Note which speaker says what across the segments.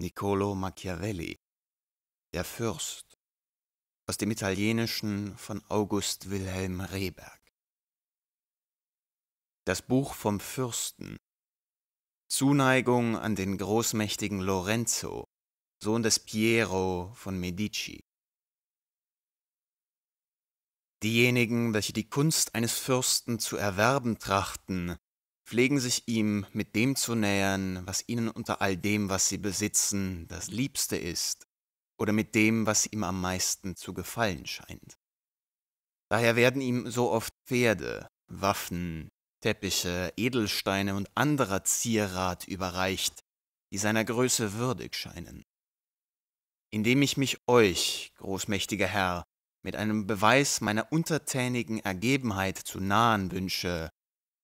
Speaker 1: Niccolo Machiavelli, der Fürst, aus dem Italienischen von August Wilhelm Rehberg. Das Buch vom Fürsten, Zuneigung an den großmächtigen Lorenzo, Sohn des Piero von Medici. Diejenigen, welche die Kunst eines Fürsten zu erwerben trachten, pflegen sich ihm mit dem zu nähern, was ihnen unter all dem, was sie besitzen, das Liebste ist, oder mit dem, was ihm am meisten zu gefallen scheint. Daher werden ihm so oft Pferde, Waffen, Teppiche, Edelsteine und anderer Zierrat überreicht, die seiner Größe würdig scheinen. Indem ich mich euch, großmächtiger Herr, mit einem Beweis meiner untertänigen Ergebenheit zu nahen wünsche,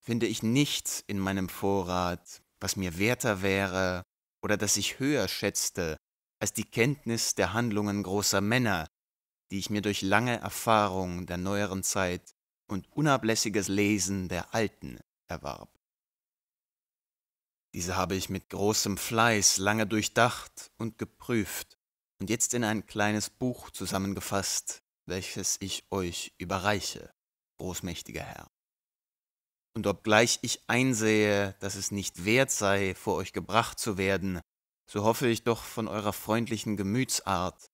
Speaker 1: finde ich nichts in meinem Vorrat, was mir werter wäre oder das ich höher schätzte als die Kenntnis der Handlungen großer Männer, die ich mir durch lange Erfahrung der neueren Zeit und unablässiges Lesen der alten erwarb. Diese habe ich mit großem Fleiß lange durchdacht und geprüft und jetzt in ein kleines Buch zusammengefasst, welches ich euch überreiche, großmächtiger Herr. Und obgleich ich einsehe, dass es nicht wert sei, vor euch gebracht zu werden, so hoffe ich doch von eurer freundlichen Gemütsart,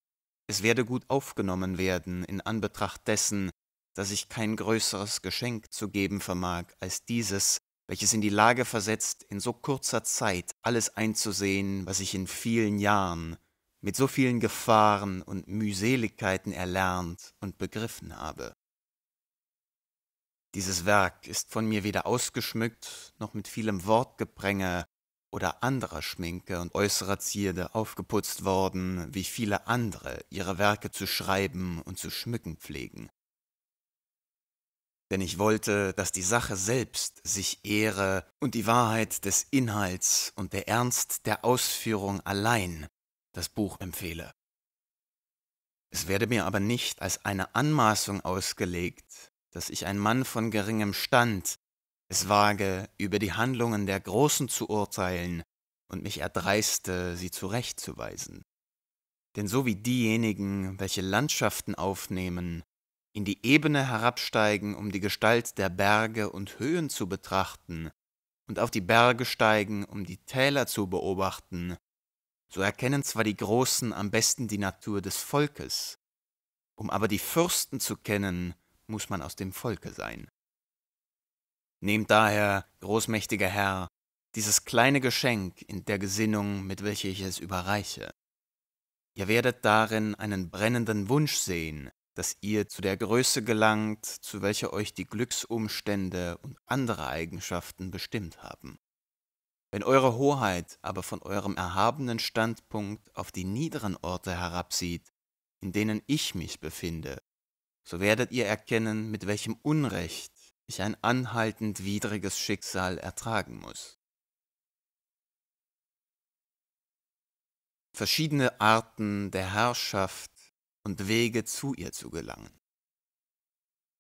Speaker 1: es werde gut aufgenommen werden in Anbetracht dessen, dass ich kein größeres Geschenk zu geben vermag als dieses, welches in die Lage versetzt, in so kurzer Zeit alles einzusehen, was ich in vielen Jahren mit so vielen Gefahren und Mühseligkeiten erlernt und begriffen habe. Dieses Werk ist von mir weder ausgeschmückt noch mit vielem Wortgepränge oder anderer Schminke und äußerer Zierde aufgeputzt worden, wie viele andere ihre Werke zu schreiben und zu schmücken pflegen. Denn ich wollte, dass die Sache selbst sich ehre und die Wahrheit des Inhalts und der Ernst der Ausführung allein das Buch empfehle. Es werde mir aber nicht als eine Anmaßung ausgelegt, dass ich ein Mann von geringem Stand es wage, über die Handlungen der Großen zu urteilen und mich erdreiste, sie zurechtzuweisen. Denn so wie diejenigen, welche Landschaften aufnehmen, in die Ebene herabsteigen, um die Gestalt der Berge und Höhen zu betrachten, und auf die Berge steigen, um die Täler zu beobachten, so erkennen zwar die Großen am besten die Natur des Volkes, um aber die Fürsten zu kennen, muss man aus dem Volke sein. Nehmt daher, großmächtiger Herr, dieses kleine Geschenk in der Gesinnung, mit welcher ich es überreiche. Ihr werdet darin einen brennenden Wunsch sehen, dass ihr zu der Größe gelangt, zu welcher euch die Glücksumstände und andere Eigenschaften bestimmt haben. Wenn eure Hoheit aber von eurem erhabenen Standpunkt auf die niederen Orte herabsieht, in denen ich mich befinde, so werdet ihr erkennen, mit welchem Unrecht ich ein anhaltend widriges Schicksal ertragen muss. Verschiedene Arten der Herrschaft und Wege zu ihr zu gelangen.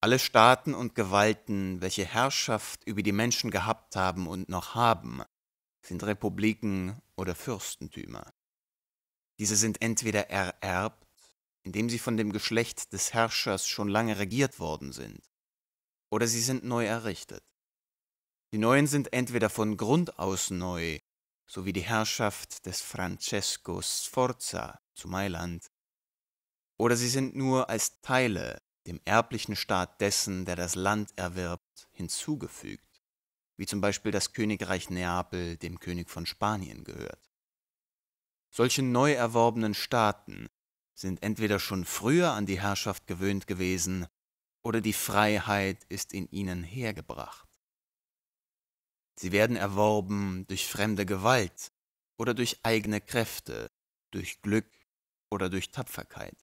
Speaker 1: Alle Staaten und Gewalten, welche Herrschaft über die Menschen gehabt haben und noch haben, sind Republiken oder Fürstentümer. Diese sind entweder ererbt in dem sie von dem Geschlecht des Herrschers schon lange regiert worden sind, oder sie sind neu errichtet. Die neuen sind entweder von Grund aus neu, so wie die Herrschaft des Francesco Sforza zu Mailand, oder sie sind nur als Teile dem erblichen Staat dessen, der das Land erwirbt, hinzugefügt, wie zum Beispiel das Königreich Neapel dem König von Spanien gehört. Solche neu erworbenen Staaten sind entweder schon früher an die Herrschaft gewöhnt gewesen oder die Freiheit ist in ihnen hergebracht. Sie werden erworben durch fremde Gewalt oder durch eigene Kräfte, durch Glück oder durch Tapferkeit.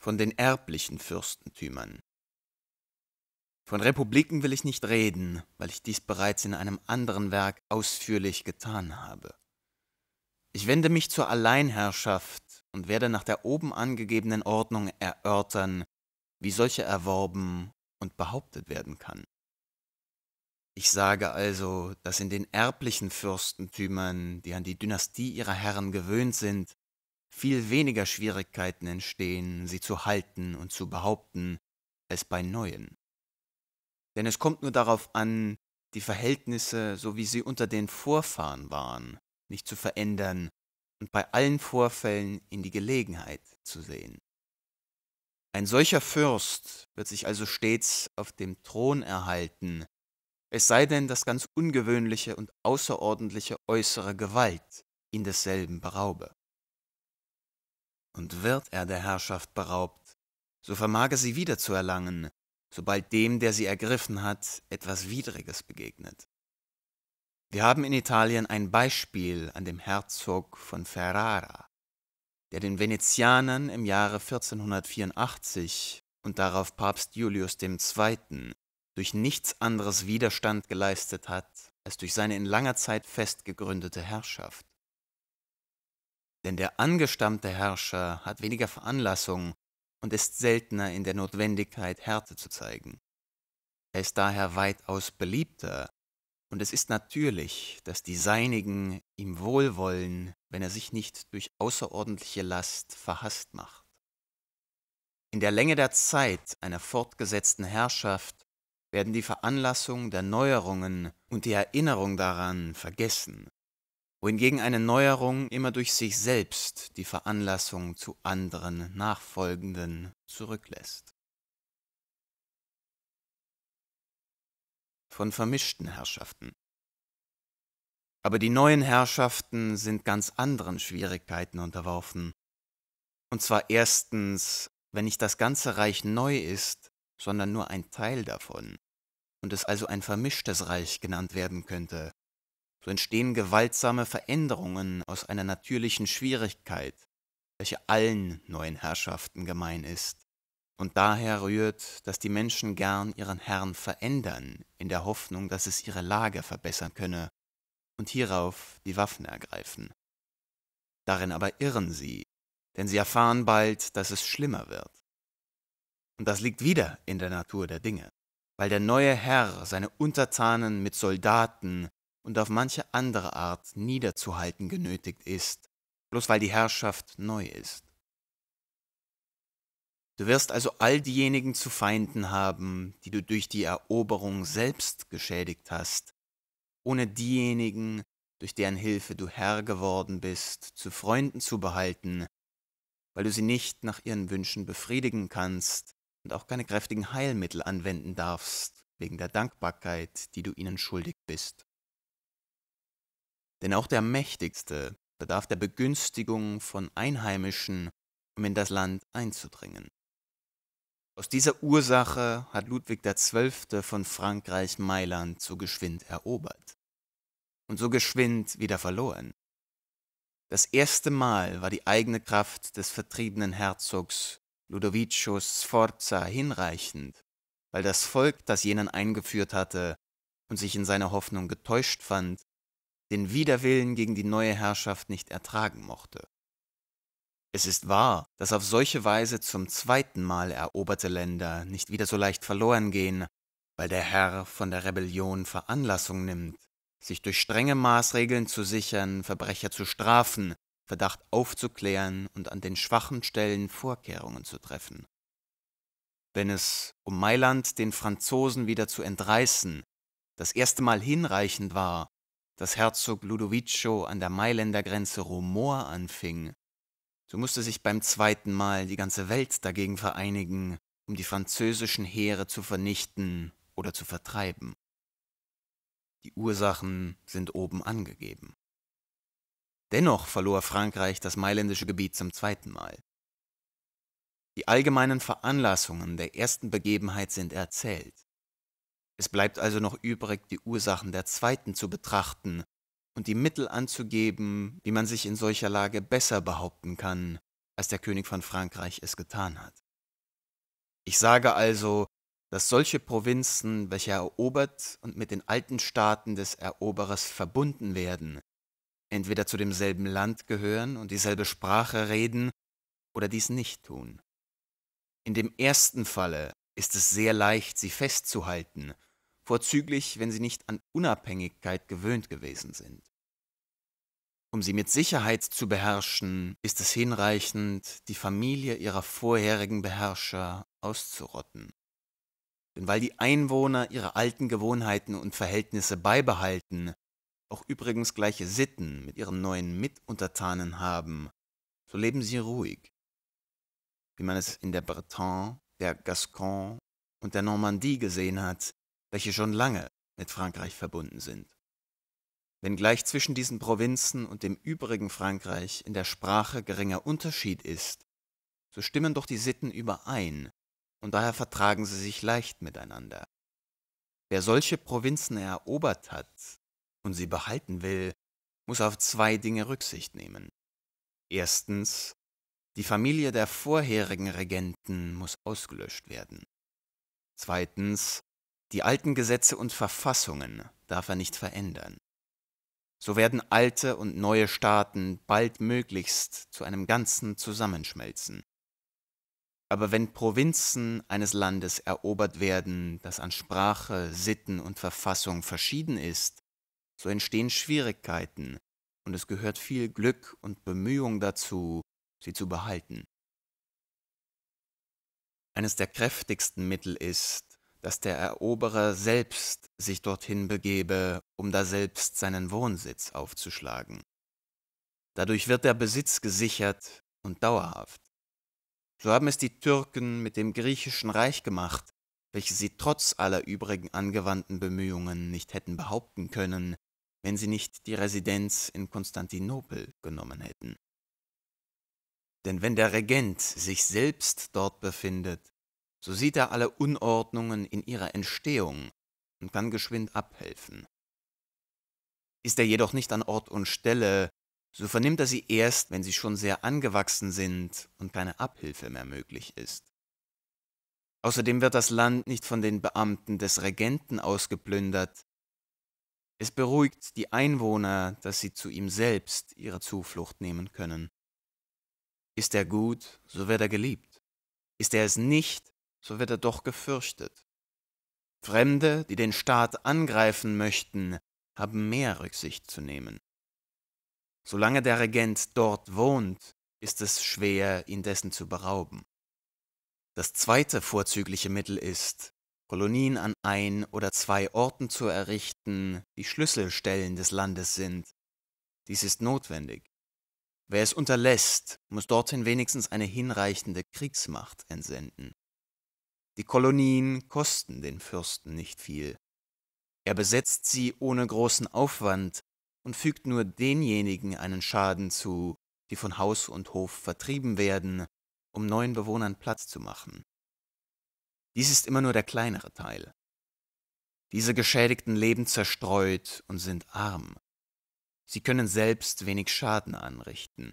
Speaker 1: Von den erblichen Fürstentümern. Von Republiken will ich nicht reden, weil ich dies bereits in einem anderen Werk ausführlich getan habe. Ich wende mich zur Alleinherrschaft und werde nach der oben angegebenen Ordnung erörtern, wie solche erworben und behauptet werden kann. Ich sage also, dass in den erblichen Fürstentümern, die an die Dynastie ihrer Herren gewöhnt sind, viel weniger Schwierigkeiten entstehen, sie zu halten und zu behaupten, als bei neuen. Denn es kommt nur darauf an, die Verhältnisse, so wie sie unter den Vorfahren waren, nicht zu verändern und bei allen Vorfällen in die Gelegenheit zu sehen. Ein solcher Fürst wird sich also stets auf dem Thron erhalten, es sei denn, dass ganz ungewöhnliche und außerordentliche äußere Gewalt ihn desselben beraube. Und wird er der Herrschaft beraubt, so vermage sie wiederzuerlangen, sobald dem, der sie ergriffen hat, etwas Widriges begegnet. Wir haben in Italien ein Beispiel an dem Herzog von Ferrara, der den Venezianern im Jahre 1484 und darauf Papst Julius II. durch nichts anderes Widerstand geleistet hat als durch seine in langer Zeit fest gegründete Herrschaft. Denn der angestammte Herrscher hat weniger Veranlassung und ist seltener in der Notwendigkeit, Härte zu zeigen. Er ist daher weitaus beliebter und es ist natürlich, dass die Seinigen ihm wohlwollen, wenn er sich nicht durch außerordentliche Last verhasst macht. In der Länge der Zeit einer fortgesetzten Herrschaft werden die Veranlassung der Neuerungen und die Erinnerung daran vergessen, wohingegen eine Neuerung immer durch sich selbst die Veranlassung zu anderen Nachfolgenden zurücklässt. von vermischten Herrschaften. Aber die neuen Herrschaften sind ganz anderen Schwierigkeiten unterworfen. Und zwar erstens, wenn nicht das ganze Reich neu ist, sondern nur ein Teil davon, und es also ein vermischtes Reich genannt werden könnte, so entstehen gewaltsame Veränderungen aus einer natürlichen Schwierigkeit, welche allen neuen Herrschaften gemein ist und daher rührt, dass die Menschen gern ihren Herrn verändern, in der Hoffnung, dass es ihre Lage verbessern könne, und hierauf die Waffen ergreifen. Darin aber irren sie, denn sie erfahren bald, dass es schlimmer wird. Und das liegt wieder in der Natur der Dinge, weil der neue Herr seine Untertanen mit Soldaten und auf manche andere Art niederzuhalten genötigt ist, bloß weil die Herrschaft neu ist. Du wirst also all diejenigen zu Feinden haben, die du durch die Eroberung selbst geschädigt hast, ohne diejenigen, durch deren Hilfe du Herr geworden bist, zu Freunden zu behalten, weil du sie nicht nach ihren Wünschen befriedigen kannst und auch keine kräftigen Heilmittel anwenden darfst, wegen der Dankbarkeit, die du ihnen schuldig bist. Denn auch der Mächtigste bedarf der Begünstigung von Einheimischen, um in das Land einzudringen. Aus dieser Ursache hat Ludwig XII. von Frankreich Mailand so geschwind erobert und so geschwind wieder verloren. Das erste Mal war die eigene Kraft des vertriebenen Herzogs Ludovico Sforza hinreichend, weil das Volk, das jenen eingeführt hatte und sich in seiner Hoffnung getäuscht fand, den Widerwillen gegen die neue Herrschaft nicht ertragen mochte. Es ist wahr, dass auf solche Weise zum zweiten Mal eroberte Länder nicht wieder so leicht verloren gehen, weil der Herr von der Rebellion Veranlassung nimmt, sich durch strenge Maßregeln zu sichern, Verbrecher zu strafen, Verdacht aufzuklären und an den schwachen Stellen Vorkehrungen zu treffen. Wenn es, um Mailand den Franzosen wieder zu entreißen, das erste Mal hinreichend war, dass Herzog Ludovico an der Mailänder Grenze Rumor anfing so musste sich beim zweiten Mal die ganze Welt dagegen vereinigen, um die französischen Heere zu vernichten oder zu vertreiben. Die Ursachen sind oben angegeben. Dennoch verlor Frankreich das mailändische Gebiet zum zweiten Mal. Die allgemeinen Veranlassungen der ersten Begebenheit sind erzählt. Es bleibt also noch übrig, die Ursachen der zweiten zu betrachten und die Mittel anzugeben, wie man sich in solcher Lage besser behaupten kann, als der König von Frankreich es getan hat. Ich sage also, dass solche Provinzen, welche erobert und mit den alten Staaten des Eroberers verbunden werden, entweder zu demselben Land gehören und dieselbe Sprache reden oder dies nicht tun. In dem ersten Falle ist es sehr leicht, sie festzuhalten, vorzüglich, wenn sie nicht an Unabhängigkeit gewöhnt gewesen sind. Um sie mit Sicherheit zu beherrschen, ist es hinreichend, die Familie ihrer vorherigen Beherrscher auszurotten. Denn weil die Einwohner ihre alten Gewohnheiten und Verhältnisse beibehalten, auch übrigens gleiche Sitten mit ihren neuen Mituntertanen haben, so leben sie ruhig, wie man es in der Bretagne, der Gascon und der Normandie gesehen hat, welche schon lange mit Frankreich verbunden sind wenngleich zwischen diesen Provinzen und dem übrigen Frankreich in der Sprache geringer Unterschied ist, so stimmen doch die Sitten überein, und daher vertragen sie sich leicht miteinander. Wer solche Provinzen erobert hat und sie behalten will, muss auf zwei Dinge Rücksicht nehmen. Erstens, die Familie der vorherigen Regenten muss ausgelöscht werden. Zweitens, die alten Gesetze und Verfassungen darf er nicht verändern. So werden alte und neue Staaten baldmöglichst zu einem Ganzen zusammenschmelzen. Aber wenn Provinzen eines Landes erobert werden, das an Sprache, Sitten und Verfassung verschieden ist, so entstehen Schwierigkeiten, und es gehört viel Glück und Bemühung dazu, sie zu behalten. Eines der kräftigsten Mittel ist, dass der Eroberer selbst sich dorthin begebe, um daselbst seinen Wohnsitz aufzuschlagen. Dadurch wird der Besitz gesichert und dauerhaft. So haben es die Türken mit dem griechischen Reich gemacht, welches sie trotz aller übrigen angewandten Bemühungen nicht hätten behaupten können, wenn sie nicht die Residenz in Konstantinopel genommen hätten. Denn wenn der Regent sich selbst dort befindet, so sieht er alle Unordnungen in ihrer Entstehung und kann geschwind abhelfen. Ist er jedoch nicht an Ort und Stelle, so vernimmt er sie erst, wenn sie schon sehr angewachsen sind und keine Abhilfe mehr möglich ist. Außerdem wird das Land nicht von den Beamten des Regenten ausgeplündert. Es beruhigt die Einwohner, dass sie zu ihm selbst ihre Zuflucht nehmen können. Ist er gut, so wird er geliebt. Ist er es nicht, so wird er doch gefürchtet. Fremde, die den Staat angreifen möchten, haben mehr Rücksicht zu nehmen. Solange der Regent dort wohnt, ist es schwer, ihn dessen zu berauben. Das zweite vorzügliche Mittel ist, Kolonien an ein oder zwei Orten zu errichten, die Schlüsselstellen des Landes sind. Dies ist notwendig. Wer es unterlässt, muss dorthin wenigstens eine hinreichende Kriegsmacht entsenden. Die Kolonien kosten den Fürsten nicht viel. Er besetzt sie ohne großen Aufwand und fügt nur denjenigen einen Schaden zu, die von Haus und Hof vertrieben werden, um neuen Bewohnern Platz zu machen. Dies ist immer nur der kleinere Teil. Diese Geschädigten leben zerstreut und sind arm. Sie können selbst wenig Schaden anrichten.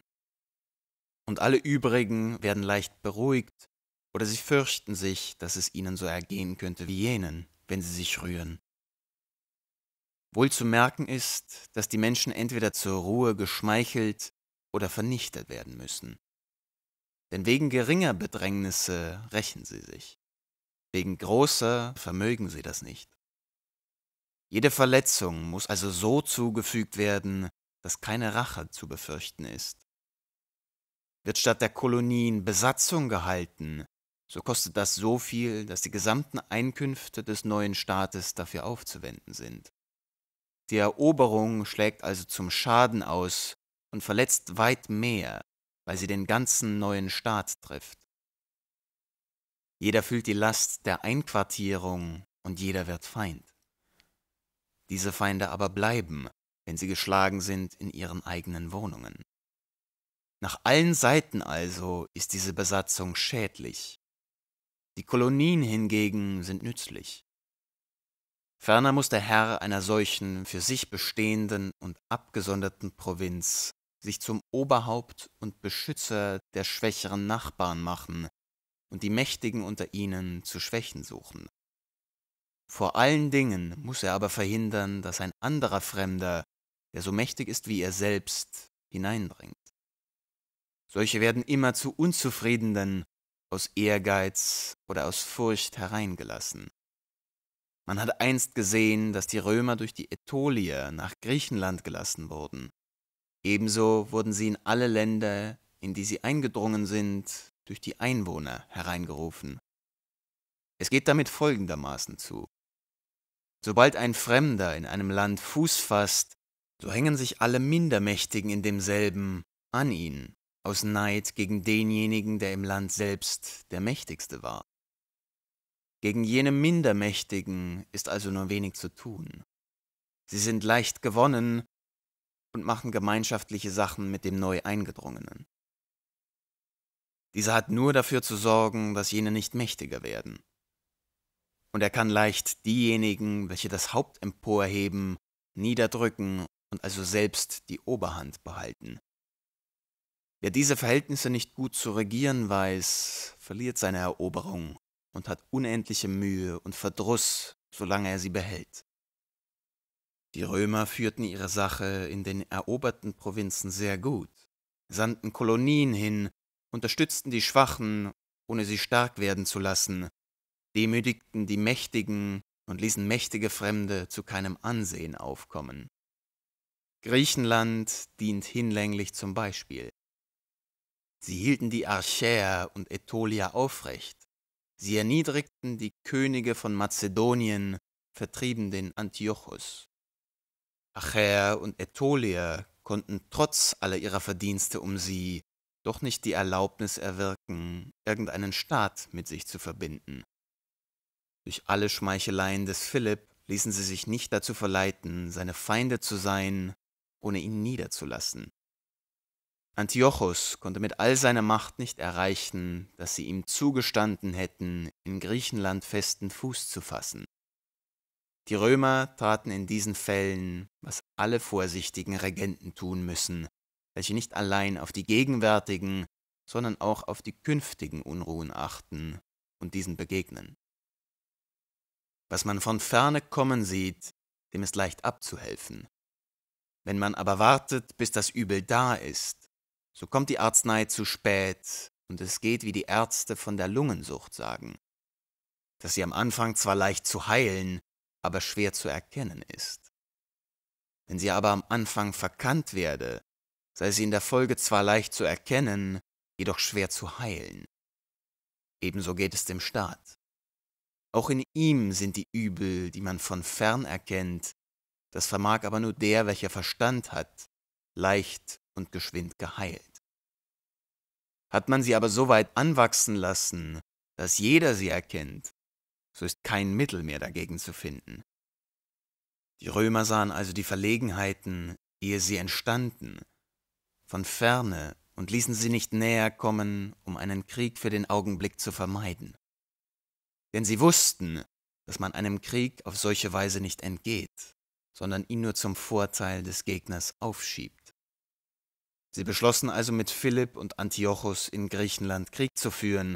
Speaker 1: Und alle übrigen werden leicht beruhigt oder sie fürchten sich, dass es ihnen so ergehen könnte wie jenen, wenn sie sich rühren. Wohl zu merken ist, dass die Menschen entweder zur Ruhe geschmeichelt oder vernichtet werden müssen. Denn wegen geringer Bedrängnisse rächen sie sich. Wegen großer vermögen sie das nicht. Jede Verletzung muss also so zugefügt werden, dass keine Rache zu befürchten ist. Wird statt der Kolonien Besatzung gehalten, so kostet das so viel, dass die gesamten Einkünfte des neuen Staates dafür aufzuwenden sind. Die Eroberung schlägt also zum Schaden aus und verletzt weit mehr, weil sie den ganzen neuen Staat trifft. Jeder fühlt die Last der Einquartierung und jeder wird Feind. Diese Feinde aber bleiben, wenn sie geschlagen sind in ihren eigenen Wohnungen. Nach allen Seiten also ist diese Besatzung schädlich die Kolonien hingegen sind nützlich. Ferner muss der Herr einer solchen für sich bestehenden und abgesonderten Provinz sich zum Oberhaupt und Beschützer der schwächeren Nachbarn machen und die Mächtigen unter ihnen zu schwächen suchen. Vor allen Dingen muss er aber verhindern, dass ein anderer Fremder, der so mächtig ist wie er selbst, hineinbringt. Solche werden immer zu Unzufriedenen aus Ehrgeiz oder aus Furcht hereingelassen. Man hat einst gesehen, dass die Römer durch die Ätolier nach Griechenland gelassen wurden. Ebenso wurden sie in alle Länder, in die sie eingedrungen sind, durch die Einwohner hereingerufen. Es geht damit folgendermaßen zu. Sobald ein Fremder in einem Land Fuß fasst, so hängen sich alle Mindermächtigen in demselben an ihn aus Neid gegen denjenigen, der im Land selbst der Mächtigste war. Gegen jene Mindermächtigen ist also nur wenig zu tun. Sie sind leicht gewonnen und machen gemeinschaftliche Sachen mit dem Neu-Eingedrungenen. Dieser hat nur dafür zu sorgen, dass jene nicht mächtiger werden. Und er kann leicht diejenigen, welche das Haupt emporheben, niederdrücken und also selbst die Oberhand behalten, Wer diese Verhältnisse nicht gut zu regieren weiß, verliert seine Eroberung und hat unendliche Mühe und Verdruss, solange er sie behält. Die Römer führten ihre Sache in den eroberten Provinzen sehr gut, sandten Kolonien hin, unterstützten die Schwachen, ohne sie stark werden zu lassen, demütigten die Mächtigen und ließen mächtige Fremde zu keinem Ansehen aufkommen. Griechenland dient hinlänglich zum Beispiel. Sie hielten die Archäer und Ätolier aufrecht. Sie erniedrigten die Könige von Mazedonien, vertrieben den Antiochus. Achäer und Ätolier konnten trotz aller ihrer Verdienste um sie doch nicht die Erlaubnis erwirken, irgendeinen Staat mit sich zu verbinden. Durch alle Schmeicheleien des Philipp ließen sie sich nicht dazu verleiten, seine Feinde zu sein, ohne ihn niederzulassen. Antiochos konnte mit all seiner Macht nicht erreichen, dass sie ihm zugestanden hätten, in Griechenland festen Fuß zu fassen. Die Römer taten in diesen Fällen, was alle vorsichtigen Regenten tun müssen, welche nicht allein auf die gegenwärtigen, sondern auch auf die künftigen Unruhen achten und diesen begegnen. Was man von ferne kommen sieht, dem ist leicht abzuhelfen. Wenn man aber wartet, bis das Übel da ist, so kommt die Arznei zu spät und es geht, wie die Ärzte von der Lungensucht sagen, dass sie am Anfang zwar leicht zu heilen, aber schwer zu erkennen ist. Wenn sie aber am Anfang verkannt werde, sei sie in der Folge zwar leicht zu erkennen, jedoch schwer zu heilen. Ebenso geht es dem Staat. Auch in ihm sind die Übel, die man von fern erkennt, das vermag aber nur der, welcher Verstand hat, leicht und geschwind geheilt. Hat man sie aber so weit anwachsen lassen, dass jeder sie erkennt, so ist kein Mittel mehr dagegen zu finden. Die Römer sahen also die Verlegenheiten, ehe sie entstanden, von ferne und ließen sie nicht näher kommen, um einen Krieg für den Augenblick zu vermeiden. Denn sie wussten, dass man einem Krieg auf solche Weise nicht entgeht, sondern ihn nur zum Vorteil des Gegners aufschiebt. Sie beschlossen also mit Philipp und Antiochos in Griechenland Krieg zu führen,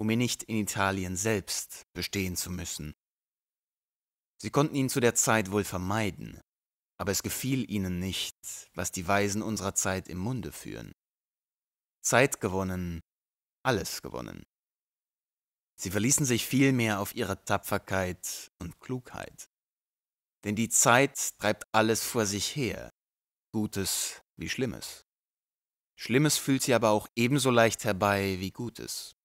Speaker 1: um ihn nicht in Italien selbst bestehen zu müssen. Sie konnten ihn zu der Zeit wohl vermeiden, aber es gefiel ihnen nicht, was die Weisen unserer Zeit im Munde führen. Zeit gewonnen, alles gewonnen. Sie verließen sich vielmehr auf ihre Tapferkeit und Klugheit. Denn die Zeit treibt alles vor sich her, Gutes wie Schlimmes. Schlimmes fühlt sie aber auch ebenso leicht herbei wie Gutes.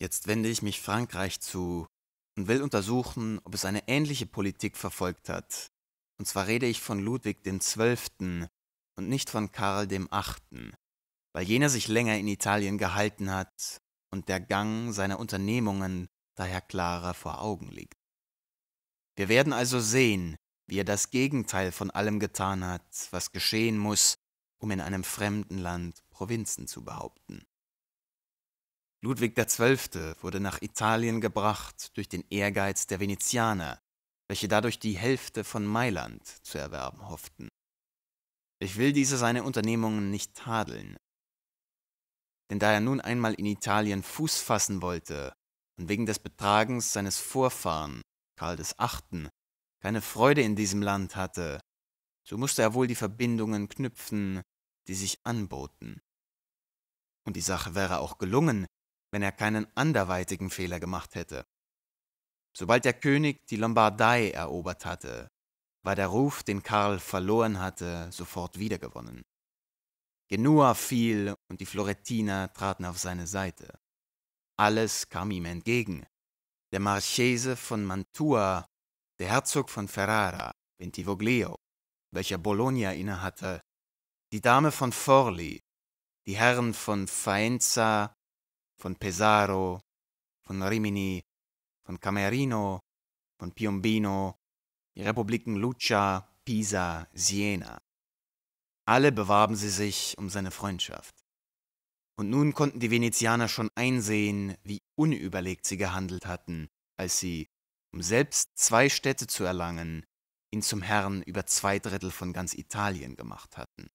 Speaker 1: Jetzt wende ich mich Frankreich zu und will untersuchen, ob es eine ähnliche Politik verfolgt hat. Und zwar rede ich von Ludwig XII. und nicht von Karl VIII., weil jener sich länger in Italien gehalten hat und der Gang seiner Unternehmungen daher klarer vor Augen liegt. Wir werden also sehen, wie er das Gegenteil von allem getan hat, was geschehen muss, um in einem fremden Land Provinzen zu behaupten. Ludwig XII. wurde nach Italien gebracht durch den Ehrgeiz der Venezianer, welche dadurch die Hälfte von Mailand zu erwerben hofften. Ich will diese seine Unternehmungen nicht tadeln. Denn da er nun einmal in Italien Fuß fassen wollte und wegen des Betragens seines Vorfahren, Karl VIII., keine Freude in diesem Land hatte, so musste er wohl die Verbindungen knüpfen, die sich anboten. Und die Sache wäre auch gelungen, wenn er keinen anderweitigen Fehler gemacht hätte. Sobald der König die Lombardei erobert hatte, war der Ruf, den Karl verloren hatte, sofort wiedergewonnen. Genua fiel und die Florentiner traten auf seine Seite. Alles kam ihm entgegen. Der Marchese von Mantua, der Herzog von Ferrara, Ventivoglio, welcher Bologna innehatte, die Dame von Forli, die Herren von Faenza, von Pesaro, von Rimini, von Camerino, von Piombino, die Republiken Lucca, Pisa, Siena. Alle bewarben sie sich um seine Freundschaft. Und nun konnten die Venezianer schon einsehen, wie unüberlegt sie gehandelt hatten, als sie, um selbst zwei Städte zu erlangen, ihn zum Herrn über zwei Drittel von ganz Italien gemacht hatten.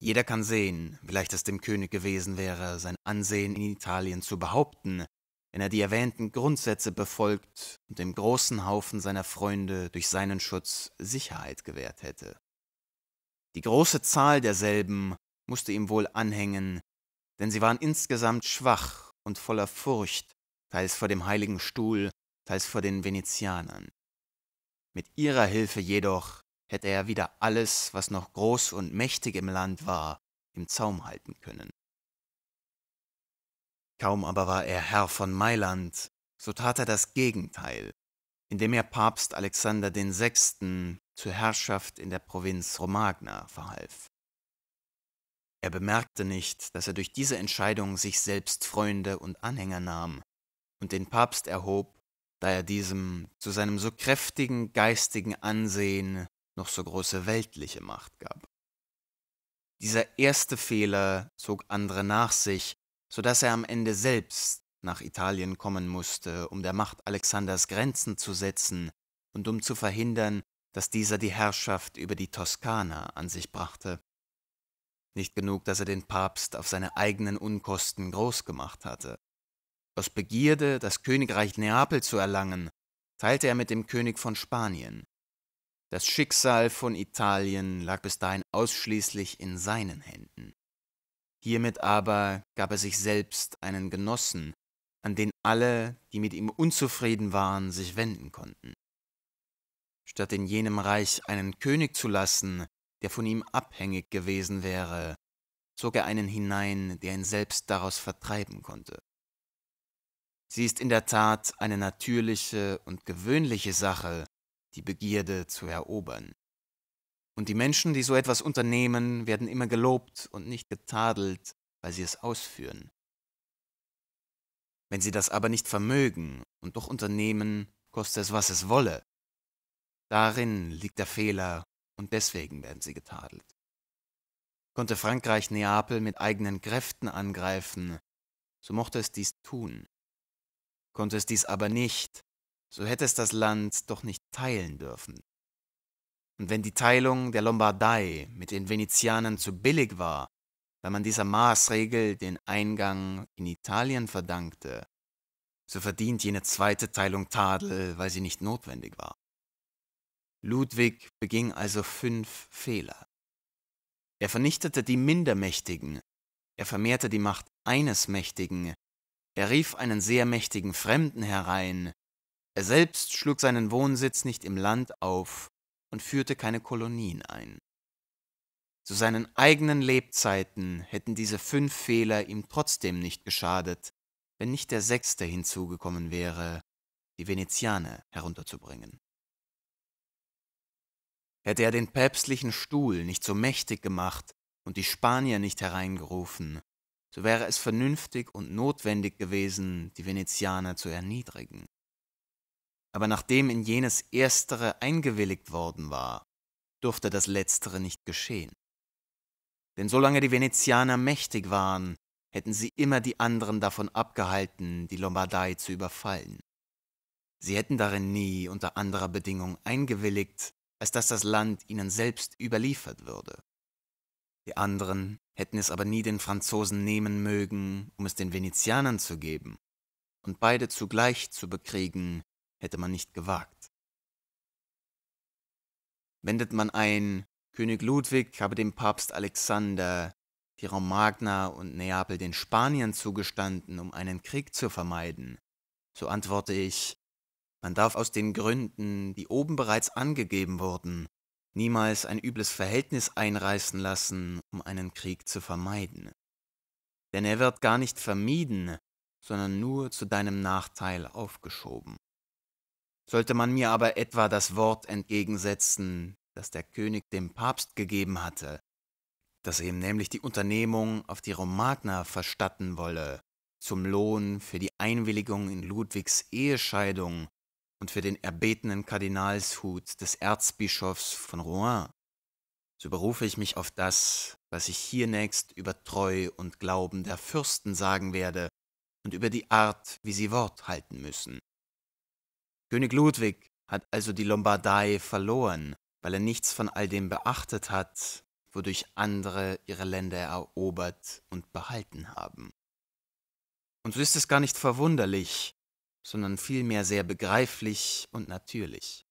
Speaker 1: Jeder kann sehen, wie leicht es dem König gewesen wäre, sein Ansehen in Italien zu behaupten, wenn er die erwähnten Grundsätze befolgt und dem großen Haufen seiner Freunde durch seinen Schutz Sicherheit gewährt hätte. Die große Zahl derselben musste ihm wohl anhängen, denn sie waren insgesamt schwach und voller Furcht, teils vor dem heiligen Stuhl, teils vor den Venezianern. Mit ihrer Hilfe jedoch hätte er wieder alles, was noch groß und mächtig im Land war, im Zaum halten können. Kaum aber war er Herr von Mailand, so tat er das Gegenteil, indem er Papst Alexander VI. zur Herrschaft in der Provinz Romagna verhalf. Er bemerkte nicht, dass er durch diese Entscheidung sich selbst Freunde und Anhänger nahm und den Papst erhob da er diesem zu seinem so kräftigen geistigen Ansehen noch so große weltliche Macht gab. Dieser erste Fehler zog andere nach sich, so dass er am Ende selbst nach Italien kommen musste, um der Macht Alexanders Grenzen zu setzen und um zu verhindern, dass dieser die Herrschaft über die Toskana an sich brachte. Nicht genug, dass er den Papst auf seine eigenen Unkosten groß gemacht hatte. Aus Begierde, das Königreich Neapel zu erlangen, teilte er mit dem König von Spanien. Das Schicksal von Italien lag bis dahin ausschließlich in seinen Händen. Hiermit aber gab er sich selbst einen Genossen, an den alle, die mit ihm unzufrieden waren, sich wenden konnten. Statt in jenem Reich einen König zu lassen, der von ihm abhängig gewesen wäre, zog er einen hinein, der ihn selbst daraus vertreiben konnte. Sie ist in der Tat eine natürliche und gewöhnliche Sache, die Begierde zu erobern. Und die Menschen, die so etwas unternehmen, werden immer gelobt und nicht getadelt, weil sie es ausführen. Wenn sie das aber nicht vermögen und doch unternehmen, koste es, was es wolle. Darin liegt der Fehler und deswegen werden sie getadelt. Konnte Frankreich Neapel mit eigenen Kräften angreifen, so mochte es dies tun. Konnte es dies aber nicht, so hätte es das Land doch nicht teilen dürfen. Und wenn die Teilung der Lombardei mit den Venezianern zu billig war, weil man dieser Maßregel den Eingang in Italien verdankte, so verdient jene zweite Teilung Tadel, weil sie nicht notwendig war. Ludwig beging also fünf Fehler. Er vernichtete die Mindermächtigen, er vermehrte die Macht eines Mächtigen, er rief einen sehr mächtigen Fremden herein. Er selbst schlug seinen Wohnsitz nicht im Land auf und führte keine Kolonien ein. Zu seinen eigenen Lebzeiten hätten diese fünf Fehler ihm trotzdem nicht geschadet, wenn nicht der sechste hinzugekommen wäre, die Venezianer herunterzubringen. Hätte er den päpstlichen Stuhl nicht so mächtig gemacht und die Spanier nicht hereingerufen, so wäre es vernünftig und notwendig gewesen, die Venezianer zu erniedrigen. Aber nachdem in jenes Erstere eingewilligt worden war, durfte das Letztere nicht geschehen. Denn solange die Venezianer mächtig waren, hätten sie immer die anderen davon abgehalten, die Lombardei zu überfallen. Sie hätten darin nie unter anderer Bedingung eingewilligt, als dass das Land ihnen selbst überliefert würde. Die anderen hätten es aber nie den Franzosen nehmen mögen, um es den Venezianern zu geben, und beide zugleich zu bekriegen, hätte man nicht gewagt. Wendet man ein, König Ludwig habe dem Papst Alexander die Raum Magna und Neapel den Spaniern zugestanden, um einen Krieg zu vermeiden, so antworte ich, man darf aus den Gründen, die oben bereits angegeben wurden, niemals ein übles Verhältnis einreißen lassen, um einen Krieg zu vermeiden. Denn er wird gar nicht vermieden, sondern nur zu deinem Nachteil aufgeschoben. Sollte man mir aber etwa das Wort entgegensetzen, das der König dem Papst gegeben hatte, dass er ihm nämlich die Unternehmung auf die Romagna verstatten wolle, zum Lohn für die Einwilligung in Ludwigs Ehescheidung und für den erbetenen Kardinalshut des Erzbischofs von Rouen, so berufe ich mich auf das, was ich hiernächst über Treu und Glauben der Fürsten sagen werde und über die Art, wie sie Wort halten müssen. König Ludwig hat also die Lombardei verloren, weil er nichts von all dem beachtet hat, wodurch andere ihre Länder erobert und behalten haben. Und so ist es gar nicht verwunderlich, sondern vielmehr sehr begreiflich und natürlich.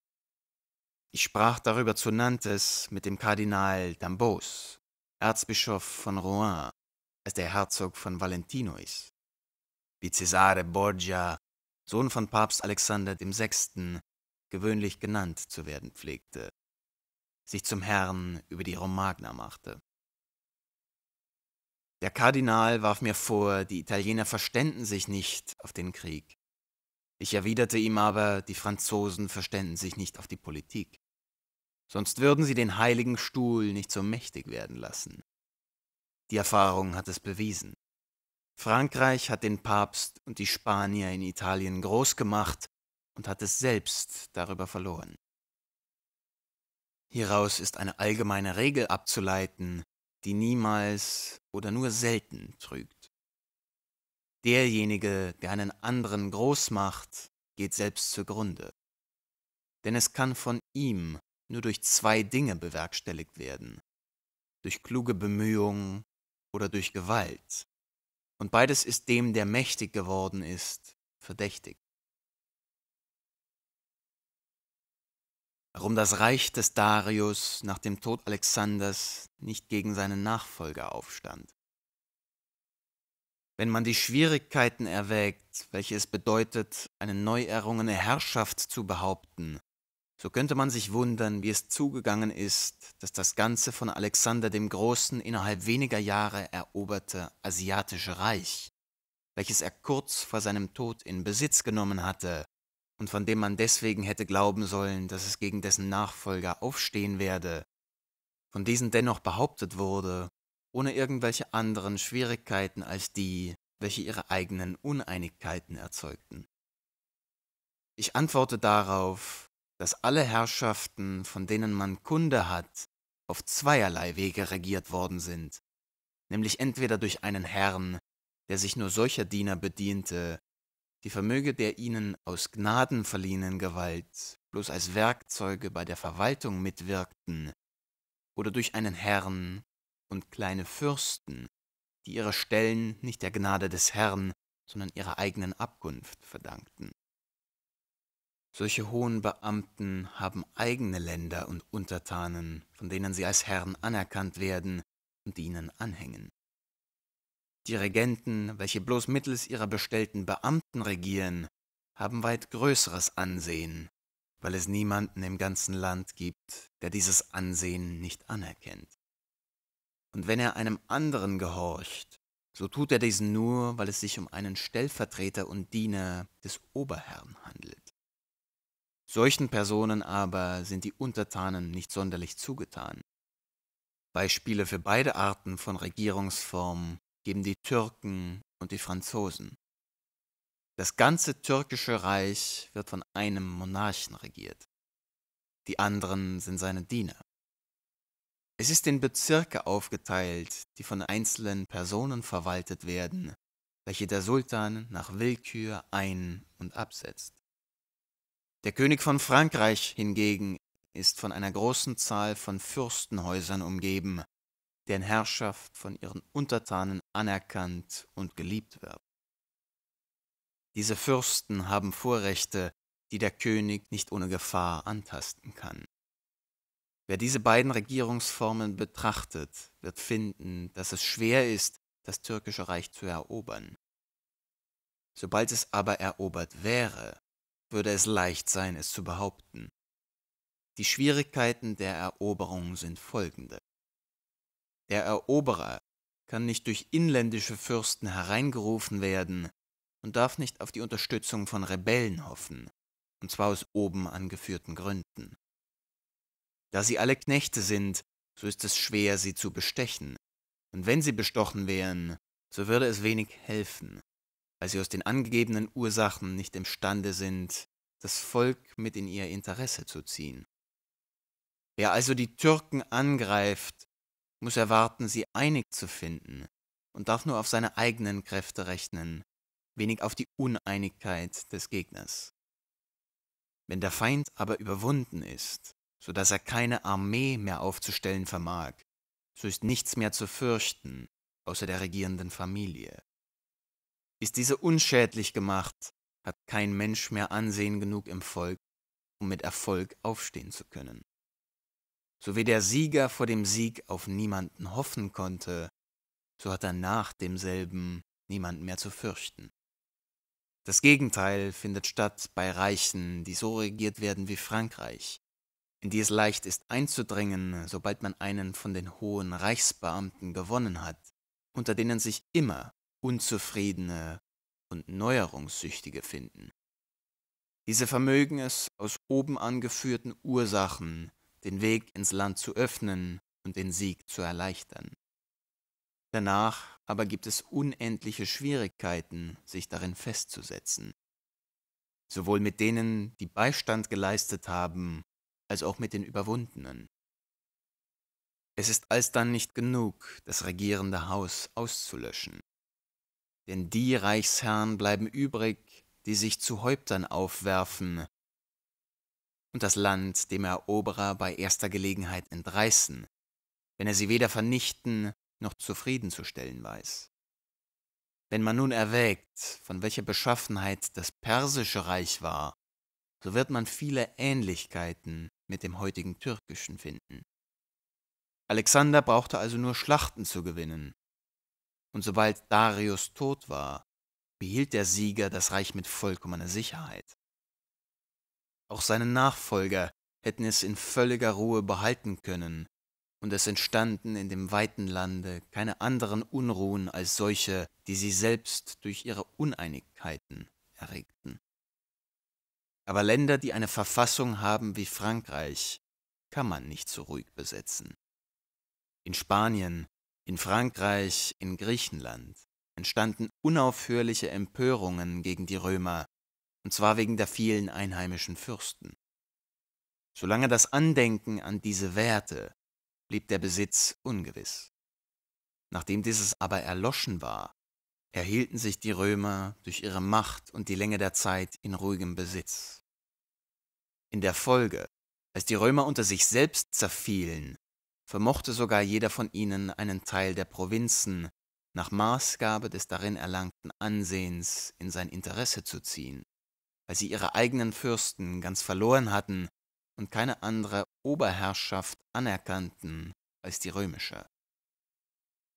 Speaker 1: Ich sprach darüber zu Nantes mit dem Kardinal Dambos, Erzbischof von Rouen, als der Herzog von Valentino ist, wie Cesare Borgia, Sohn von Papst Alexander VI., gewöhnlich genannt zu werden pflegte, sich zum Herrn über die Romagna machte. Der Kardinal warf mir vor, die Italiener verständen sich nicht auf den Krieg ich erwiderte ihm aber, die Franzosen verständen sich nicht auf die Politik. Sonst würden sie den heiligen Stuhl nicht so mächtig werden lassen. Die Erfahrung hat es bewiesen. Frankreich hat den Papst und die Spanier in Italien groß gemacht und hat es selbst darüber verloren. Hieraus ist eine allgemeine Regel abzuleiten, die niemals oder nur selten trügt. Derjenige, der einen anderen groß macht, geht selbst zugrunde. Denn es kann von ihm nur durch zwei Dinge bewerkstelligt werden. Durch kluge Bemühungen oder durch Gewalt. Und beides ist dem, der mächtig geworden ist, verdächtig. Warum das Reich des Darius nach dem Tod Alexanders nicht gegen seinen Nachfolger aufstand. Wenn man die Schwierigkeiten erwägt, welche es bedeutet, eine neu errungene Herrschaft zu behaupten, so könnte man sich wundern, wie es zugegangen ist, dass das ganze von Alexander dem Großen innerhalb weniger Jahre eroberte asiatische Reich, welches er kurz vor seinem Tod in Besitz genommen hatte und von dem man deswegen hätte glauben sollen, dass es gegen dessen Nachfolger aufstehen werde, von diesen dennoch behauptet wurde, ohne irgendwelche anderen Schwierigkeiten als die, welche ihre eigenen Uneinigkeiten erzeugten. Ich antworte darauf, dass alle Herrschaften, von denen man Kunde hat, auf zweierlei Wege regiert worden sind, nämlich entweder durch einen Herrn, der sich nur solcher Diener bediente, die Vermöge der ihnen aus Gnaden verliehenen Gewalt bloß als Werkzeuge bei der Verwaltung mitwirkten, oder durch einen Herrn, und kleine Fürsten, die ihre Stellen nicht der Gnade des Herrn, sondern ihrer eigenen Abkunft verdankten. Solche hohen Beamten haben eigene Länder und Untertanen, von denen sie als Herren anerkannt werden und die ihnen anhängen. Die Regenten, welche bloß mittels ihrer bestellten Beamten regieren, haben weit größeres Ansehen, weil es niemanden im ganzen Land gibt, der dieses Ansehen nicht anerkennt. Und wenn er einem anderen gehorcht, so tut er diesen nur, weil es sich um einen Stellvertreter und Diener des Oberherrn handelt. Solchen Personen aber sind die Untertanen nicht sonderlich zugetan. Beispiele für beide Arten von Regierungsformen geben die Türken und die Franzosen. Das ganze türkische Reich wird von einem Monarchen regiert. Die anderen sind seine Diener. Es ist in Bezirke aufgeteilt, die von einzelnen Personen verwaltet werden, welche der Sultan nach Willkür ein- und absetzt. Der König von Frankreich hingegen ist von einer großen Zahl von Fürstenhäusern umgeben, deren Herrschaft von ihren Untertanen anerkannt und geliebt wird. Diese Fürsten haben Vorrechte, die der König nicht ohne Gefahr antasten kann. Wer diese beiden Regierungsformen betrachtet, wird finden, dass es schwer ist, das türkische Reich zu erobern. Sobald es aber erobert wäre, würde es leicht sein, es zu behaupten. Die Schwierigkeiten der Eroberung sind folgende. Der Eroberer kann nicht durch inländische Fürsten hereingerufen werden und darf nicht auf die Unterstützung von Rebellen hoffen, und zwar aus oben angeführten Gründen. Da sie alle Knechte sind, so ist es schwer, sie zu bestechen. Und wenn sie bestochen wären, so würde es wenig helfen, weil sie aus den angegebenen Ursachen nicht imstande sind, das Volk mit in ihr Interesse zu ziehen. Wer also die Türken angreift, muss erwarten, sie einig zu finden und darf nur auf seine eigenen Kräfte rechnen, wenig auf die Uneinigkeit des Gegners. Wenn der Feind aber überwunden ist, so dass er keine Armee mehr aufzustellen vermag, so ist nichts mehr zu fürchten, außer der regierenden Familie. Ist diese unschädlich gemacht, hat kein Mensch mehr Ansehen genug im Volk, um mit Erfolg aufstehen zu können. So wie der Sieger vor dem Sieg auf niemanden hoffen konnte, so hat er nach demselben niemanden mehr zu fürchten. Das Gegenteil findet statt bei Reichen, die so regiert werden wie Frankreich, in die es leicht ist einzudringen, sobald man einen von den hohen Reichsbeamten gewonnen hat, unter denen sich immer Unzufriedene und Neuerungssüchtige finden. Diese vermögen es, aus oben angeführten Ursachen den Weg ins Land zu öffnen und den Sieg zu erleichtern. Danach aber gibt es unendliche Schwierigkeiten, sich darin festzusetzen, sowohl mit denen, die Beistand geleistet haben, als auch mit den Überwundenen. Es ist alsdann nicht genug, das regierende Haus auszulöschen. Denn die Reichsherren bleiben übrig, die sich zu Häuptern aufwerfen und das Land dem Eroberer bei erster Gelegenheit entreißen, wenn er sie weder vernichten noch zufriedenzustellen weiß. Wenn man nun erwägt, von welcher Beschaffenheit das persische Reich war, so wird man viele Ähnlichkeiten mit dem heutigen türkischen finden. Alexander brauchte also nur Schlachten zu gewinnen. Und sobald Darius tot war, behielt der Sieger das Reich mit vollkommener Sicherheit. Auch seine Nachfolger hätten es in völliger Ruhe behalten können, und es entstanden in dem weiten Lande keine anderen Unruhen als solche, die sie selbst durch ihre Uneinigkeiten erregten. Aber Länder, die eine Verfassung haben wie Frankreich, kann man nicht so ruhig besetzen. In Spanien, in Frankreich, in Griechenland entstanden unaufhörliche Empörungen gegen die Römer, und zwar wegen der vielen einheimischen Fürsten. Solange das Andenken an diese Werte blieb der Besitz ungewiss. Nachdem dieses aber erloschen war, erhielten sich die Römer durch ihre Macht und die Länge der Zeit in ruhigem Besitz. In der Folge, als die Römer unter sich selbst zerfielen, vermochte sogar jeder von ihnen einen Teil der Provinzen nach Maßgabe des darin erlangten Ansehens in sein Interesse zu ziehen, weil sie ihre eigenen Fürsten ganz verloren hatten und keine andere Oberherrschaft anerkannten als die römische.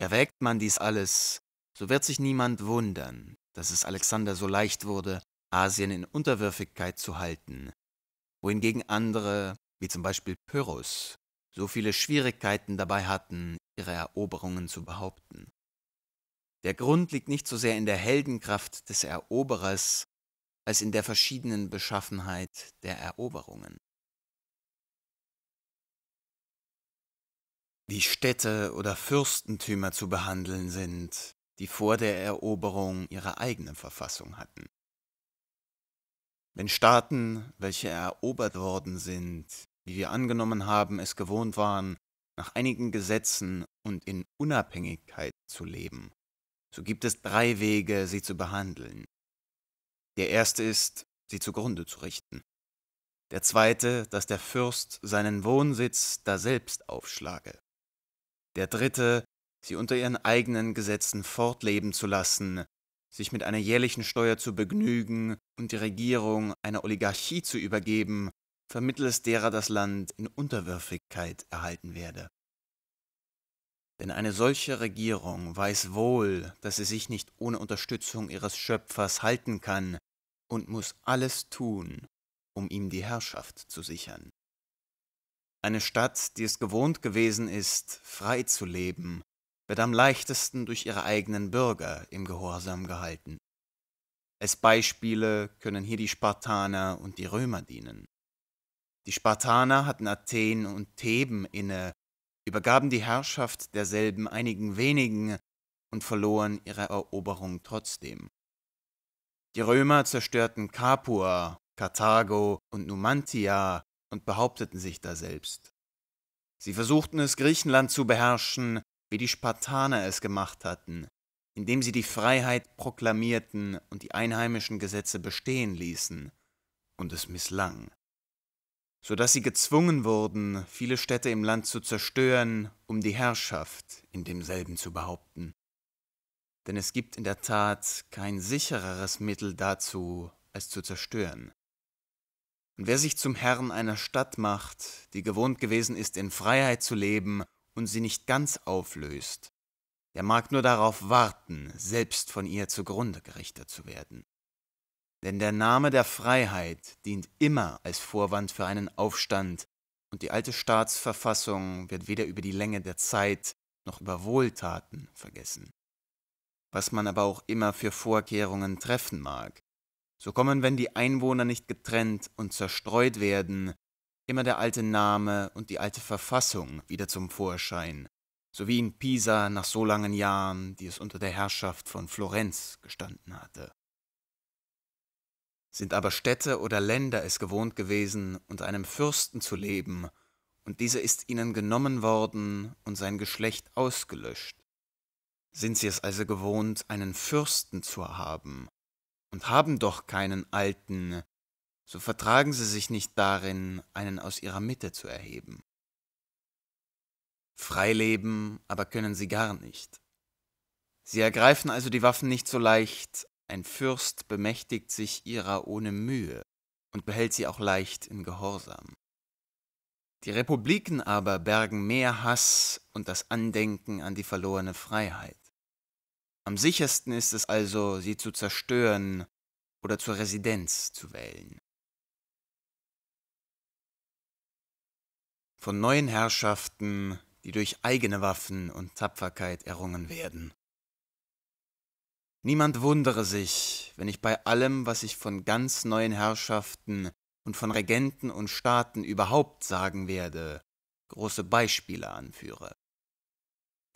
Speaker 1: Erwägt man dies alles, so wird sich niemand wundern, dass es Alexander so leicht wurde, Asien in Unterwürfigkeit zu halten, wohingegen andere, wie zum Beispiel Pyrrhus, so viele Schwierigkeiten dabei hatten, ihre Eroberungen zu behaupten. Der Grund liegt nicht so sehr in der Heldenkraft des Eroberers, als in der verschiedenen Beschaffenheit der Eroberungen. Wie Städte oder Fürstentümer zu behandeln sind, die vor der Eroberung ihre eigene Verfassung hatten. Wenn Staaten, welche erobert worden sind, wie wir angenommen haben, es gewohnt waren, nach einigen Gesetzen und in Unabhängigkeit zu leben, so gibt es drei Wege, sie zu behandeln. Der erste ist, sie zugrunde zu richten. Der zweite, dass der Fürst seinen Wohnsitz daselbst aufschlage. Der dritte, sie unter ihren eigenen Gesetzen fortleben zu lassen, sich mit einer jährlichen Steuer zu begnügen und die Regierung einer Oligarchie zu übergeben, vermittels derer das Land in Unterwürfigkeit erhalten werde. Denn eine solche Regierung weiß wohl, dass sie sich nicht ohne Unterstützung ihres Schöpfers halten kann und muss alles tun, um ihm die Herrschaft zu sichern. Eine Stadt, die es gewohnt gewesen ist, frei zu leben, wird am leichtesten durch ihre eigenen Bürger im Gehorsam gehalten. Als Beispiele können hier die Spartaner und die Römer dienen. Die Spartaner hatten Athen und Theben inne, übergaben die Herrschaft derselben einigen wenigen und verloren ihre Eroberung trotzdem. Die Römer zerstörten Capua, Karthago und Numantia und behaupteten sich daselbst. Sie versuchten es Griechenland zu beherrschen, wie die Spartaner es gemacht hatten, indem sie die Freiheit proklamierten und die einheimischen Gesetze bestehen ließen, und es misslang, so dass sie gezwungen wurden, viele Städte im Land zu zerstören, um die Herrschaft in demselben zu behaupten. Denn es gibt in der Tat kein sichereres Mittel dazu, als zu zerstören. Und wer sich zum Herrn einer Stadt macht, die gewohnt gewesen ist, in Freiheit zu leben und sie nicht ganz auflöst, der mag nur darauf warten, selbst von ihr zugrunde gerichtet zu werden. Denn der Name der Freiheit dient immer als Vorwand für einen Aufstand, und die alte Staatsverfassung wird weder über die Länge der Zeit noch über Wohltaten vergessen. Was man aber auch immer für Vorkehrungen treffen mag, so kommen, wenn die Einwohner nicht getrennt und zerstreut werden, immer der alte Name und die alte Verfassung wieder zum Vorschein, so wie in Pisa nach so langen Jahren, die es unter der Herrschaft von Florenz gestanden hatte. Sind aber Städte oder Länder es gewohnt gewesen, unter einem Fürsten zu leben, und dieser ist ihnen genommen worden und sein Geschlecht ausgelöscht. Sind sie es also gewohnt, einen Fürsten zu haben, und haben doch keinen alten, so vertragen sie sich nicht darin, einen aus ihrer Mitte zu erheben. Freileben aber können sie gar nicht. Sie ergreifen also die Waffen nicht so leicht, ein Fürst bemächtigt sich ihrer ohne Mühe und behält sie auch leicht in Gehorsam. Die Republiken aber bergen mehr Hass und das Andenken an die verlorene Freiheit. Am sichersten ist es also, sie zu zerstören oder zur Residenz zu wählen. von neuen Herrschaften, die durch eigene Waffen und Tapferkeit errungen werden. Niemand wundere sich, wenn ich bei allem, was ich von ganz neuen Herrschaften und von Regenten und Staaten überhaupt sagen werde, große Beispiele anführe.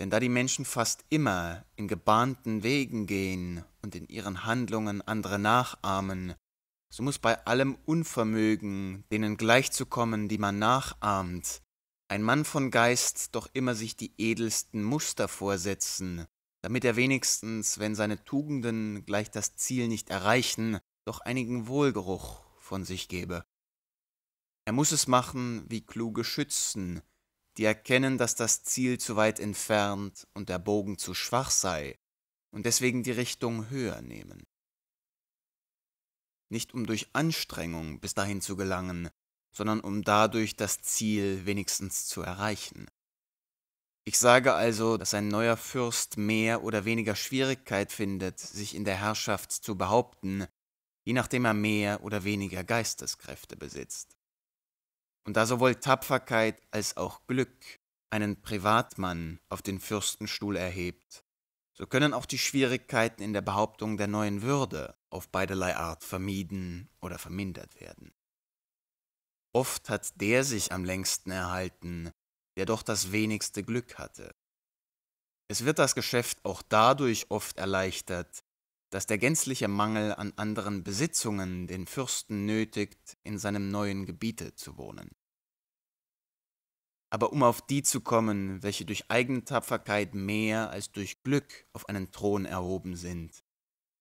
Speaker 1: Denn da die Menschen fast immer in gebahnten Wegen gehen und in ihren Handlungen andere nachahmen, so muss bei allem Unvermögen, denen gleichzukommen, die man nachahmt, ein Mann von Geist doch immer sich die edelsten Muster vorsetzen, damit er wenigstens, wenn seine Tugenden gleich das Ziel nicht erreichen, doch einigen Wohlgeruch von sich gebe. Er muss es machen wie kluge Schützen, die erkennen, dass das Ziel zu weit entfernt und der Bogen zu schwach sei, und deswegen die Richtung höher nehmen nicht um durch Anstrengung bis dahin zu gelangen, sondern um dadurch das Ziel wenigstens zu erreichen. Ich sage also, dass ein neuer Fürst mehr oder weniger Schwierigkeit findet, sich in der Herrschaft zu behaupten, je nachdem er mehr oder weniger Geisteskräfte besitzt. Und da sowohl Tapferkeit als auch Glück einen Privatmann auf den Fürstenstuhl erhebt, so können auch die Schwierigkeiten in der Behauptung der neuen Würde auf beiderlei Art vermieden oder vermindert werden. Oft hat der sich am längsten erhalten, der doch das wenigste Glück hatte. Es wird das Geschäft auch dadurch oft erleichtert, dass der gänzliche Mangel an anderen Besitzungen den Fürsten nötigt, in seinem neuen Gebiete zu wohnen. Aber um auf die zu kommen, welche durch Eigentapferkeit mehr als durch Glück auf einen Thron erhoben sind,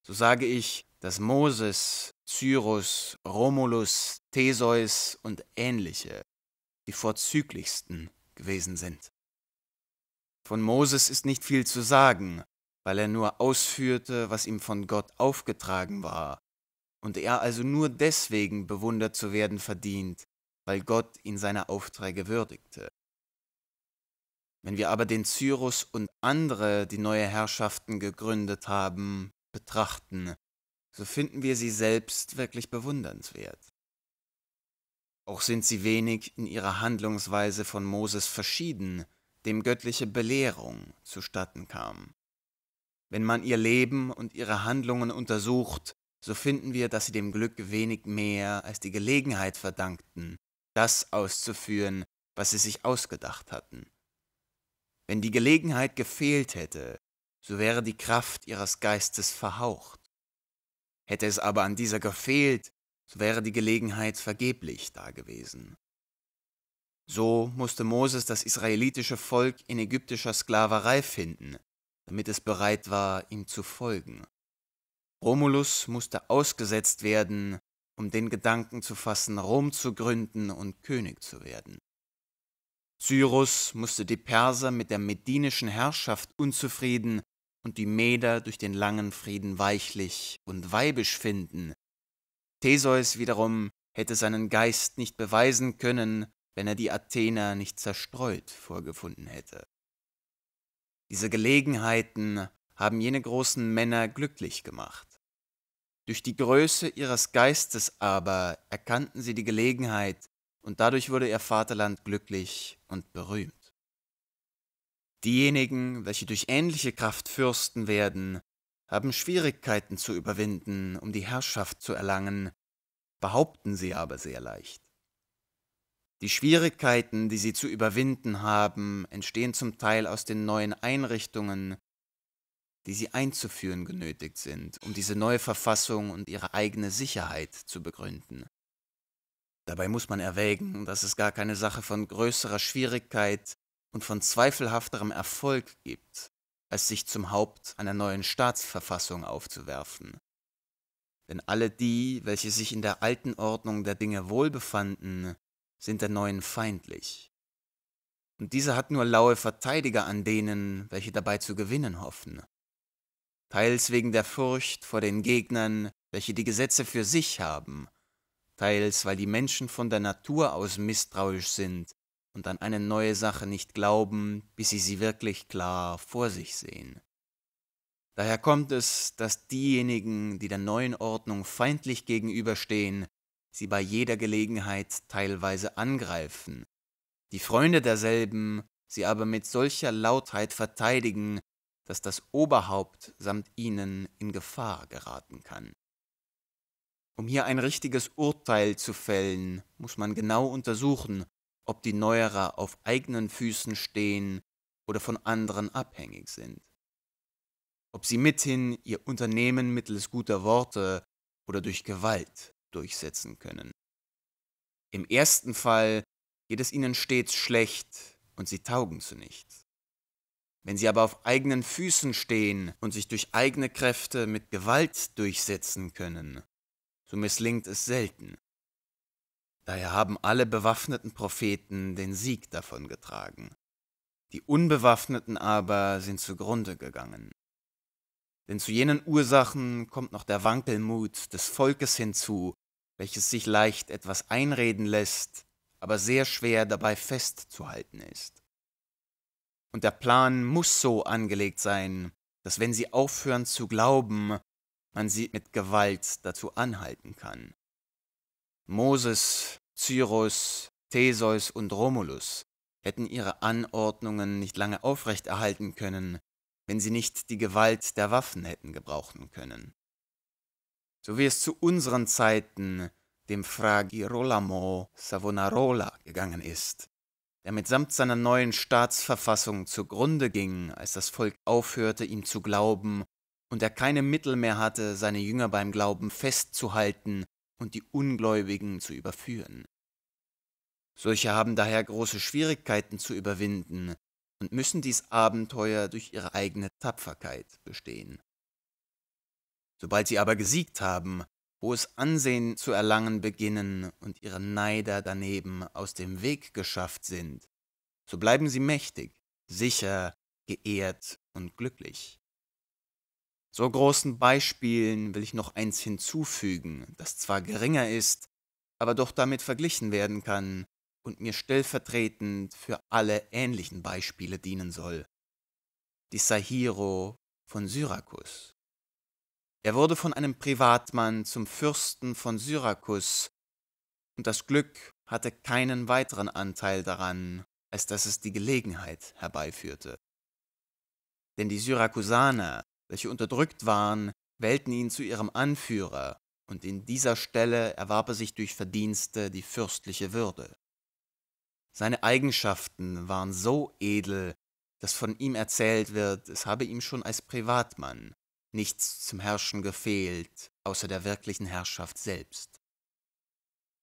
Speaker 1: so sage ich, dass Moses, Cyrus, Romulus, Theseus und ähnliche die vorzüglichsten gewesen sind. Von Moses ist nicht viel zu sagen, weil er nur ausführte, was ihm von Gott aufgetragen war, und er also nur deswegen bewundert zu werden verdient, weil Gott ihn seiner Aufträge würdigte. Wenn wir aber den Cyrus und andere, die neue Herrschaften gegründet haben, betrachten, so finden wir sie selbst wirklich bewundernswert. Auch sind sie wenig in ihrer Handlungsweise von Moses verschieden, dem göttliche Belehrung zustatten kam. Wenn man ihr Leben und ihre Handlungen untersucht, so finden wir, dass sie dem Glück wenig mehr als die Gelegenheit verdankten, das auszuführen, was sie sich ausgedacht hatten. Wenn die Gelegenheit gefehlt hätte, so wäre die Kraft ihres Geistes verhaucht. Hätte es aber an dieser gefehlt, so wäre die Gelegenheit vergeblich dagewesen. So musste Moses das israelitische Volk in ägyptischer Sklaverei finden, damit es bereit war, ihm zu folgen. Romulus musste ausgesetzt werden, um den Gedanken zu fassen, Rom zu gründen und König zu werden. Cyrus musste die Perser mit der medinischen Herrschaft unzufrieden und die Meder durch den langen Frieden weichlich und weibisch finden. Theseus wiederum hätte seinen Geist nicht beweisen können, wenn er die Athener nicht zerstreut vorgefunden hätte. Diese Gelegenheiten haben jene großen Männer glücklich gemacht. Durch die Größe ihres Geistes aber erkannten sie die Gelegenheit, und dadurch wurde ihr Vaterland glücklich und berühmt. Diejenigen, welche durch ähnliche Kraft Fürsten werden, haben Schwierigkeiten zu überwinden, um die Herrschaft zu erlangen, behaupten sie aber sehr leicht. Die Schwierigkeiten, die sie zu überwinden haben, entstehen zum Teil aus den neuen Einrichtungen, die sie einzuführen genötigt sind, um diese neue Verfassung und ihre eigene Sicherheit zu begründen. Dabei muss man erwägen, dass es gar keine Sache von größerer Schwierigkeit und von zweifelhafterem Erfolg gibt, als sich zum Haupt einer neuen Staatsverfassung aufzuwerfen. Denn alle die, welche sich in der alten Ordnung der Dinge wohlbefanden, sind der neuen feindlich. Und diese hat nur laue Verteidiger an denen, welche dabei zu gewinnen hoffen. Teils wegen der Furcht vor den Gegnern, welche die Gesetze für sich haben, teils weil die Menschen von der Natur aus misstrauisch sind und an eine neue Sache nicht glauben, bis sie sie wirklich klar vor sich sehen. Daher kommt es, dass diejenigen, die der neuen Ordnung feindlich gegenüberstehen, sie bei jeder Gelegenheit teilweise angreifen, die Freunde derselben sie aber mit solcher Lautheit verteidigen, dass das Oberhaupt samt ihnen in Gefahr geraten kann. Um hier ein richtiges Urteil zu fällen, muss man genau untersuchen, ob die Neuerer auf eigenen Füßen stehen oder von anderen abhängig sind. Ob sie mithin ihr Unternehmen mittels guter Worte oder durch Gewalt durchsetzen können. Im ersten Fall geht es ihnen stets schlecht und sie taugen zu nichts. Wenn sie aber auf eigenen Füßen stehen und sich durch eigene Kräfte mit Gewalt durchsetzen können, so misslingt es selten. Daher haben alle bewaffneten Propheten den Sieg davongetragen. Die unbewaffneten aber sind zugrunde gegangen. Denn zu jenen Ursachen kommt noch der Wankelmut des Volkes hinzu, welches sich leicht etwas einreden lässt, aber sehr schwer dabei festzuhalten ist. Und der Plan muss so angelegt sein, dass wenn sie aufhören zu glauben, man sie mit Gewalt dazu anhalten kann. Moses, Cyrus, Theseus und Romulus hätten ihre Anordnungen nicht lange aufrechterhalten können, wenn sie nicht die Gewalt der Waffen hätten gebrauchen können. So wie es zu unseren Zeiten dem Fra Girolamo Savonarola gegangen ist, der mitsamt seiner neuen Staatsverfassung zugrunde ging, als das Volk aufhörte, ihm zu glauben und er keine Mittel mehr hatte, seine Jünger beim Glauben festzuhalten und die Ungläubigen zu überführen. Solche haben daher große Schwierigkeiten zu überwinden und müssen dies Abenteuer durch ihre eigene Tapferkeit bestehen. Sobald sie aber gesiegt haben, hohes Ansehen zu erlangen beginnen und ihre Neider daneben aus dem Weg geschafft sind, so bleiben sie mächtig, sicher, geehrt und glücklich. So großen Beispielen will ich noch eins hinzufügen, das zwar geringer ist, aber doch damit verglichen werden kann und mir stellvertretend für alle ähnlichen Beispiele dienen soll. Die Sahiro von Syrakus. Er wurde von einem Privatmann zum Fürsten von Syrakus, und das Glück hatte keinen weiteren Anteil daran, als dass es die Gelegenheit herbeiführte. Denn die Syrakusaner welche unterdrückt waren, wählten ihn zu ihrem Anführer, und in dieser Stelle erwarb er sich durch Verdienste die fürstliche Würde. Seine Eigenschaften waren so edel, dass von ihm erzählt wird, es habe ihm schon als Privatmann nichts zum Herrschen gefehlt, außer der wirklichen Herrschaft selbst.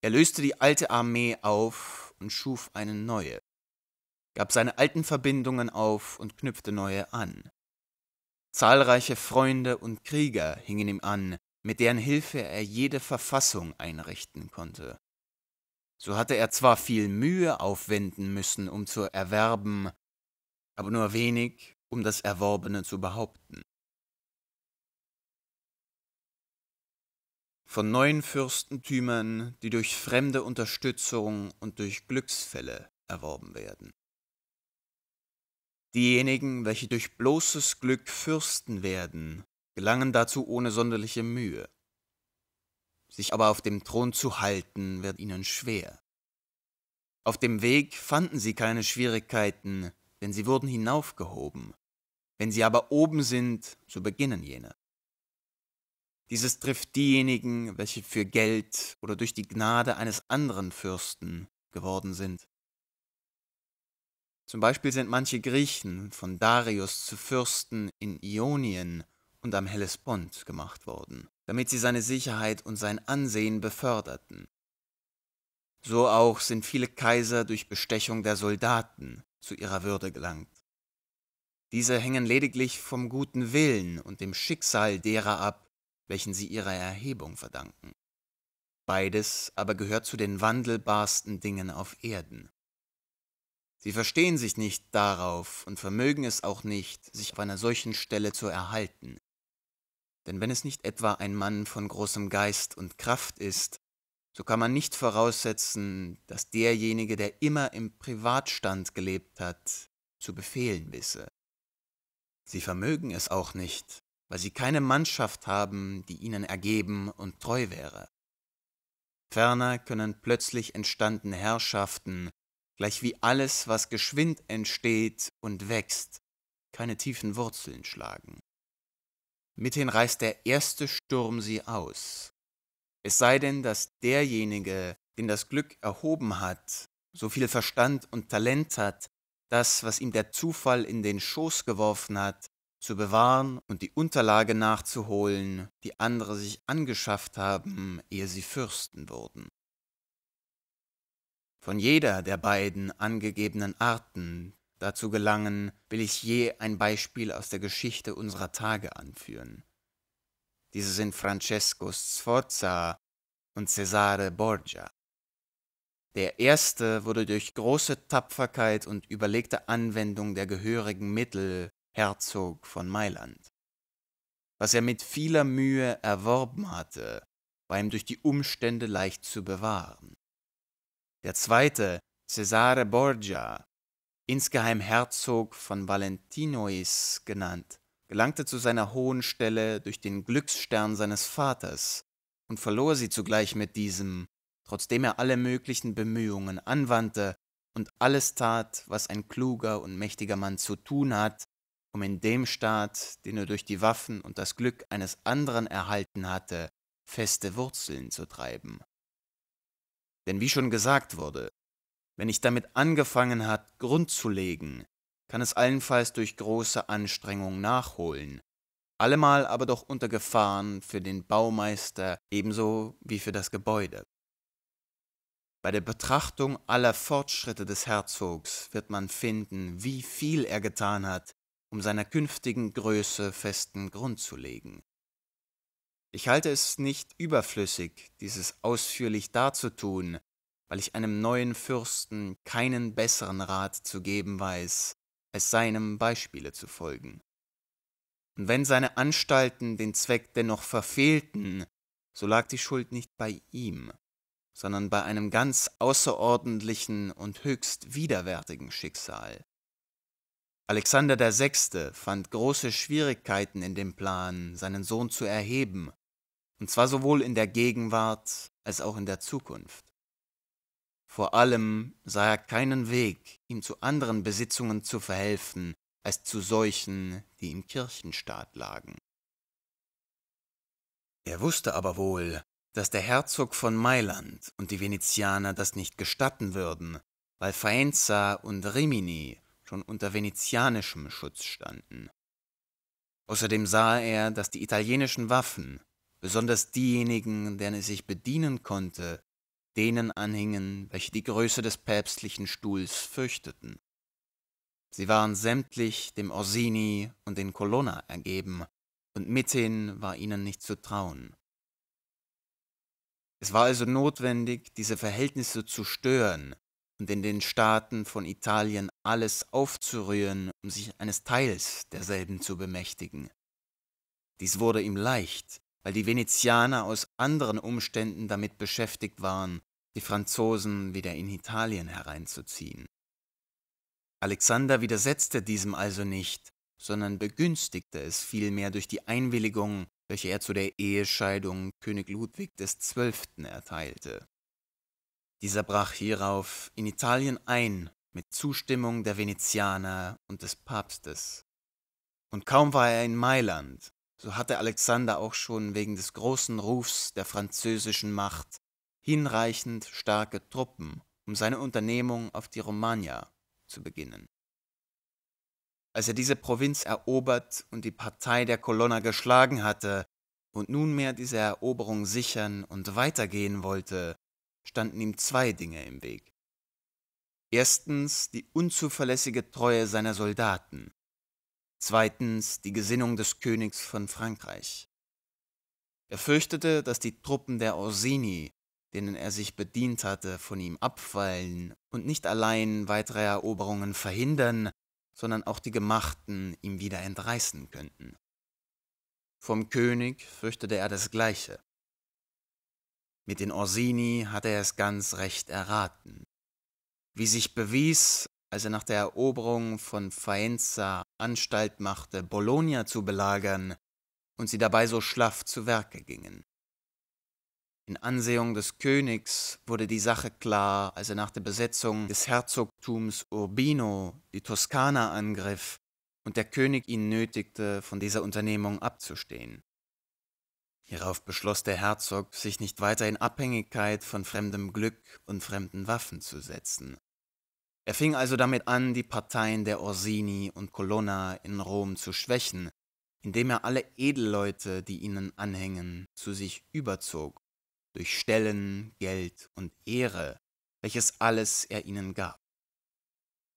Speaker 1: Er löste die alte Armee auf und schuf eine neue, gab seine alten Verbindungen auf und knüpfte neue an. Zahlreiche Freunde und Krieger hingen ihm an, mit deren Hilfe er jede Verfassung einrichten konnte. So hatte er zwar viel Mühe aufwenden müssen, um zu erwerben, aber nur wenig, um das Erworbene zu behaupten. Von neuen Fürstentümern, die durch fremde Unterstützung und durch Glücksfälle erworben werden. Diejenigen, welche durch bloßes Glück Fürsten werden, gelangen dazu ohne sonderliche Mühe. Sich aber auf dem Thron zu halten, wird ihnen schwer. Auf dem Weg fanden sie keine Schwierigkeiten, denn sie wurden hinaufgehoben. Wenn sie aber oben sind, so beginnen jene. Dieses trifft diejenigen, welche für Geld oder durch die Gnade eines anderen Fürsten geworden sind. Zum Beispiel sind manche Griechen von Darius zu Fürsten in Ionien und am Hellespont gemacht worden, damit sie seine Sicherheit und sein Ansehen beförderten. So auch sind viele Kaiser durch Bestechung der Soldaten zu ihrer Würde gelangt. Diese hängen lediglich vom guten Willen und dem Schicksal derer ab, welchen sie ihrer Erhebung verdanken. Beides aber gehört zu den wandelbarsten Dingen auf Erden. Sie verstehen sich nicht darauf und vermögen es auch nicht, sich auf einer solchen Stelle zu erhalten. Denn wenn es nicht etwa ein Mann von großem Geist und Kraft ist, so kann man nicht voraussetzen, dass derjenige, der immer im Privatstand gelebt hat, zu befehlen wisse. Sie vermögen es auch nicht, weil sie keine Mannschaft haben, die ihnen ergeben und treu wäre. Ferner können plötzlich entstandene Herrschaften gleich wie alles, was geschwind entsteht und wächst, keine tiefen Wurzeln schlagen. Mithin reißt der erste Sturm sie aus. Es sei denn, dass derjenige, den das Glück erhoben hat, so viel Verstand und Talent hat, das, was ihm der Zufall in den Schoß geworfen hat, zu bewahren und die Unterlage nachzuholen, die andere sich angeschafft haben, ehe sie Fürsten wurden. Von jeder der beiden angegebenen Arten dazu gelangen, will ich je ein Beispiel aus der Geschichte unserer Tage anführen. Diese sind Francesco Sforza und Cesare Borgia. Der erste wurde durch große Tapferkeit und überlegte Anwendung der gehörigen Mittel Herzog von Mailand. Was er mit vieler Mühe erworben hatte, war ihm durch die Umstände leicht zu bewahren. Der zweite, Cesare Borgia, insgeheim Herzog von Valentinois genannt, gelangte zu seiner hohen Stelle durch den Glücksstern seines Vaters und verlor sie zugleich mit diesem, trotzdem er alle möglichen Bemühungen anwandte und alles tat, was ein kluger und mächtiger Mann zu tun hat, um in dem Staat, den er durch die Waffen und das Glück eines anderen erhalten hatte, feste Wurzeln zu treiben. Denn wie schon gesagt wurde, wenn ich damit angefangen hat, Grund zu legen, kann es allenfalls durch große Anstrengung nachholen, allemal aber doch unter Gefahren für den Baumeister ebenso wie für das Gebäude. Bei der Betrachtung aller Fortschritte des Herzogs wird man finden, wie viel er getan hat, um seiner künftigen Größe festen Grund zu legen. Ich halte es nicht überflüssig, dieses ausführlich darzutun, weil ich einem neuen Fürsten keinen besseren Rat zu geben weiß, als seinem Beispiele zu folgen. Und wenn seine Anstalten den Zweck dennoch verfehlten, so lag die Schuld nicht bei ihm, sondern bei einem ganz außerordentlichen und höchst widerwärtigen Schicksal. Alexander VI. fand große Schwierigkeiten in dem Plan, seinen Sohn zu erheben, und zwar sowohl in der Gegenwart als auch in der Zukunft. Vor allem sah er keinen Weg, ihm zu anderen Besitzungen zu verhelfen, als zu solchen, die im Kirchenstaat lagen. Er wusste aber wohl, dass der Herzog von Mailand und die Venezianer das nicht gestatten würden, weil Faenza und Rimini schon unter venezianischem Schutz standen. Außerdem sah er, dass die italienischen Waffen, besonders diejenigen, deren er sich bedienen konnte, denen anhingen, welche die Größe des päpstlichen Stuhls fürchteten. Sie waren sämtlich dem Orsini und den Colonna ergeben, und mithin war ihnen nicht zu trauen. Es war also notwendig, diese Verhältnisse zu stören und in den Staaten von Italien alles aufzurühren, um sich eines Teils derselben zu bemächtigen. Dies wurde ihm leicht, weil die Venezianer aus anderen Umständen damit beschäftigt waren, die Franzosen wieder in Italien hereinzuziehen. Alexander widersetzte diesem also nicht, sondern begünstigte es vielmehr durch die Einwilligung, welche er zu der Ehescheidung König Ludwig XII. erteilte. Dieser brach hierauf in Italien ein mit Zustimmung der Venezianer und des Papstes. Und kaum war er in Mailand, so hatte Alexander auch schon wegen des großen Rufs der französischen Macht hinreichend starke Truppen, um seine Unternehmung auf die Romagna zu beginnen. Als er diese Provinz erobert und die Partei der Colonna geschlagen hatte und nunmehr diese Eroberung sichern und weitergehen wollte, standen ihm zwei Dinge im Weg. Erstens die unzuverlässige Treue seiner Soldaten, zweitens die Gesinnung des Königs von Frankreich. Er fürchtete, dass die Truppen der Orsini, denen er sich bedient hatte, von ihm abfallen und nicht allein weitere Eroberungen verhindern, sondern auch die Gemachten ihm wieder entreißen könnten. Vom König fürchtete er das Gleiche. Mit den Orsini hatte er es ganz recht erraten. Wie sich bewies, als er nach der Eroberung von Faenza Anstalt machte, Bologna zu belagern und sie dabei so schlaff zu Werke gingen. In Ansehung des Königs wurde die Sache klar, als er nach der Besetzung des Herzogtums Urbino die Toskana angriff und der König ihn nötigte, von dieser Unternehmung abzustehen. Hierauf beschloss der Herzog, sich nicht weiter in Abhängigkeit von fremdem Glück und fremden Waffen zu setzen, er fing also damit an, die Parteien der Orsini und Colonna in Rom zu schwächen, indem er alle Edelleute, die ihnen anhängen, zu sich überzog, durch Stellen, Geld und Ehre, welches alles er ihnen gab.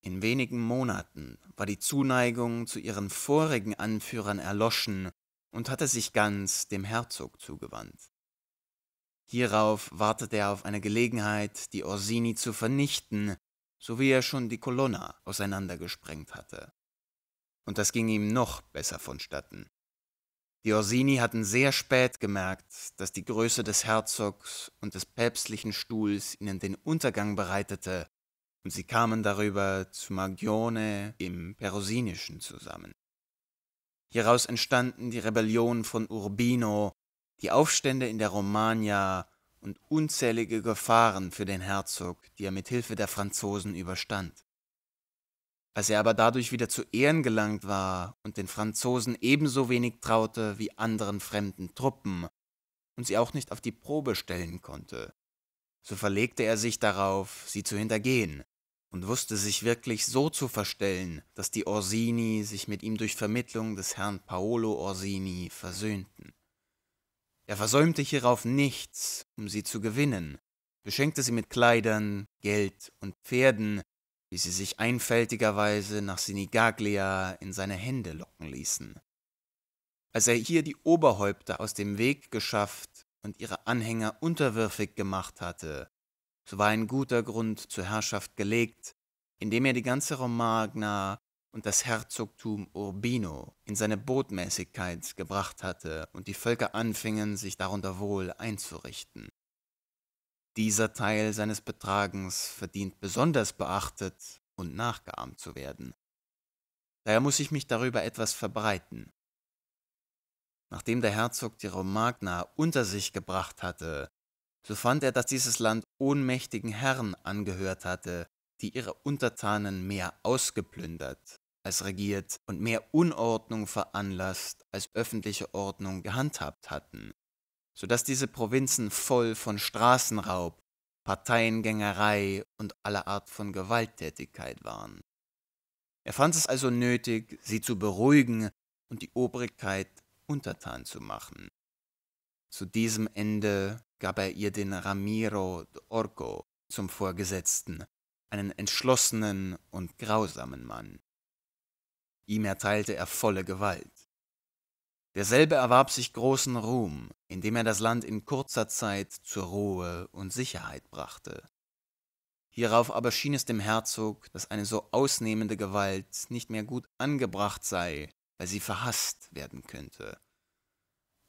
Speaker 1: In wenigen Monaten war die Zuneigung zu ihren vorigen Anführern erloschen und hatte sich ganz dem Herzog zugewandt. Hierauf wartete er auf eine Gelegenheit, die Orsini zu vernichten so wie er schon die Colonna auseinandergesprengt hatte. Und das ging ihm noch besser vonstatten. Die Orsini hatten sehr spät gemerkt, dass die Größe des Herzogs und des päpstlichen Stuhls ihnen den Untergang bereitete, und sie kamen darüber zu Magione im Perosinischen zusammen. Hieraus entstanden die Rebellion von Urbino, die Aufstände in der Romagna und unzählige Gefahren für den Herzog, die er mit Hilfe der Franzosen überstand. Als er aber dadurch wieder zu Ehren gelangt war und den Franzosen ebenso wenig traute wie anderen fremden Truppen und sie auch nicht auf die Probe stellen konnte, so verlegte er sich darauf, sie zu hintergehen und wusste sich wirklich so zu verstellen, dass die Orsini sich mit ihm durch Vermittlung des Herrn Paolo Orsini versöhnten. Er versäumte hierauf nichts, um sie zu gewinnen, beschenkte sie mit Kleidern, Geld und Pferden, wie sie sich einfältigerweise nach Sinigaglia in seine Hände locken ließen. Als er hier die Oberhäupter aus dem Weg geschafft und ihre Anhänger unterwürfig gemacht hatte, so war ein guter Grund zur Herrschaft gelegt, indem er die ganze Romagna und das Herzogtum Urbino in seine Botmäßigkeit gebracht hatte und die Völker anfingen, sich darunter wohl einzurichten. Dieser Teil seines Betragens verdient besonders beachtet und nachgeahmt zu werden. Daher muss ich mich darüber etwas verbreiten. Nachdem der Herzog die Romagna unter sich gebracht hatte, so fand er, dass dieses Land ohnmächtigen Herren angehört hatte, die ihre Untertanen mehr ausgeplündert als regiert und mehr Unordnung veranlasst als öffentliche Ordnung gehandhabt hatten, so dass diese Provinzen voll von Straßenraub, Parteiengängerei und aller Art von Gewalttätigkeit waren. Er fand es also nötig, sie zu beruhigen und die Obrigkeit untertan zu machen. Zu diesem Ende gab er ihr den Ramiro d'Orco zum Vorgesetzten, einen entschlossenen und grausamen Mann. Ihm erteilte er volle Gewalt. Derselbe erwarb sich großen Ruhm, indem er das Land in kurzer Zeit zur Ruhe und Sicherheit brachte. Hierauf aber schien es dem Herzog, dass eine so ausnehmende Gewalt nicht mehr gut angebracht sei, weil sie verhasst werden könnte.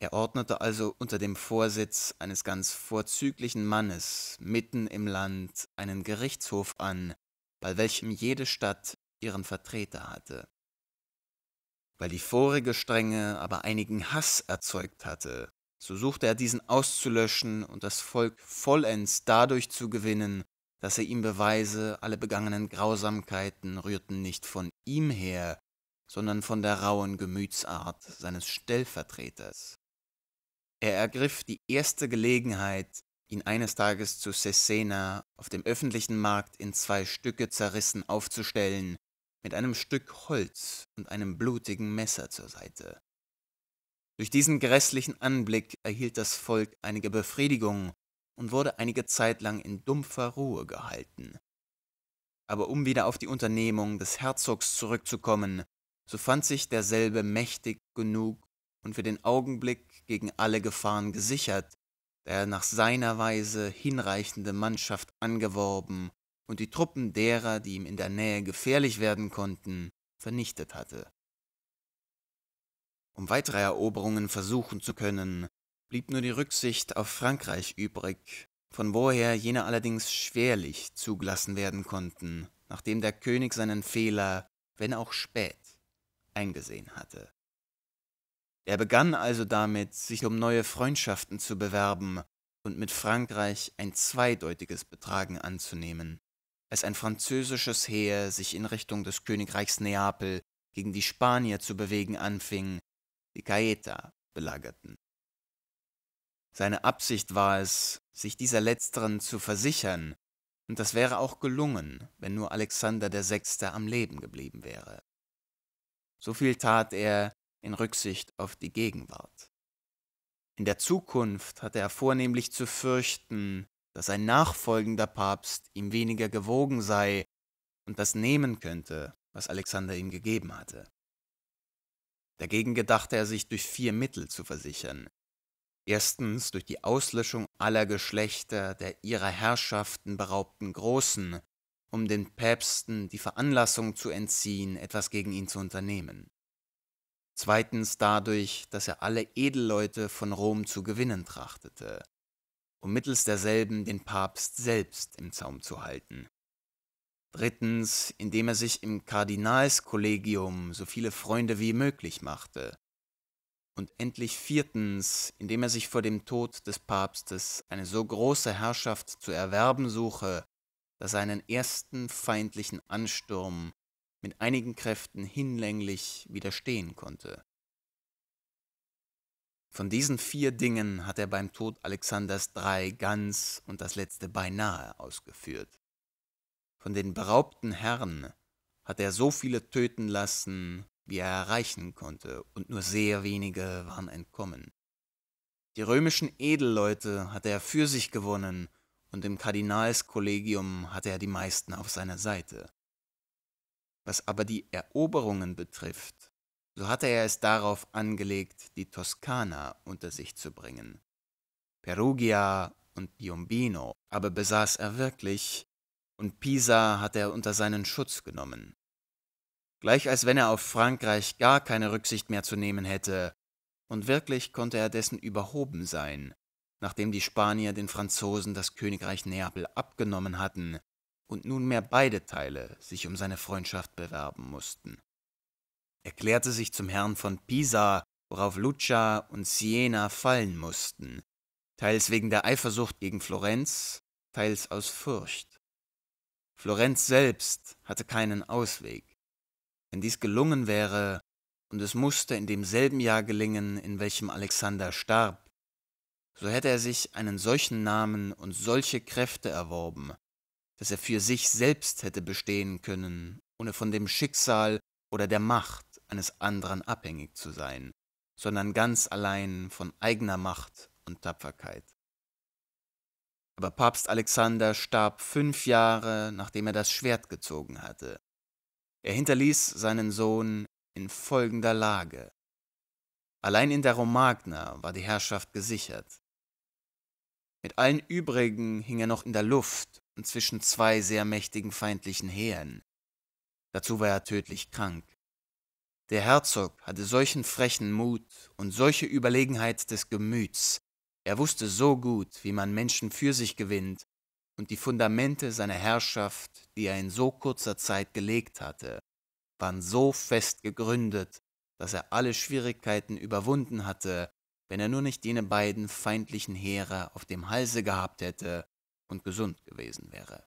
Speaker 1: Er ordnete also unter dem Vorsitz eines ganz vorzüglichen Mannes mitten im Land einen Gerichtshof an, bei welchem jede Stadt ihren Vertreter hatte weil die vorige Strenge aber einigen Hass erzeugt hatte. So suchte er diesen auszulöschen und das Volk vollends dadurch zu gewinnen, dass er ihm beweise, alle begangenen Grausamkeiten rührten nicht von ihm her, sondern von der rauen Gemütsart seines Stellvertreters. Er ergriff die erste Gelegenheit, ihn eines Tages zu Cesena auf dem öffentlichen Markt in zwei Stücke zerrissen aufzustellen mit einem Stück Holz und einem blutigen Messer zur Seite. Durch diesen grässlichen Anblick erhielt das Volk einige Befriedigung und wurde einige Zeit lang in dumpfer Ruhe gehalten. Aber um wieder auf die Unternehmung des Herzogs zurückzukommen, so fand sich derselbe mächtig genug und für den Augenblick gegen alle Gefahren gesichert, da er nach seiner Weise hinreichende Mannschaft angeworben und die Truppen derer, die ihm in der Nähe gefährlich werden konnten, vernichtet hatte. Um weitere Eroberungen versuchen zu können, blieb nur die Rücksicht auf Frankreich übrig, von woher jene allerdings schwerlich zugelassen werden konnten, nachdem der König seinen Fehler, wenn auch spät, eingesehen hatte. Er begann also damit, sich um neue Freundschaften zu bewerben und mit Frankreich ein zweideutiges Betragen anzunehmen als ein französisches Heer sich in Richtung des Königreichs Neapel gegen die Spanier zu bewegen anfing, die Caeta belagerten. Seine Absicht war es, sich dieser letzteren zu versichern, und das wäre auch gelungen, wenn nur Alexander VI. am Leben geblieben wäre. So viel tat er in Rücksicht auf die Gegenwart. In der Zukunft hatte er vornehmlich zu fürchten, dass ein nachfolgender Papst ihm weniger gewogen sei und das nehmen könnte, was Alexander ihm gegeben hatte. Dagegen gedachte er sich durch vier Mittel zu versichern. Erstens durch die Auslöschung aller Geschlechter der ihrer Herrschaften beraubten Großen, um den Päpsten die Veranlassung zu entziehen, etwas gegen ihn zu unternehmen. Zweitens dadurch, dass er alle Edelleute von Rom zu gewinnen trachtete, um mittels derselben den Papst selbst im Zaum zu halten. Drittens, indem er sich im Kardinalskollegium so viele Freunde wie möglich machte. Und endlich viertens, indem er sich vor dem Tod des Papstes eine so große Herrschaft zu erwerben suche, dass er einen ersten feindlichen Ansturm mit einigen Kräften hinlänglich widerstehen konnte. Von diesen vier Dingen hat er beim Tod Alexanders drei ganz und das letzte beinahe ausgeführt. Von den beraubten Herren hat er so viele töten lassen, wie er erreichen konnte, und nur sehr wenige waren entkommen. Die römischen Edelleute hat er für sich gewonnen, und im Kardinalskollegium hatte er die meisten auf seiner Seite. Was aber die Eroberungen betrifft, so hatte er es darauf angelegt, die Toskana unter sich zu bringen, Perugia und Piombino aber besaß er wirklich, und Pisa hatte er unter seinen Schutz genommen. Gleich als wenn er auf Frankreich gar keine Rücksicht mehr zu nehmen hätte, und wirklich konnte er dessen überhoben sein, nachdem die Spanier den Franzosen das Königreich Neapel abgenommen hatten und nunmehr beide Teile sich um seine Freundschaft bewerben mussten erklärte sich zum Herrn von Pisa, worauf Lucca und Siena fallen mussten, teils wegen der Eifersucht gegen Florenz, teils aus Furcht. Florenz selbst hatte keinen Ausweg. Wenn dies gelungen wäre, und es musste in demselben Jahr gelingen, in welchem Alexander starb, so hätte er sich einen solchen Namen und solche Kräfte erworben, dass er für sich selbst hätte bestehen können, ohne von dem Schicksal oder der Macht eines anderen abhängig zu sein, sondern ganz allein von eigener Macht und Tapferkeit. Aber Papst Alexander starb fünf Jahre, nachdem er das Schwert gezogen hatte. Er hinterließ seinen Sohn in folgender Lage. Allein in der Romagna war die Herrschaft gesichert. Mit allen übrigen hing er noch in der Luft und zwischen zwei sehr mächtigen feindlichen Heeren. Dazu war er tödlich krank. Der Herzog hatte solchen frechen Mut und solche Überlegenheit des Gemüts, er wusste so gut, wie man Menschen für sich gewinnt und die Fundamente seiner Herrschaft, die er in so kurzer Zeit gelegt hatte, waren so fest gegründet, dass er alle Schwierigkeiten überwunden hatte, wenn er nur nicht jene beiden feindlichen Heere auf dem Halse gehabt hätte und gesund gewesen wäre.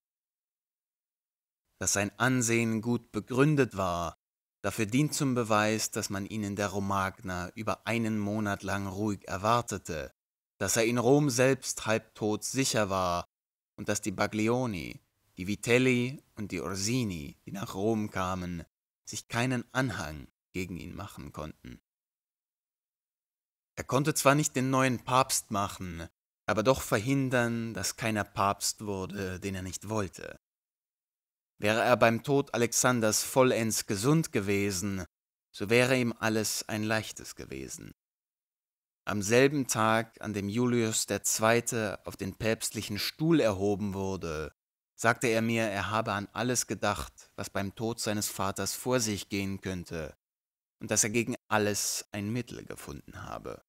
Speaker 1: Dass sein Ansehen gut begründet war, Dafür dient zum Beweis, dass man ihn in der Romagna über einen Monat lang ruhig erwartete, dass er in Rom selbst halbtot sicher war und dass die Baglioni, die Vitelli und die Orsini, die nach Rom kamen, sich keinen Anhang gegen ihn machen konnten. Er konnte zwar nicht den neuen Papst machen, aber doch verhindern, dass keiner Papst wurde, den er nicht wollte. Wäre er beim Tod Alexanders vollends gesund gewesen, so wäre ihm alles ein leichtes gewesen. Am selben Tag, an dem Julius II. auf den päpstlichen Stuhl erhoben wurde, sagte er mir, er habe an alles gedacht, was beim Tod seines Vaters vor sich gehen könnte, und dass er gegen alles ein Mittel gefunden habe.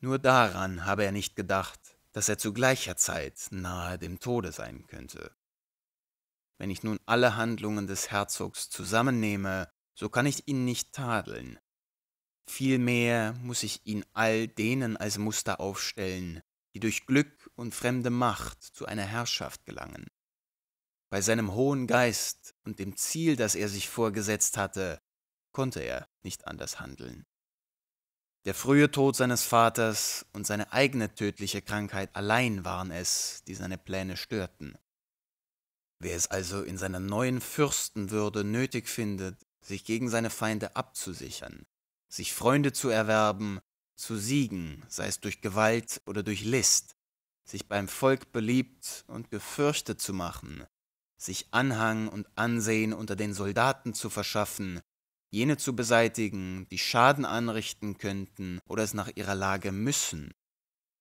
Speaker 1: Nur daran habe er nicht gedacht, dass er zu gleicher Zeit nahe dem Tode sein könnte. Wenn ich nun alle Handlungen des Herzogs zusammennehme, so kann ich ihn nicht tadeln. Vielmehr muss ich ihn all denen als Muster aufstellen, die durch Glück und fremde Macht zu einer Herrschaft gelangen. Bei seinem hohen Geist und dem Ziel, das er sich vorgesetzt hatte, konnte er nicht anders handeln. Der frühe Tod seines Vaters und seine eigene tödliche Krankheit allein waren es, die seine Pläne störten. Wer es also in seiner neuen Fürstenwürde nötig findet, sich gegen seine Feinde abzusichern, sich Freunde zu erwerben, zu siegen, sei es durch Gewalt oder durch List, sich beim Volk beliebt und gefürchtet zu machen, sich Anhang und Ansehen unter den Soldaten zu verschaffen, jene zu beseitigen, die Schaden anrichten könnten oder es nach ihrer Lage müssen,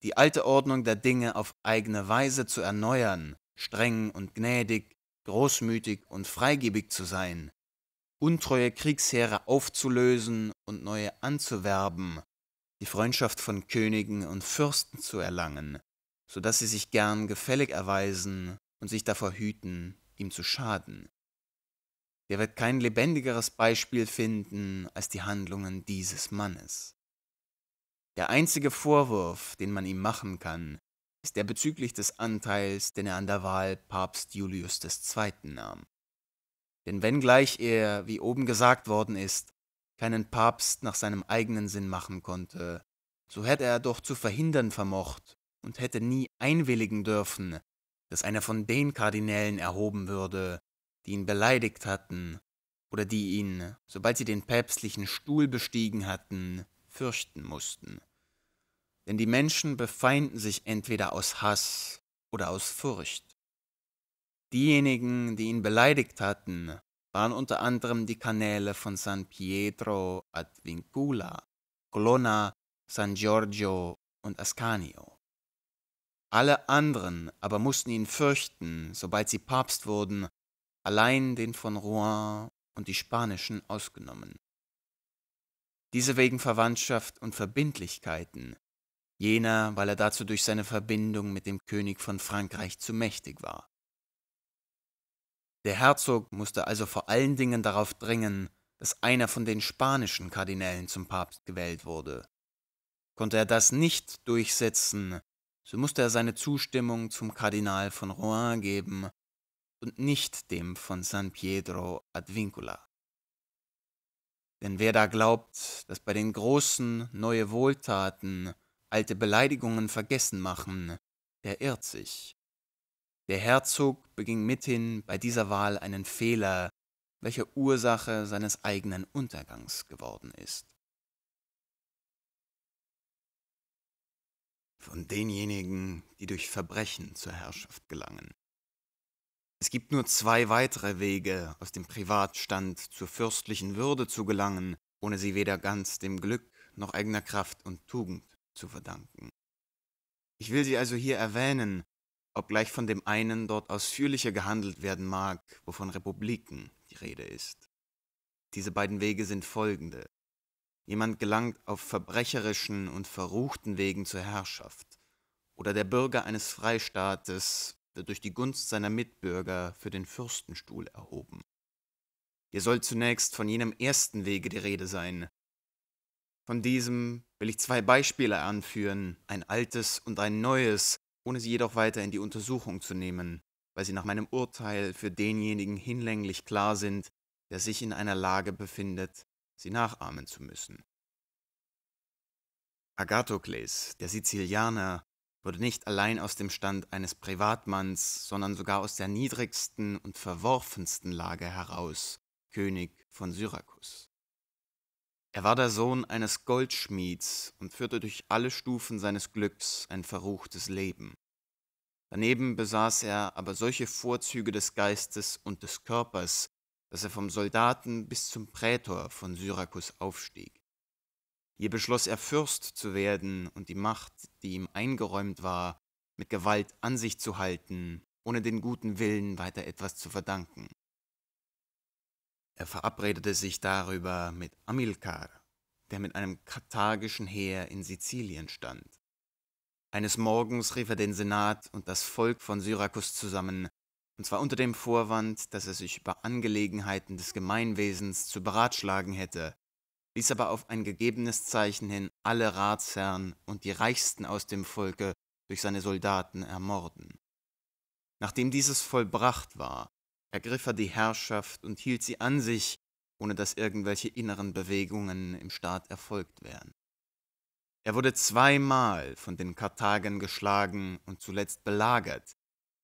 Speaker 1: die alte Ordnung der Dinge auf eigene Weise zu erneuern, streng und gnädig, großmütig und freigebig zu sein, untreue Kriegsheere aufzulösen und neue anzuwerben, die Freundschaft von Königen und Fürsten zu erlangen, so dass sie sich gern gefällig erweisen und sich davor hüten, ihm zu schaden. Der wird kein lebendigeres Beispiel finden als die Handlungen dieses Mannes. Der einzige Vorwurf, den man ihm machen kann, ist er bezüglich des Anteils, den er an der Wahl Papst Julius II. nahm. Denn wenngleich er, wie oben gesagt worden ist, keinen Papst nach seinem eigenen Sinn machen konnte, so hätte er doch zu verhindern vermocht und hätte nie einwilligen dürfen, dass einer von den Kardinälen erhoben würde, die ihn beleidigt hatten oder die ihn, sobald sie den päpstlichen Stuhl bestiegen hatten, fürchten mussten. Denn die Menschen befeinden sich entweder aus Hass oder aus Furcht. Diejenigen, die ihn beleidigt hatten, waren unter anderem die Kanäle von San Pietro ad Vincula, Colonna, San Giorgio und Ascanio. Alle anderen aber mussten ihn fürchten, sobald sie Papst wurden, allein den von Rouen und die Spanischen ausgenommen. Diese wegen Verwandtschaft und Verbindlichkeiten jener, weil er dazu durch seine Verbindung mit dem König von Frankreich zu mächtig war. Der Herzog musste also vor allen Dingen darauf dringen, dass einer von den spanischen Kardinälen zum Papst gewählt wurde. Konnte er das nicht durchsetzen, so musste er seine Zustimmung zum Kardinal von Rouen geben und nicht dem von San Pietro ad Vincula. Denn wer da glaubt, dass bei den Großen neue Wohltaten alte Beleidigungen vergessen machen, der irrt sich. Der Herzog beging mithin bei dieser Wahl einen Fehler, welcher Ursache seines eigenen Untergangs geworden ist. Von denjenigen, die durch Verbrechen zur Herrschaft gelangen. Es gibt nur zwei weitere Wege, aus dem Privatstand zur fürstlichen Würde zu gelangen, ohne sie weder ganz dem Glück noch eigener Kraft und Tugend zu verdanken. Ich will sie also hier erwähnen, obgleich von dem einen dort ausführlicher gehandelt werden mag, wovon Republiken die Rede ist. Diese beiden Wege sind folgende. Jemand gelangt auf verbrecherischen und verruchten Wegen zur Herrschaft, oder der Bürger eines Freistaates wird durch die Gunst seiner Mitbürger für den Fürstenstuhl erhoben. Hier soll zunächst von jenem ersten Wege die Rede sein, von diesem will ich zwei Beispiele anführen, ein altes und ein neues, ohne sie jedoch weiter in die Untersuchung zu nehmen, weil sie nach meinem Urteil für denjenigen hinlänglich klar sind, der sich in einer Lage befindet, sie nachahmen zu müssen. Agathokles, der Sizilianer, wurde nicht allein aus dem Stand eines Privatmanns, sondern sogar aus der niedrigsten und verworfensten Lage heraus König von Syrakus. Er war der Sohn eines Goldschmieds und führte durch alle Stufen seines Glücks ein verruchtes Leben. Daneben besaß er aber solche Vorzüge des Geistes und des Körpers, dass er vom Soldaten bis zum Prätor von Syrakus aufstieg. Hier beschloss er Fürst zu werden und die Macht, die ihm eingeräumt war, mit Gewalt an sich zu halten, ohne den guten Willen weiter etwas zu verdanken. Er verabredete sich darüber mit Amilcar, der mit einem karthagischen Heer in Sizilien stand. Eines Morgens rief er den Senat und das Volk von Syrakus zusammen, und zwar unter dem Vorwand, dass er sich über Angelegenheiten des Gemeinwesens zu beratschlagen hätte, ließ aber auf ein gegebenes Zeichen hin alle Ratsherren und die Reichsten aus dem Volke durch seine Soldaten ermorden. Nachdem dieses vollbracht war, ergriff er die Herrschaft und hielt sie an sich, ohne dass irgendwelche inneren Bewegungen im Staat erfolgt wären. Er wurde zweimal von den Karthagern geschlagen und zuletzt belagert,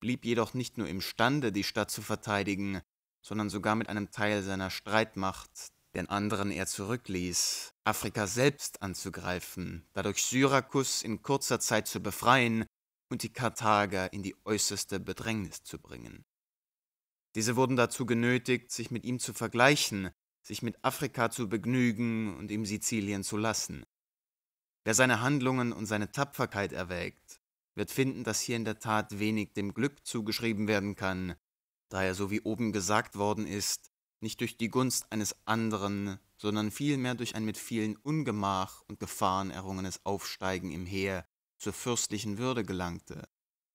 Speaker 1: blieb jedoch nicht nur imstande, die Stadt zu verteidigen, sondern sogar mit einem Teil seiner Streitmacht, den anderen er zurückließ, Afrika selbst anzugreifen, dadurch Syrakus in kurzer Zeit zu befreien und die Karthager in die äußerste Bedrängnis zu bringen. Diese wurden dazu genötigt, sich mit ihm zu vergleichen, sich mit Afrika zu begnügen und ihm Sizilien zu lassen. Wer seine Handlungen und seine Tapferkeit erwägt, wird finden, dass hier in der Tat wenig dem Glück zugeschrieben werden kann, da er, so wie oben gesagt worden ist, nicht durch die Gunst eines anderen, sondern vielmehr durch ein mit vielen Ungemach und Gefahren errungenes Aufsteigen im Heer zur fürstlichen Würde gelangte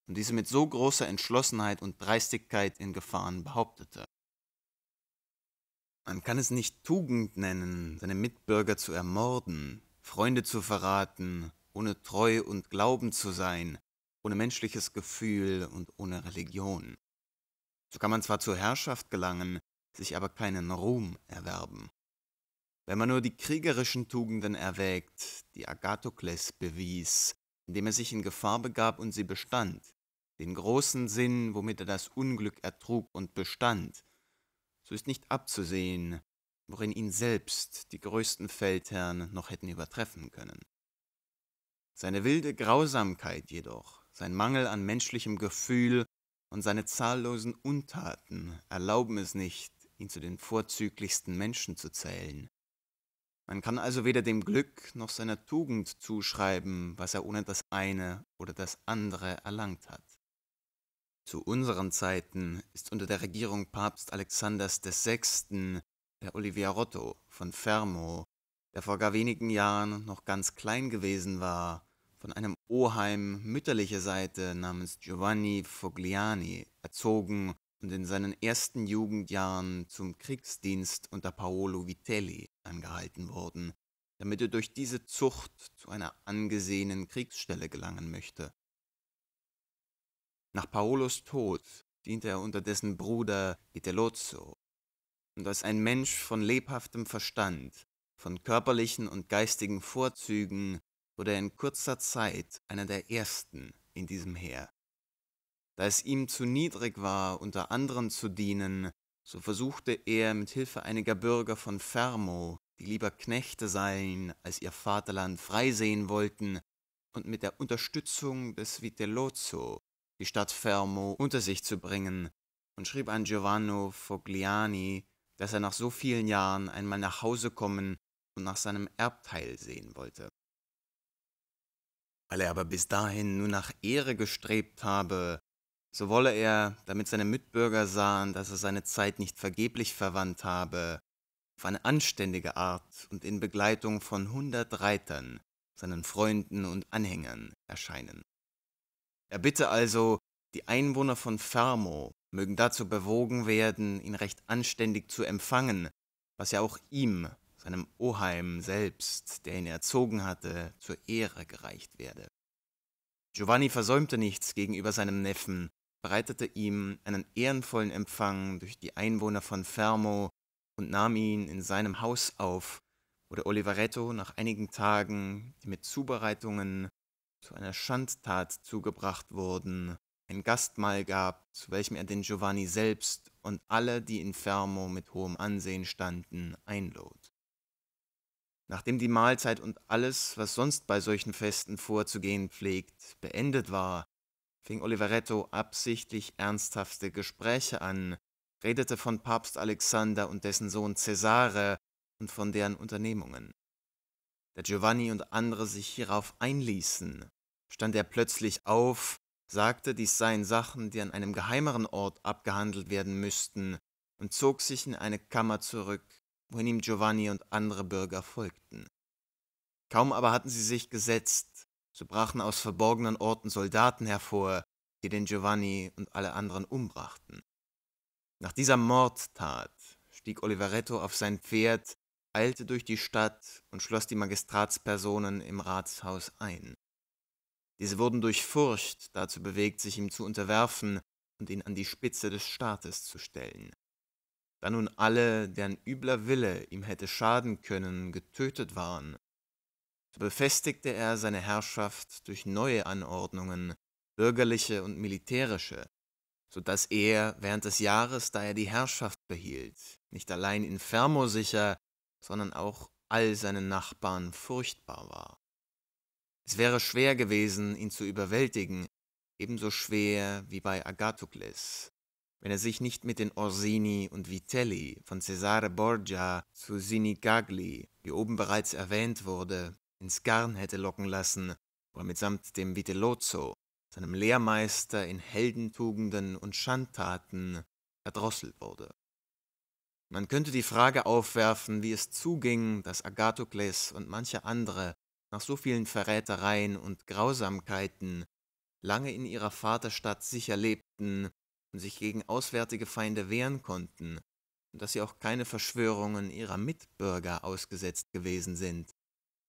Speaker 1: und diese mit so großer Entschlossenheit und Dreistigkeit in Gefahren behauptete. Man kann es nicht Tugend nennen, seine Mitbürger zu ermorden, Freunde zu verraten, ohne Treu und Glauben zu sein, ohne menschliches Gefühl und ohne Religion. So kann man zwar zur Herrschaft gelangen, sich aber keinen Ruhm erwerben. Wenn man nur die kriegerischen Tugenden erwägt, die Agathokles bewies, indem er sich in Gefahr begab und sie bestand, den großen Sinn, womit er das Unglück ertrug und bestand, so ist nicht abzusehen, worin ihn selbst die größten Feldherren noch hätten übertreffen können. Seine wilde Grausamkeit jedoch, sein Mangel an menschlichem Gefühl und seine zahllosen Untaten erlauben es nicht, ihn zu den vorzüglichsten Menschen zu zählen. Man kann also weder dem Glück noch seiner Tugend zuschreiben, was er ohne das eine oder das andere erlangt hat. Zu unseren Zeiten ist unter der Regierung Papst Alexanders VI. der Olivier von Fermo, der vor gar wenigen Jahren noch ganz klein gewesen war, von einem Oheim mütterlicher Seite namens Giovanni Fogliani erzogen und in seinen ersten Jugendjahren zum Kriegsdienst unter Paolo Vitelli angehalten worden, damit er durch diese Zucht zu einer angesehenen Kriegsstelle gelangen möchte. Nach Paolos Tod diente er unter dessen Bruder Itelozzo. Und als ein Mensch von lebhaftem Verstand, von körperlichen und geistigen Vorzügen, wurde er in kurzer Zeit einer der ersten in diesem Heer. Da es ihm zu niedrig war, unter anderen zu dienen, so versuchte er mit Hilfe einiger Bürger von Fermo, die lieber Knechte seien, als ihr Vaterland freisehen wollten, und mit der Unterstützung des Vitellozzo die Stadt Fermo unter sich zu bringen, und schrieb an Giovanni Fogliani, dass er nach so vielen Jahren einmal nach Hause kommen und nach seinem Erbteil sehen wollte. Weil er aber bis dahin nur nach Ehre gestrebt habe, so wolle er, damit seine Mitbürger sahen, dass er seine Zeit nicht vergeblich verwandt habe, auf eine anständige Art und in Begleitung von hundert Reitern, seinen Freunden und Anhängern erscheinen. Er bitte also, die Einwohner von Fermo mögen dazu bewogen werden, ihn recht anständig zu empfangen, was ja auch ihm, seinem Oheim selbst, der ihn erzogen hatte, zur Ehre gereicht werde. Giovanni versäumte nichts gegenüber seinem Neffen, bereitete ihm einen ehrenvollen Empfang durch die Einwohner von Fermo und nahm ihn in seinem Haus auf, wo der Olivaretto nach einigen Tagen, die mit Zubereitungen zu einer Schandtat zugebracht wurden, ein Gastmahl gab, zu welchem er den Giovanni selbst und alle, die in Fermo mit hohem Ansehen standen, einlud. Nachdem die Mahlzeit und alles, was sonst bei solchen Festen vorzugehen pflegt, beendet war, fing Oliveretto absichtlich ernsthafte Gespräche an, redete von Papst Alexander und dessen Sohn Cesare und von deren Unternehmungen. Da Giovanni und andere sich hierauf einließen, stand er plötzlich auf, sagte, dies seien Sachen, die an einem geheimeren Ort abgehandelt werden müssten, und zog sich in eine Kammer zurück, wohin ihm Giovanni und andere Bürger folgten. Kaum aber hatten sie sich gesetzt, so brachen aus verborgenen Orten Soldaten hervor, die den Giovanni und alle anderen umbrachten. Nach dieser Mordtat stieg Oliveretto auf sein Pferd eilte durch die Stadt und schloss die Magistratspersonen im Ratshaus ein. Diese wurden durch Furcht dazu bewegt, sich ihm zu unterwerfen und ihn an die Spitze des Staates zu stellen. Da nun alle, deren übler Wille ihm hätte schaden können, getötet waren, so befestigte er seine Herrschaft durch neue Anordnungen, bürgerliche und militärische, so dass er während des Jahres, da er die Herrschaft behielt, nicht allein in Fermo sicher, sondern auch all seinen Nachbarn furchtbar war. Es wäre schwer gewesen, ihn zu überwältigen, ebenso schwer wie bei Agathokles, wenn er sich nicht mit den Orsini und Vitelli von Cesare Borgia zu Sinigagli, wie oben bereits erwähnt wurde, ins Garn hätte locken lassen oder mitsamt dem Vitellozzo, seinem Lehrmeister in Heldentugenden und Schandtaten, erdrosselt wurde. Man könnte die Frage aufwerfen, wie es zuging, dass Agathokles und manche andere nach so vielen Verrätereien und Grausamkeiten lange in ihrer Vaterstadt sicher lebten und sich gegen auswärtige Feinde wehren konnten, und dass sie auch keine Verschwörungen ihrer Mitbürger ausgesetzt gewesen sind,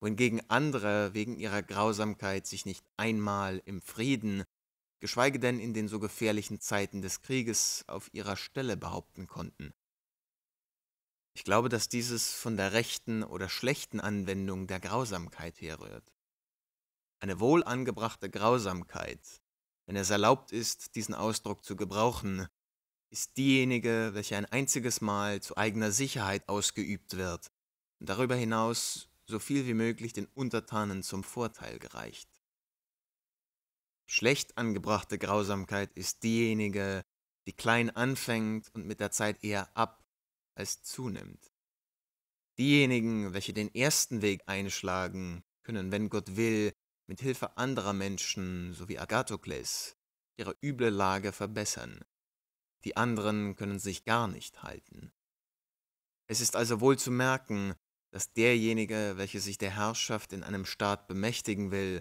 Speaker 1: wohingegen andere wegen ihrer Grausamkeit sich nicht einmal im Frieden, geschweige denn in den so gefährlichen Zeiten des Krieges auf ihrer Stelle behaupten konnten. Ich glaube, dass dieses von der rechten oder schlechten Anwendung der Grausamkeit herrührt. Eine wohl angebrachte Grausamkeit, wenn es erlaubt ist, diesen Ausdruck zu gebrauchen, ist diejenige, welche ein einziges Mal zu eigener Sicherheit ausgeübt wird und darüber hinaus so viel wie möglich den Untertanen zum Vorteil gereicht. Schlecht angebrachte Grausamkeit ist diejenige, die klein anfängt und mit der Zeit eher ab als zunimmt. Diejenigen, welche den ersten Weg einschlagen, können, wenn Gott will, mit Hilfe anderer Menschen so wie Agathokles ihre üble Lage verbessern. Die anderen können sich gar nicht halten. Es ist also wohl zu merken, dass derjenige, welcher sich der Herrschaft in einem Staat bemächtigen will,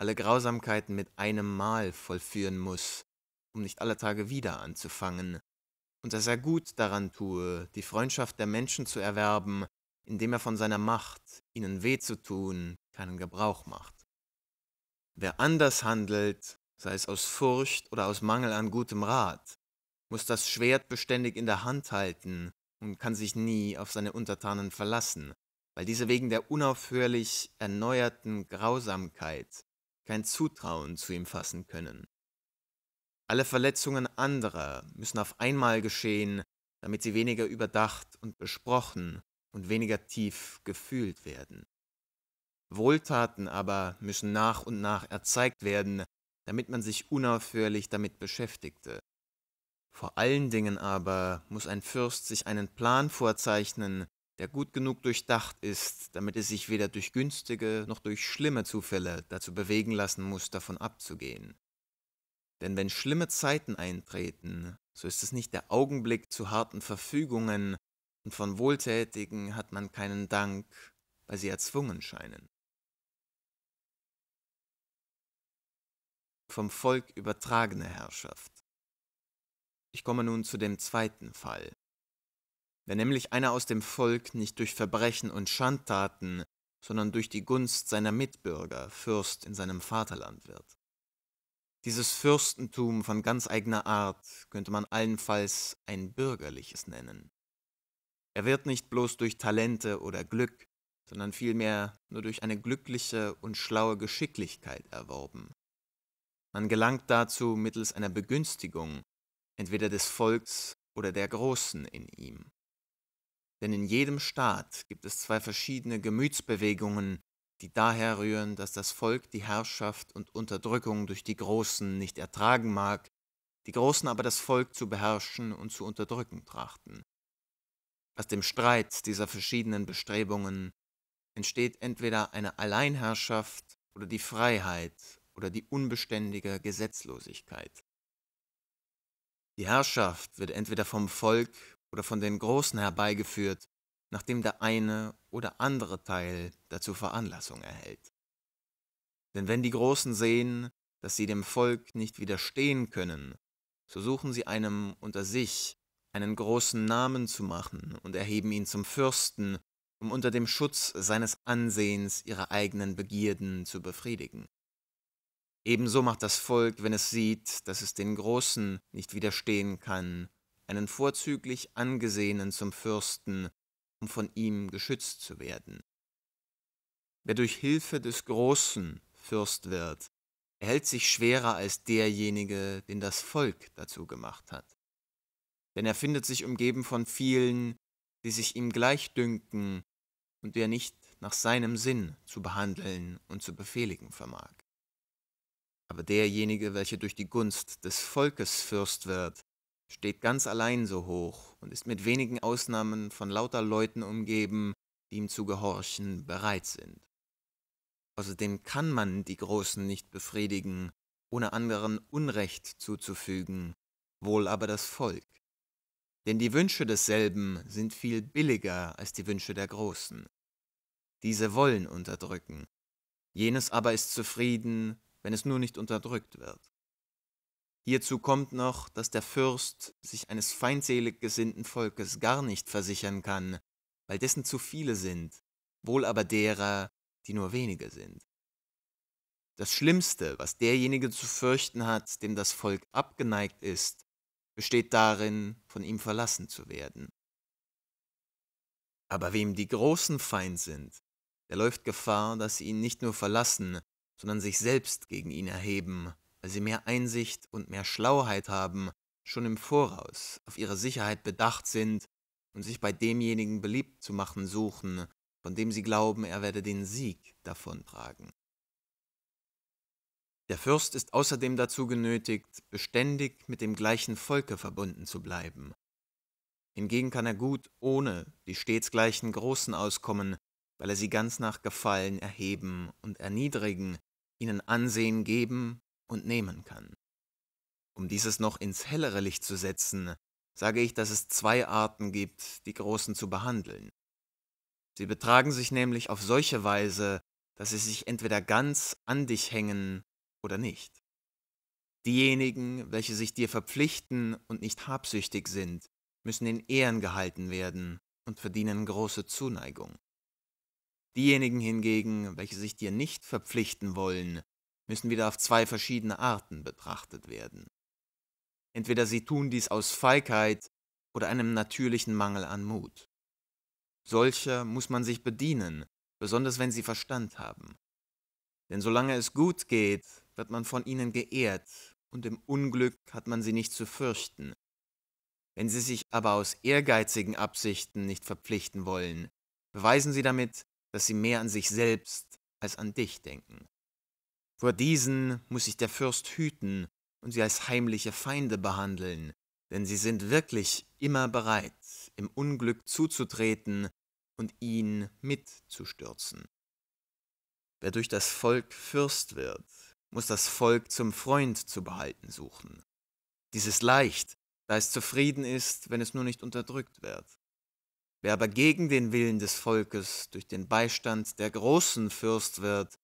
Speaker 1: alle Grausamkeiten mit einem Mal vollführen muss, um nicht alle Tage wieder anzufangen, und dass er gut daran tue, die Freundschaft der Menschen zu erwerben, indem er von seiner Macht, ihnen weh zu tun, keinen Gebrauch macht. Wer anders handelt, sei es aus Furcht oder aus Mangel an gutem Rat, muss das Schwert beständig in der Hand halten und kann sich nie auf seine Untertanen verlassen, weil diese wegen der unaufhörlich erneuerten Grausamkeit kein Zutrauen zu ihm fassen können. Alle Verletzungen anderer müssen auf einmal geschehen, damit sie weniger überdacht und besprochen und weniger tief gefühlt werden. Wohltaten aber müssen nach und nach erzeigt werden, damit man sich unaufhörlich damit beschäftigte. Vor allen Dingen aber muss ein Fürst sich einen Plan vorzeichnen, der gut genug durchdacht ist, damit er sich weder durch günstige noch durch schlimme Zufälle dazu bewegen lassen muss, davon abzugehen. Denn wenn schlimme Zeiten eintreten, so ist es nicht der Augenblick zu harten Verfügungen, und von Wohltätigen hat man keinen Dank, weil sie erzwungen scheinen. Vom Volk übertragene Herrschaft. Ich komme nun zu dem zweiten Fall. Wenn nämlich einer aus dem Volk nicht durch Verbrechen und Schandtaten, sondern durch die Gunst seiner Mitbürger Fürst in seinem Vaterland wird. Dieses Fürstentum von ganz eigener Art könnte man allenfalls ein bürgerliches nennen. Er wird nicht bloß durch Talente oder Glück, sondern vielmehr nur durch eine glückliche und schlaue Geschicklichkeit erworben. Man gelangt dazu mittels einer Begünstigung, entweder des Volks oder der Großen in ihm. Denn in jedem Staat gibt es zwei verschiedene Gemütsbewegungen, die daher rühren, dass das Volk die Herrschaft und Unterdrückung durch die Großen nicht ertragen mag, die Großen aber das Volk zu beherrschen und zu unterdrücken trachten. Aus dem Streit dieser verschiedenen Bestrebungen entsteht entweder eine Alleinherrschaft oder die Freiheit oder die unbeständige Gesetzlosigkeit. Die Herrschaft wird entweder vom Volk oder von den Großen herbeigeführt nachdem der eine oder andere Teil dazu Veranlassung erhält. Denn wenn die Großen sehen, dass sie dem Volk nicht widerstehen können, so suchen sie einem unter sich einen großen Namen zu machen und erheben ihn zum Fürsten, um unter dem Schutz seines Ansehens ihre eigenen Begierden zu befriedigen. Ebenso macht das Volk, wenn es sieht, dass es den Großen nicht widerstehen kann, einen vorzüglich angesehenen zum Fürsten, um von ihm geschützt zu werden. Wer durch Hilfe des Großen Fürst wird, erhält sich schwerer als derjenige, den das Volk dazu gemacht hat. Denn er findet sich umgeben von vielen, die sich ihm gleich dünken und der nicht nach seinem Sinn zu behandeln und zu befehligen vermag. Aber derjenige, welcher durch die Gunst des Volkes Fürst wird, steht ganz allein so hoch und ist mit wenigen Ausnahmen von lauter Leuten umgeben, die ihm zu gehorchen bereit sind. Außerdem kann man die Großen nicht befriedigen, ohne anderen Unrecht zuzufügen, wohl aber das Volk. Denn die Wünsche desselben sind viel billiger als die Wünsche der Großen. Diese wollen unterdrücken, jenes aber ist zufrieden, wenn es nur nicht unterdrückt wird. Hierzu kommt noch, dass der Fürst sich eines feindselig gesinnten Volkes gar nicht versichern kann, weil dessen zu viele sind, wohl aber derer, die nur wenige sind. Das Schlimmste, was derjenige zu fürchten hat, dem das Volk abgeneigt ist, besteht darin, von ihm verlassen zu werden. Aber wem die Großen feind sind, der läuft Gefahr, dass sie ihn nicht nur verlassen, sondern sich selbst gegen ihn erheben weil sie mehr Einsicht und mehr Schlauheit haben, schon im Voraus, auf ihre Sicherheit bedacht sind und sich bei demjenigen beliebt zu machen suchen, von dem sie glauben, er werde den Sieg davontragen. Der Fürst ist außerdem dazu genötigt, beständig mit dem gleichen Volke verbunden zu bleiben. Hingegen kann er gut ohne die stets gleichen Großen auskommen, weil er sie ganz nach Gefallen erheben und erniedrigen, ihnen Ansehen geben und nehmen kann. Um dieses noch ins hellere Licht zu setzen, sage ich, dass es zwei Arten gibt, die Großen zu behandeln. Sie betragen sich nämlich auf solche Weise, dass sie sich entweder ganz an dich hängen oder nicht. Diejenigen, welche sich dir verpflichten und nicht habsüchtig sind, müssen in Ehren gehalten werden und verdienen große Zuneigung. Diejenigen hingegen, welche sich dir nicht verpflichten wollen, müssen wieder auf zwei verschiedene Arten betrachtet werden. Entweder sie tun dies aus Feigheit oder einem natürlichen Mangel an Mut. Solcher muss man sich bedienen, besonders wenn sie Verstand haben. Denn solange es gut geht, wird man von ihnen geehrt, und im Unglück hat man sie nicht zu fürchten. Wenn sie sich aber aus ehrgeizigen Absichten nicht verpflichten wollen, beweisen sie damit, dass sie mehr an sich selbst als an dich denken. Vor diesen muss sich der Fürst hüten und sie als heimliche Feinde behandeln, denn sie sind wirklich immer bereit, im Unglück zuzutreten und ihn mitzustürzen. Wer durch das Volk Fürst wird, muss das Volk zum Freund zu behalten suchen. Dies ist leicht, da es zufrieden ist, wenn es nur nicht unterdrückt wird. Wer aber gegen den Willen des Volkes durch den Beistand der großen Fürst wird,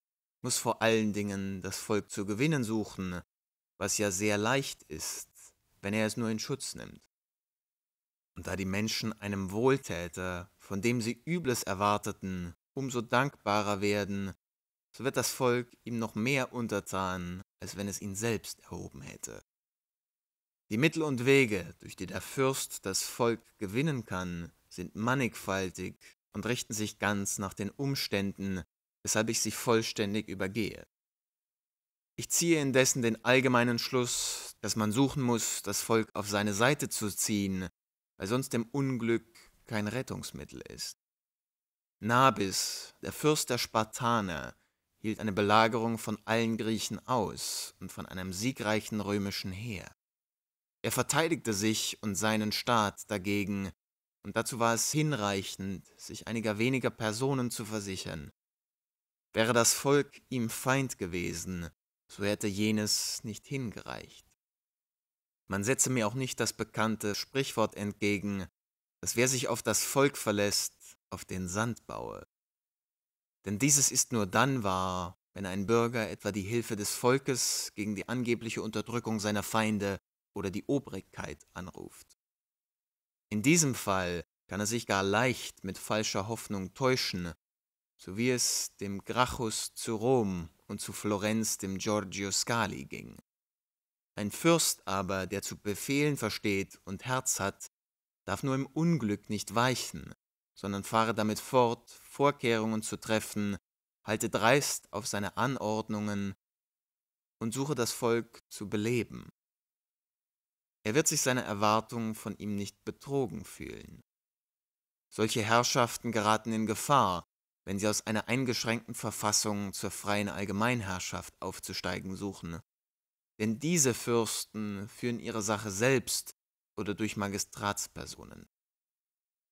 Speaker 1: muss vor allen Dingen das Volk zu gewinnen suchen, was ja sehr leicht ist, wenn er es nur in Schutz nimmt. Und da die Menschen einem Wohltäter, von dem sie Übles erwarteten, umso dankbarer werden, so wird das Volk ihm noch mehr untertan, als wenn es ihn selbst erhoben hätte. Die Mittel und Wege, durch die der Fürst das Volk gewinnen kann, sind mannigfaltig und richten sich ganz nach den Umständen, weshalb ich sie vollständig übergehe. Ich ziehe indessen den allgemeinen Schluss, dass man suchen muss, das Volk auf seine Seite zu ziehen, weil sonst dem Unglück kein Rettungsmittel ist. Nabis, der Fürst der Spartaner, hielt eine Belagerung von allen Griechen aus und von einem siegreichen römischen Heer. Er verteidigte sich und seinen Staat dagegen, und dazu war es hinreichend, sich einiger weniger Personen zu versichern, Wäre das Volk ihm Feind gewesen, so hätte jenes nicht hingereicht. Man setze mir auch nicht das bekannte Sprichwort entgegen, dass wer sich auf das Volk verlässt, auf den Sand baue. Denn dieses ist nur dann wahr, wenn ein Bürger etwa die Hilfe des Volkes gegen die angebliche Unterdrückung seiner Feinde oder die Obrigkeit anruft. In diesem Fall kann er sich gar leicht mit falscher Hoffnung täuschen so wie es dem Gracchus zu Rom und zu Florenz dem Giorgio Scali ging. Ein Fürst aber, der zu befehlen versteht und Herz hat, darf nur im Unglück nicht weichen, sondern fahre damit fort, Vorkehrungen zu treffen, halte dreist auf seine Anordnungen und suche das Volk zu beleben. Er wird sich seine Erwartungen von ihm nicht betrogen fühlen. Solche Herrschaften geraten in Gefahr, wenn sie aus einer eingeschränkten Verfassung zur freien Allgemeinherrschaft aufzusteigen suchen. Ne? Denn diese Fürsten führen ihre Sache selbst oder durch Magistratspersonen.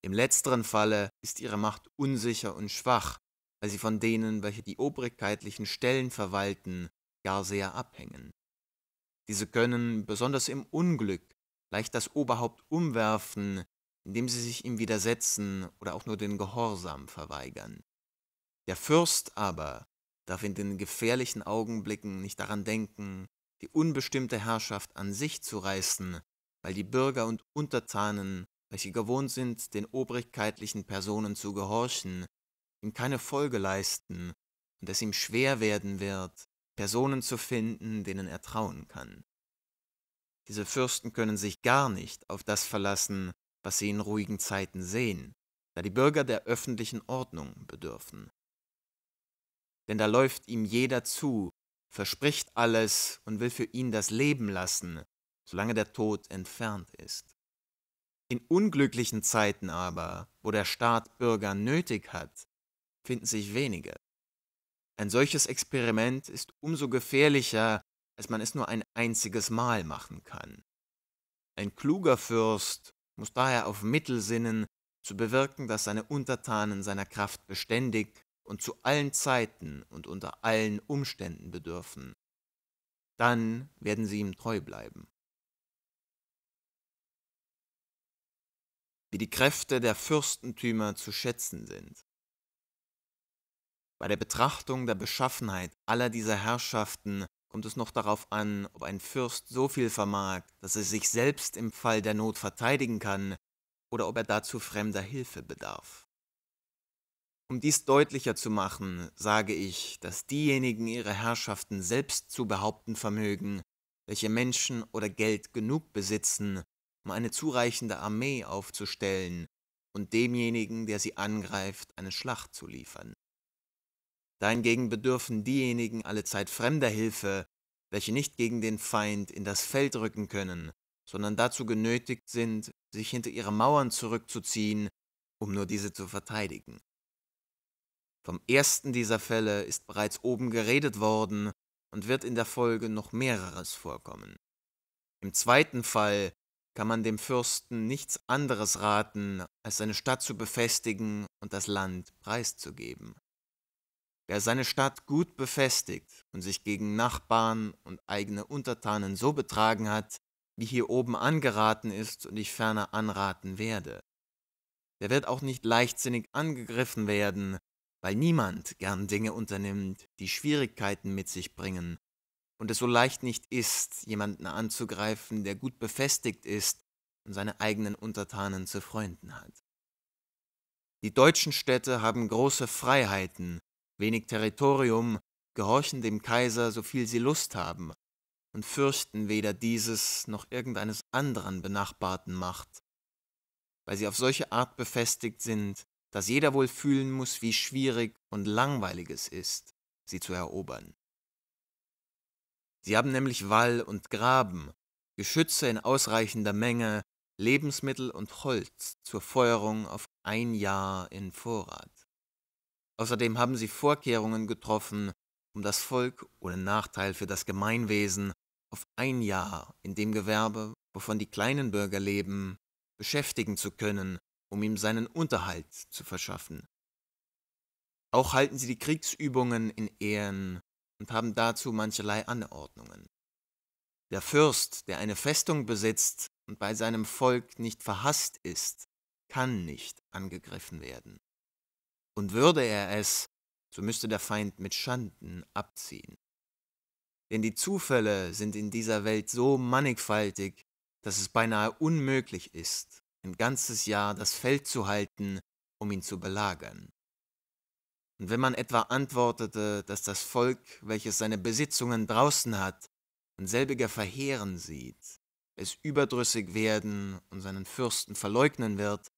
Speaker 1: Im letzteren Falle ist ihre Macht unsicher und schwach, weil sie von denen, welche die obrigkeitlichen Stellen verwalten, gar sehr abhängen. Diese können, besonders im Unglück, leicht das Oberhaupt umwerfen, indem sie sich ihm widersetzen oder auch nur den Gehorsam verweigern. Der Fürst aber darf in den gefährlichen Augenblicken nicht daran denken, die unbestimmte Herrschaft an sich zu reißen, weil die Bürger und Untertanen, welche gewohnt sind, den obrigkeitlichen Personen zu gehorchen, ihm keine Folge leisten und es ihm schwer werden wird, Personen zu finden, denen er trauen kann. Diese Fürsten können sich gar nicht auf das verlassen, was sie in ruhigen Zeiten sehen, da die Bürger der öffentlichen Ordnung bedürfen denn da läuft ihm jeder zu, verspricht alles und will für ihn das Leben lassen, solange der Tod entfernt ist. In unglücklichen Zeiten aber, wo der Staat Bürger nötig hat, finden sich wenige. Ein solches Experiment ist umso gefährlicher, als man es nur ein einziges Mal machen kann. Ein kluger Fürst muss daher auf Mittel sinnen, zu bewirken, dass seine Untertanen seiner Kraft beständig und zu allen Zeiten und unter allen Umständen bedürfen, dann werden sie ihm treu bleiben. Wie die Kräfte der Fürstentümer zu schätzen sind. Bei der Betrachtung der Beschaffenheit aller dieser Herrschaften kommt es noch darauf an, ob ein Fürst so viel vermag, dass er sich selbst im Fall der Not verteidigen kann, oder ob er dazu fremder Hilfe bedarf. Um dies deutlicher zu machen, sage ich, dass diejenigen ihre Herrschaften selbst zu behaupten vermögen, welche Menschen oder Geld genug besitzen, um eine zureichende Armee aufzustellen und demjenigen, der sie angreift, eine Schlacht zu liefern. Dahingegen bedürfen diejenigen allezeit fremder Hilfe, welche nicht gegen den Feind in das Feld rücken können, sondern dazu genötigt sind, sich hinter ihre Mauern zurückzuziehen, um nur diese zu verteidigen. Vom ersten dieser Fälle ist bereits oben geredet worden und wird in der Folge noch mehreres vorkommen. Im zweiten Fall kann man dem Fürsten nichts anderes raten, als seine Stadt zu befestigen und das Land preiszugeben. Wer seine Stadt gut befestigt und sich gegen Nachbarn und eigene Untertanen so betragen hat, wie hier oben angeraten ist und ich ferner anraten werde, der wird auch nicht leichtsinnig angegriffen werden, weil niemand gern Dinge unternimmt, die Schwierigkeiten mit sich bringen, und es so leicht nicht ist, jemanden anzugreifen, der gut befestigt ist und seine eigenen Untertanen zu Freunden hat. Die deutschen Städte haben große Freiheiten, wenig Territorium, gehorchen dem Kaiser so viel sie Lust haben und fürchten weder dieses noch irgendeines anderen benachbarten Macht, weil sie auf solche Art befestigt sind, dass jeder wohl fühlen muss, wie schwierig und langweilig es ist, sie zu erobern. Sie haben nämlich Wall und Graben, Geschütze in ausreichender Menge, Lebensmittel und Holz zur Feuerung auf ein Jahr in Vorrat. Außerdem haben sie Vorkehrungen getroffen, um das Volk ohne Nachteil für das Gemeinwesen auf ein Jahr in dem Gewerbe, wovon die kleinen Bürger leben, beschäftigen zu können um ihm seinen Unterhalt zu verschaffen. Auch halten sie die Kriegsübungen in Ehren und haben dazu mancherlei Anordnungen. Der Fürst, der eine Festung besitzt und bei seinem Volk nicht verhasst ist, kann nicht angegriffen werden. Und würde er es, so müsste der Feind mit Schanden abziehen. Denn die Zufälle sind in dieser Welt so mannigfaltig, dass es beinahe unmöglich ist, ein ganzes Jahr das Feld zu halten, um ihn zu belagern. Und wenn man etwa antwortete, dass das Volk, welches seine Besitzungen draußen hat, und selbiger verheeren sieht, es überdrüssig werden und seinen Fürsten verleugnen wird,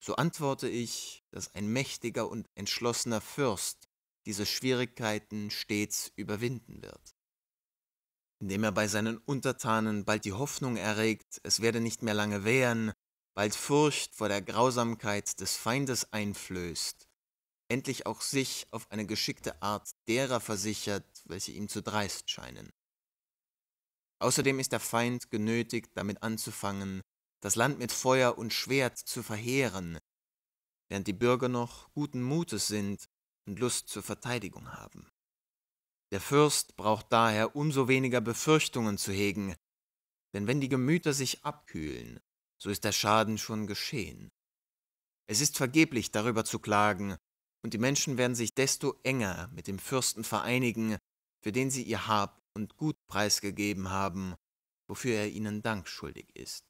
Speaker 1: so antworte ich, dass ein mächtiger und entschlossener Fürst diese Schwierigkeiten stets überwinden wird. Indem er bei seinen Untertanen bald die Hoffnung erregt, es werde nicht mehr lange währen, bald Furcht vor der Grausamkeit des Feindes einflößt, endlich auch sich auf eine geschickte Art derer versichert, welche ihm zu dreist scheinen. Außerdem ist der Feind genötigt, damit anzufangen, das Land mit Feuer und Schwert zu verheeren, während die Bürger noch guten Mutes sind und Lust zur Verteidigung haben. Der Fürst braucht daher umso weniger Befürchtungen zu hegen, denn wenn die Gemüter sich abkühlen, so ist der Schaden schon geschehen. Es ist vergeblich, darüber zu klagen, und die Menschen werden sich desto enger mit dem Fürsten vereinigen, für den sie ihr Hab und Gut preisgegeben haben, wofür er ihnen Dank schuldig ist.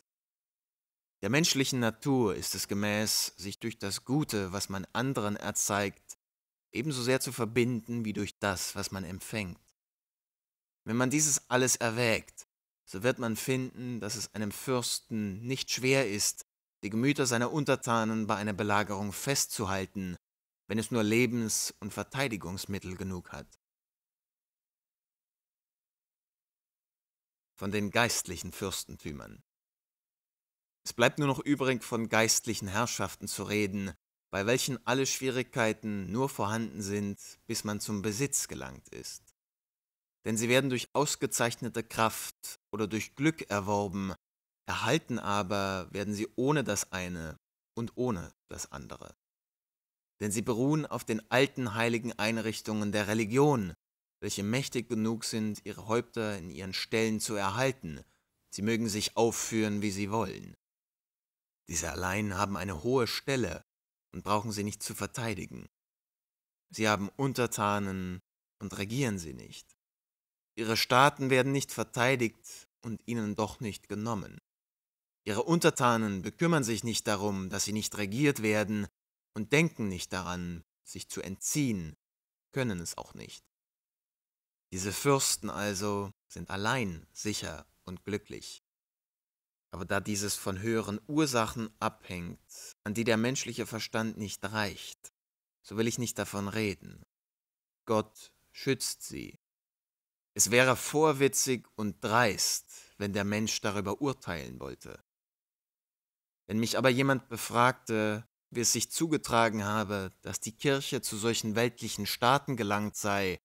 Speaker 1: Der menschlichen Natur ist es gemäß, sich durch das Gute, was man anderen erzeigt, ebenso sehr zu verbinden wie durch das, was man empfängt. Wenn man dieses alles erwägt, so wird man finden, dass es einem Fürsten nicht schwer ist, die Gemüter seiner Untertanen bei einer Belagerung festzuhalten, wenn es nur Lebens- und Verteidigungsmittel genug hat. Von den geistlichen Fürstentümern. Es bleibt nur noch übrig, von geistlichen Herrschaften zu reden, bei welchen alle Schwierigkeiten nur vorhanden sind, bis man zum Besitz gelangt ist denn sie werden durch ausgezeichnete Kraft oder durch Glück erworben, erhalten aber werden sie ohne das eine und ohne das andere. Denn sie beruhen auf den alten heiligen Einrichtungen der Religion, welche mächtig genug sind, ihre Häupter in ihren Stellen zu erhalten, sie mögen sich aufführen, wie sie wollen. Diese allein haben eine hohe Stelle und brauchen sie nicht zu verteidigen. Sie haben Untertanen und regieren sie nicht. Ihre Staaten werden nicht verteidigt und ihnen doch nicht genommen. Ihre Untertanen bekümmern sich nicht darum, dass sie nicht regiert werden und denken nicht daran, sich zu entziehen, können es auch nicht. Diese Fürsten also sind allein sicher und glücklich. Aber da dieses von höheren Ursachen abhängt, an die der menschliche Verstand nicht reicht, so will ich nicht davon reden. Gott schützt sie es wäre vorwitzig und dreist, wenn der Mensch darüber urteilen wollte. Wenn mich aber jemand befragte, wie es sich zugetragen habe, dass die Kirche zu solchen weltlichen Staaten gelangt sei,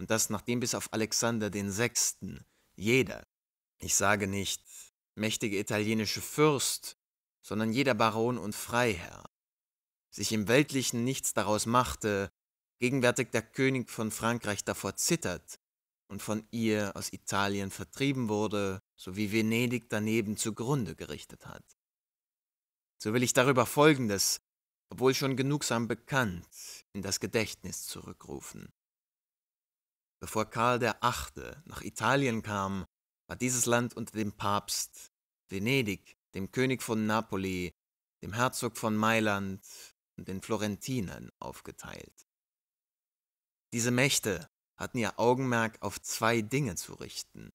Speaker 1: und das nachdem bis auf Alexander den Sechsten jeder, ich sage nicht mächtige italienische Fürst, sondern jeder Baron und Freiherr, sich im Weltlichen nichts daraus machte, gegenwärtig der König von Frankreich davor zittert, und von ihr aus Italien vertrieben wurde, sowie Venedig daneben zugrunde gerichtet hat. So will ich darüber Folgendes, obwohl schon genugsam bekannt, in das Gedächtnis zurückrufen. Bevor Karl der Achte nach Italien kam, war dieses Land unter dem Papst, Venedig, dem König von Napoli, dem Herzog von Mailand und den Florentinern aufgeteilt. Diese Mächte hatten ihr Augenmerk auf zwei Dinge zu richten.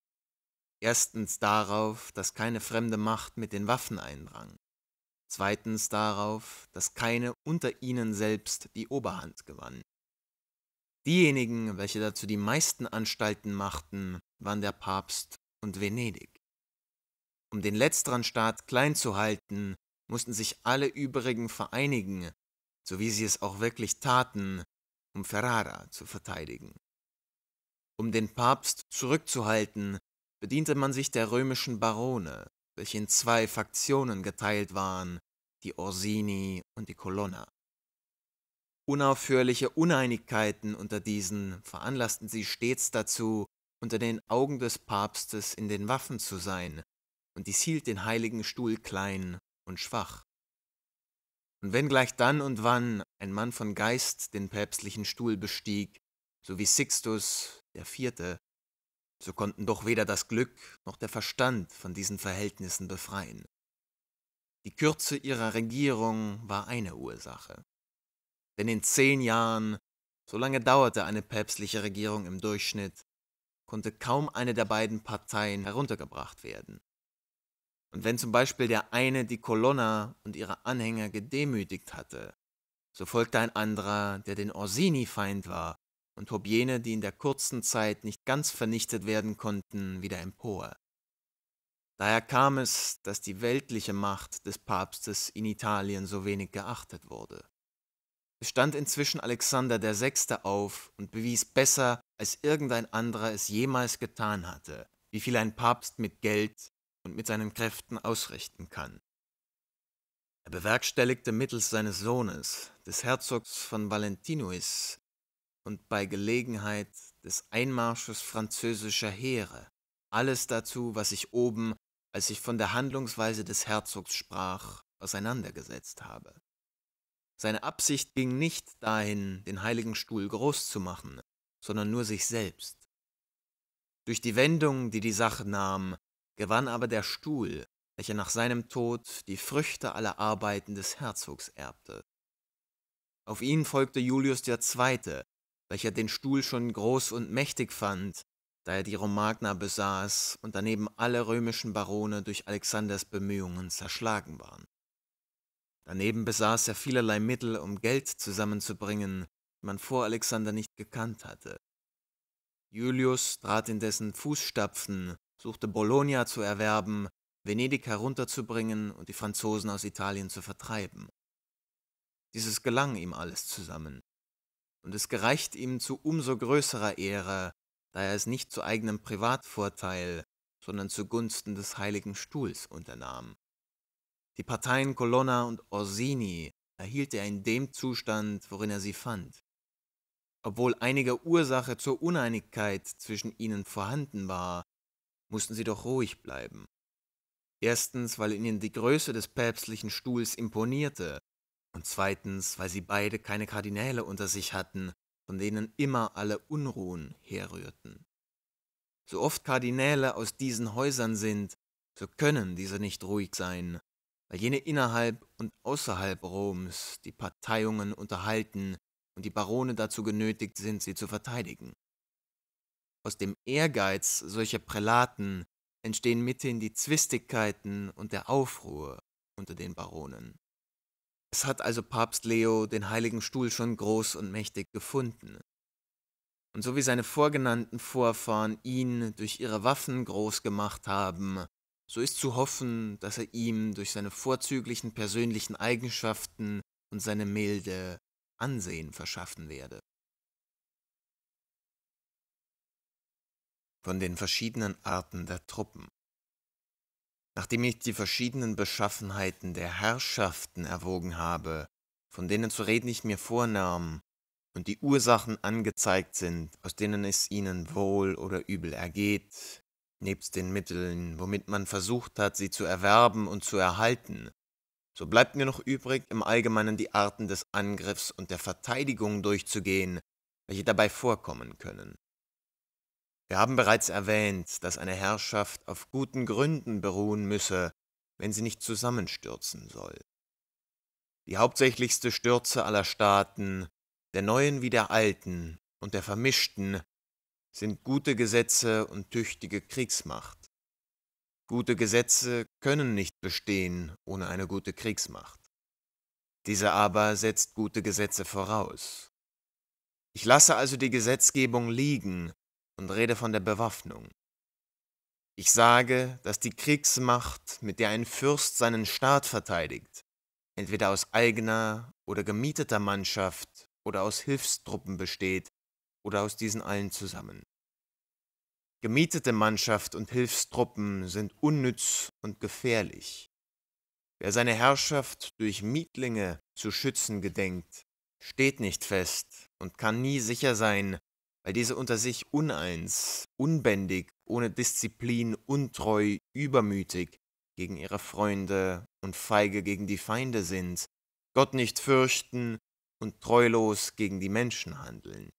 Speaker 1: Erstens darauf, dass keine fremde Macht mit den Waffen eindrang. Zweitens darauf, dass keine unter ihnen selbst die Oberhand gewann. Diejenigen, welche dazu die meisten Anstalten machten, waren der Papst und Venedig. Um den letzteren Staat klein zu halten, mussten sich alle übrigen vereinigen, so wie sie es auch wirklich taten, um Ferrara zu verteidigen. Um den Papst zurückzuhalten, bediente man sich der römischen Barone, welche in zwei Faktionen geteilt waren, die Orsini und die Colonna. Unaufhörliche Uneinigkeiten unter diesen veranlassten sie stets dazu, unter den Augen des Papstes in den Waffen zu sein, und dies hielt den heiligen Stuhl klein und schwach. Und wenn gleich dann und wann ein Mann von Geist den päpstlichen Stuhl bestieg, so wie Sixtus, der vierte, so konnten doch weder das Glück noch der Verstand von diesen Verhältnissen befreien. Die Kürze ihrer Regierung war eine Ursache. Denn in zehn Jahren, so lange dauerte eine päpstliche Regierung im Durchschnitt, konnte kaum eine der beiden Parteien heruntergebracht werden. Und wenn zum Beispiel der eine die Colonna und ihre Anhänger gedemütigt hatte, so folgte ein anderer, der den Orsini-Feind war und hob jene, die in der kurzen Zeit nicht ganz vernichtet werden konnten, wieder empor. Daher kam es, dass die weltliche Macht des Papstes in Italien so wenig geachtet wurde. Es stand inzwischen Alexander VI. auf und bewies besser, als irgendein anderer es jemals getan hatte, wie viel ein Papst mit Geld und mit seinen Kräften ausrichten kann. Er bewerkstelligte mittels seines Sohnes, des Herzogs von Valentinuis, und bei Gelegenheit des Einmarsches französischer Heere. Alles dazu, was ich oben, als ich von der Handlungsweise des Herzogs sprach, auseinandergesetzt habe. Seine Absicht ging nicht dahin, den heiligen Stuhl groß zu machen, sondern nur sich selbst. Durch die Wendung, die die Sache nahm, gewann aber der Stuhl, welcher nach seinem Tod die Früchte aller Arbeiten des Herzogs erbte. Auf ihn folgte Julius II., welcher den Stuhl schon groß und mächtig fand, da er die Romagna besaß und daneben alle römischen Barone durch Alexanders Bemühungen zerschlagen waren. Daneben besaß er vielerlei Mittel, um Geld zusammenzubringen, die man vor Alexander nicht gekannt hatte. Julius trat in dessen Fußstapfen, suchte Bologna zu erwerben, Venedig herunterzubringen und die Franzosen aus Italien zu vertreiben. Dieses gelang ihm alles zusammen und es gereicht ihm zu umso größerer Ehre, da er es nicht zu eigenem Privatvorteil, sondern zugunsten des Heiligen Stuhls unternahm. Die Parteien Colonna und Orsini erhielt er in dem Zustand, worin er sie fand. Obwohl einige Ursache zur Uneinigkeit zwischen ihnen vorhanden war, mussten sie doch ruhig bleiben. Erstens, weil ihnen die Größe des päpstlichen Stuhls imponierte und zweitens, weil sie beide keine Kardinäle unter sich hatten, von denen immer alle Unruhen herrührten. So oft Kardinäle aus diesen Häusern sind, so können diese nicht ruhig sein, weil jene innerhalb und außerhalb Roms die Parteiungen unterhalten und die Barone dazu genötigt sind, sie zu verteidigen. Aus dem Ehrgeiz solcher Prälaten entstehen mithin die Zwistigkeiten und der Aufruhr unter den Baronen. Es hat also Papst Leo den Heiligen Stuhl schon groß und mächtig gefunden. Und so wie seine vorgenannten Vorfahren ihn durch ihre Waffen groß gemacht haben, so ist zu hoffen, dass er ihm durch seine vorzüglichen persönlichen Eigenschaften und seine Milde Ansehen verschaffen werde. Von den verschiedenen Arten der Truppen. Nachdem ich die verschiedenen Beschaffenheiten der Herrschaften erwogen habe, von denen zu reden ich mir vornahm, und die Ursachen angezeigt sind, aus denen es ihnen wohl oder übel ergeht, nebst den Mitteln, womit man versucht hat, sie zu erwerben und zu erhalten, so bleibt mir noch übrig, im Allgemeinen die Arten des Angriffs und der Verteidigung durchzugehen, welche dabei vorkommen können. Wir haben bereits erwähnt, dass eine Herrschaft auf guten Gründen beruhen müsse, wenn sie nicht zusammenstürzen soll. Die hauptsächlichste Stürze aller Staaten, der neuen wie der alten und der vermischten, sind gute Gesetze und tüchtige Kriegsmacht. Gute Gesetze können nicht bestehen ohne eine gute Kriegsmacht. Diese aber setzt gute Gesetze voraus. Ich lasse also die Gesetzgebung liegen, und rede von der Bewaffnung. Ich sage, dass die Kriegsmacht, mit der ein Fürst seinen Staat verteidigt, entweder aus eigener oder gemieteter Mannschaft oder aus Hilfstruppen besteht oder aus diesen allen zusammen. Gemietete Mannschaft und Hilfstruppen sind unnütz und gefährlich. Wer seine Herrschaft durch Mietlinge zu schützen gedenkt, steht nicht fest und kann nie sicher sein, weil diese unter sich uneins, unbändig, ohne Disziplin, untreu, übermütig gegen ihre Freunde und feige gegen die Feinde sind, Gott nicht fürchten und treulos gegen die Menschen handeln.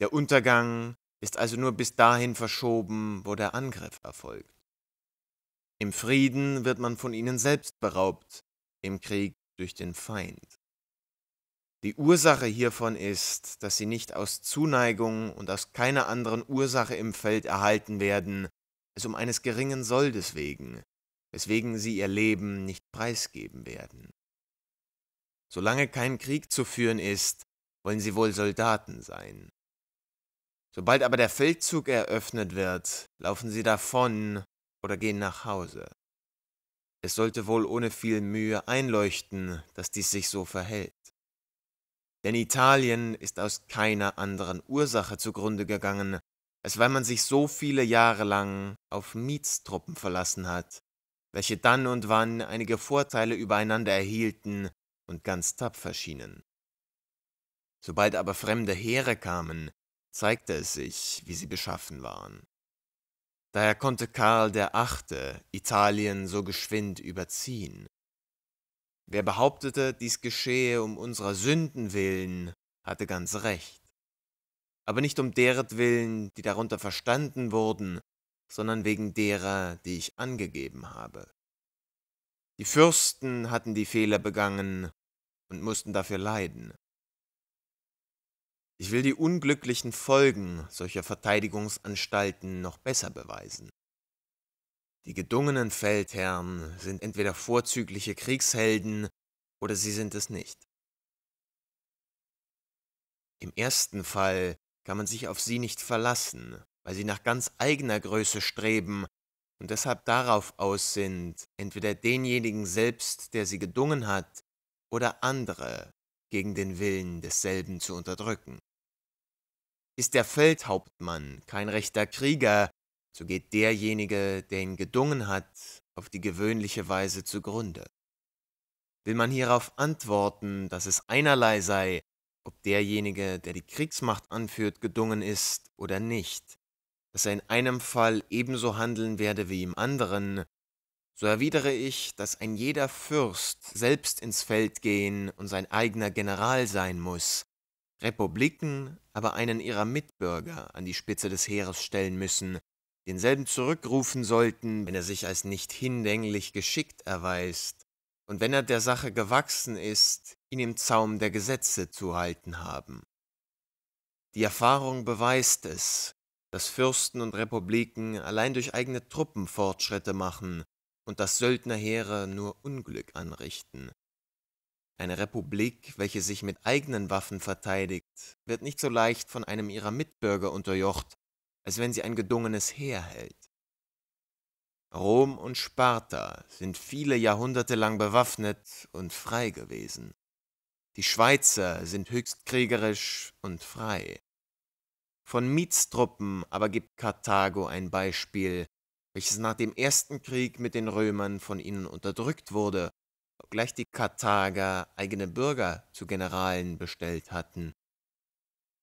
Speaker 1: Der Untergang ist also nur bis dahin verschoben, wo der Angriff erfolgt. Im Frieden wird man von ihnen selbst beraubt, im Krieg durch den Feind. Die Ursache hiervon ist, dass sie nicht aus Zuneigung und aus keiner anderen Ursache im Feld erhalten werden, es um eines geringen Soldes wegen, weswegen sie ihr Leben nicht preisgeben werden. Solange kein Krieg zu führen ist, wollen sie wohl Soldaten sein. Sobald aber der Feldzug eröffnet wird, laufen sie davon oder gehen nach Hause. Es sollte wohl ohne viel Mühe einleuchten, dass dies sich so verhält. Denn Italien ist aus keiner anderen Ursache zugrunde gegangen, als weil man sich so viele Jahre lang auf Mietstruppen verlassen hat, welche dann und wann einige Vorteile übereinander erhielten und ganz tapfer schienen. Sobald aber fremde Heere kamen, zeigte es sich, wie sie beschaffen waren. Daher konnte Karl der Achte Italien so geschwind überziehen. Wer behauptete, dies geschehe um unserer Sünden willen, hatte ganz recht. Aber nicht um willen, die darunter verstanden wurden, sondern wegen derer, die ich angegeben habe. Die Fürsten hatten die Fehler begangen und mussten dafür leiden. Ich will die unglücklichen Folgen solcher Verteidigungsanstalten noch besser beweisen. Die gedungenen Feldherren sind entweder vorzügliche Kriegshelden oder sie sind es nicht. Im ersten Fall kann man sich auf sie nicht verlassen, weil sie nach ganz eigener Größe streben und deshalb darauf aus sind, entweder denjenigen selbst, der sie gedungen hat, oder andere gegen den Willen desselben zu unterdrücken. Ist der Feldhauptmann kein rechter Krieger, so geht derjenige, der ihn gedungen hat, auf die gewöhnliche Weise zugrunde. Will man hierauf antworten, dass es einerlei sei, ob derjenige, der die Kriegsmacht anführt, gedungen ist oder nicht, dass er in einem Fall ebenso handeln werde wie im anderen, so erwidere ich, dass ein jeder Fürst selbst ins Feld gehen und sein eigener General sein muss, Republiken aber einen ihrer Mitbürger an die Spitze des Heeres stellen müssen, denselben zurückrufen sollten, wenn er sich als nicht hinlänglich geschickt erweist und wenn er der Sache gewachsen ist, ihn im Zaum der Gesetze zu halten haben. Die Erfahrung beweist es, dass Fürsten und Republiken allein durch eigene Truppen Fortschritte machen und dass Söldnerheere nur Unglück anrichten. Eine Republik, welche sich mit eigenen Waffen verteidigt, wird nicht so leicht von einem ihrer Mitbürger unterjocht, als wenn sie ein gedungenes Heer hält. Rom und Sparta sind viele Jahrhunderte lang bewaffnet und frei gewesen. Die Schweizer sind höchst kriegerisch und frei. Von Mietstruppen aber gibt Karthago ein Beispiel, welches nach dem ersten Krieg mit den Römern von ihnen unterdrückt wurde, obgleich die Karthager eigene Bürger zu Generalen bestellt hatten.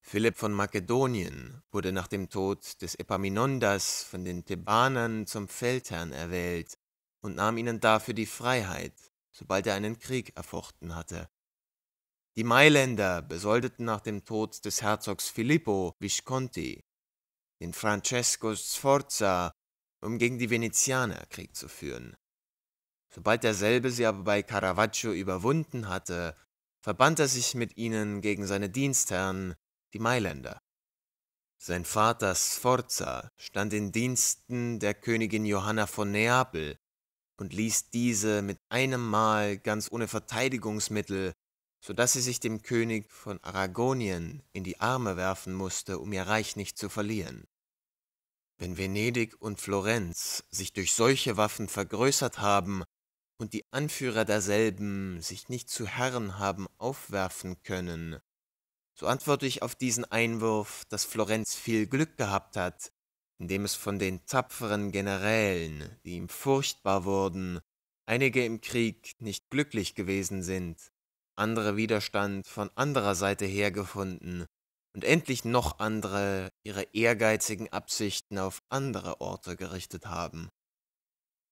Speaker 1: Philipp von Makedonien wurde nach dem Tod des Epaminondas von den Thebanern zum Feldherrn erwählt und nahm ihnen dafür die Freiheit, sobald er einen Krieg erfochten hatte. Die Mailänder besoldeten nach dem Tod des Herzogs Filippo Visconti den Francesco Sforza, um gegen die Venezianer Krieg zu führen. Sobald derselbe sie aber bei Caravaggio überwunden hatte, verband er sich mit ihnen gegen seine Dienstherren die Mailänder. Sein Vater Sforza stand in Diensten der Königin Johanna von Neapel und ließ diese mit einem Mal ganz ohne Verteidigungsmittel, so dass sie sich dem König von Aragonien in die Arme werfen musste, um ihr Reich nicht zu verlieren. Wenn Venedig und Florenz sich durch solche Waffen vergrößert haben und die Anführer derselben sich nicht zu Herren haben aufwerfen können, so antworte ich auf diesen Einwurf, dass Florenz viel Glück gehabt hat, indem es von den tapferen Generälen, die ihm furchtbar wurden, einige im Krieg nicht glücklich gewesen sind, andere Widerstand von anderer Seite hergefunden und endlich noch andere ihre ehrgeizigen Absichten auf andere Orte gerichtet haben.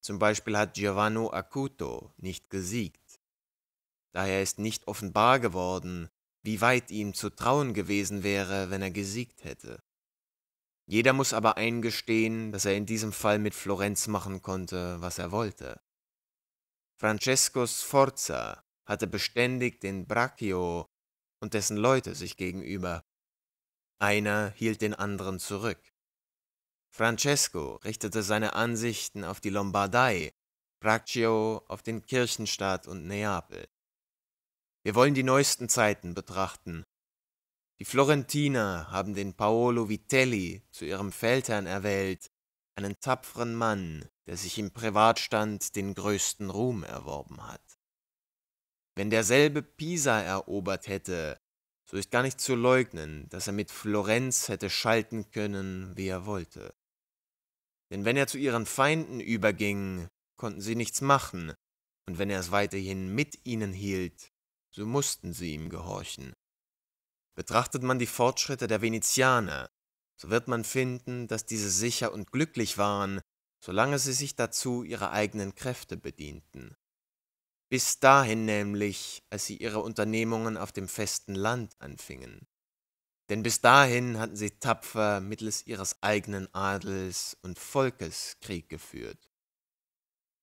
Speaker 1: Zum Beispiel hat Giovanni Acuto nicht gesiegt. Daher ist nicht offenbar geworden, wie weit ihm zu trauen gewesen wäre, wenn er gesiegt hätte. Jeder muss aber eingestehen, dass er in diesem Fall mit Florenz machen konnte, was er wollte. Francesco Sforza hatte beständig den Braccio und dessen Leute sich gegenüber. Einer hielt den anderen zurück. Francesco richtete seine Ansichten auf die Lombardei, Braccio auf den Kirchenstaat und Neapel. Wir wollen die neuesten Zeiten betrachten. Die Florentiner haben den Paolo Vitelli zu ihrem Feldherrn erwählt, einen tapferen Mann, der sich im Privatstand den größten Ruhm erworben hat. Wenn derselbe Pisa erobert hätte, so ist gar nicht zu leugnen, dass er mit Florenz hätte schalten können, wie er wollte. Denn wenn er zu ihren Feinden überging, konnten sie nichts machen, und wenn er es weiterhin mit ihnen hielt, so mussten sie ihm gehorchen. Betrachtet man die Fortschritte der Venezianer, so wird man finden, dass diese sicher und glücklich waren, solange sie sich dazu ihrer eigenen Kräfte bedienten. Bis dahin nämlich, als sie ihre Unternehmungen auf dem festen Land anfingen. Denn bis dahin hatten sie tapfer mittels ihres eigenen Adels und Volkes Krieg geführt.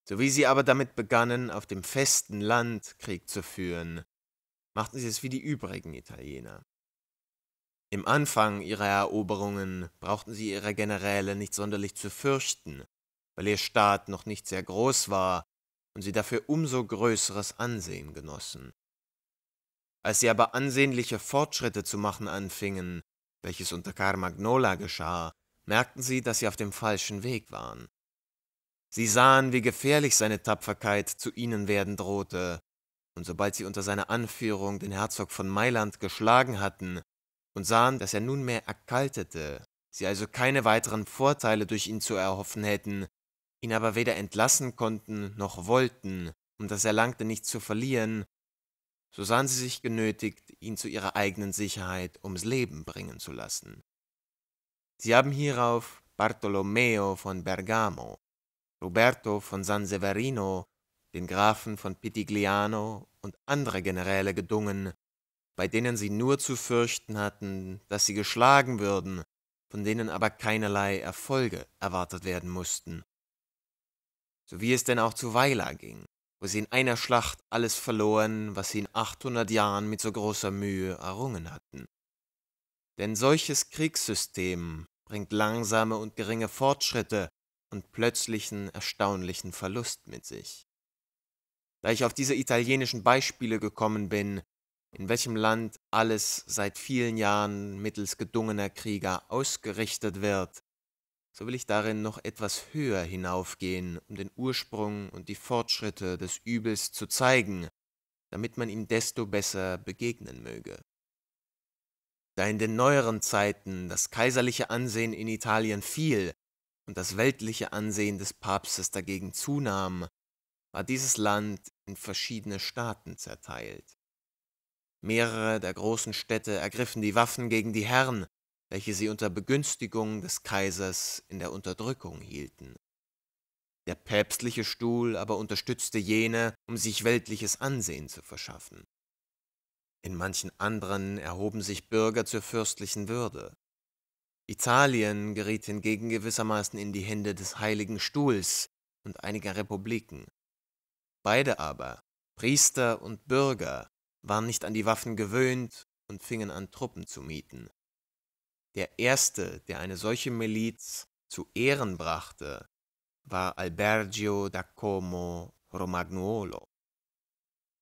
Speaker 1: So wie sie aber damit begannen, auf dem festen Land Krieg zu führen, machten sie es wie die übrigen Italiener. Im Anfang ihrer Eroberungen brauchten sie ihre Generäle nicht sonderlich zu fürchten, weil ihr Staat noch nicht sehr groß war und sie dafür umso größeres Ansehen genossen. Als sie aber ansehnliche Fortschritte zu machen anfingen, welches unter Carmagnola geschah, merkten sie, dass sie auf dem falschen Weg waren. Sie sahen, wie gefährlich seine Tapferkeit zu ihnen werden drohte, und sobald sie unter seiner Anführung den Herzog von Mailand geschlagen hatten und sahen, dass er nunmehr erkaltete, sie also keine weiteren Vorteile durch ihn zu erhoffen hätten, ihn aber weder entlassen konnten noch wollten, um das Erlangte nicht zu verlieren, so sahen sie sich genötigt, ihn zu ihrer eigenen Sicherheit ums Leben bringen zu lassen. Sie haben hierauf Bartolomeo von Bergamo, Roberto von San Severino den Grafen von Pitigliano und andere Generäle gedungen, bei denen sie nur zu fürchten hatten, dass sie geschlagen würden, von denen aber keinerlei Erfolge erwartet werden mussten. So wie es denn auch zu Weila ging, wo sie in einer Schlacht alles verloren, was sie in 800 Jahren mit so großer Mühe errungen hatten. Denn solches Kriegssystem bringt langsame und geringe Fortschritte und plötzlichen erstaunlichen Verlust mit sich. Da ich auf diese italienischen Beispiele gekommen bin, in welchem Land alles seit vielen Jahren mittels gedungener Krieger ausgerichtet wird, so will ich darin noch etwas höher hinaufgehen, um den Ursprung und die Fortschritte des Übels zu zeigen, damit man ihm desto besser begegnen möge. Da in den neueren Zeiten das kaiserliche Ansehen in Italien fiel und das weltliche Ansehen des Papstes dagegen zunahm, war dieses Land in verschiedene Staaten zerteilt. Mehrere der großen Städte ergriffen die Waffen gegen die Herren, welche sie unter Begünstigung des Kaisers in der Unterdrückung hielten. Der päpstliche Stuhl aber unterstützte jene, um sich weltliches Ansehen zu verschaffen. In manchen anderen erhoben sich Bürger zur fürstlichen Würde. Italien geriet hingegen gewissermaßen in die Hände des Heiligen Stuhls und einiger Republiken. Beide aber, Priester und Bürger, waren nicht an die Waffen gewöhnt und fingen an, Truppen zu mieten. Der erste, der eine solche Miliz zu Ehren brachte, war Albergio da Como Romagnuolo.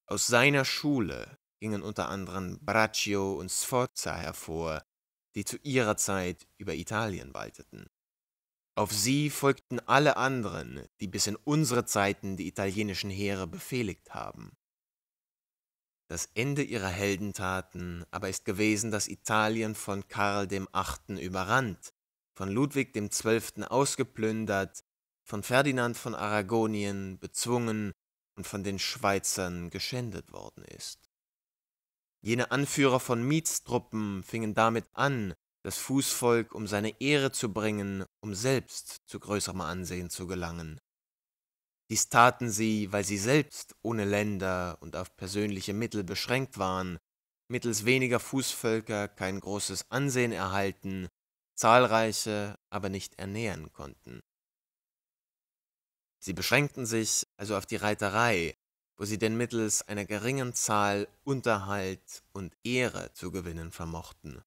Speaker 1: Aus seiner Schule gingen unter anderem Braccio und Sforza hervor, die zu ihrer Zeit über Italien walteten. Auf sie folgten alle anderen, die bis in unsere Zeiten die italienischen Heere befehligt haben. Das Ende ihrer Heldentaten aber ist gewesen, dass Italien von Karl dem Achten überrannt, von Ludwig dem Zwölften ausgeplündert, von Ferdinand von Aragonien bezwungen und von den Schweizern geschändet worden ist. Jene Anführer von Mietstruppen fingen damit an, das Fußvolk, um seine Ehre zu bringen, um selbst zu größerem Ansehen zu gelangen. Dies taten sie, weil sie selbst ohne Länder und auf persönliche Mittel beschränkt waren, mittels weniger Fußvölker kein großes Ansehen erhalten, zahlreiche aber nicht ernähren konnten. Sie beschränkten sich also auf die Reiterei, wo sie denn mittels einer geringen Zahl Unterhalt und Ehre zu gewinnen vermochten.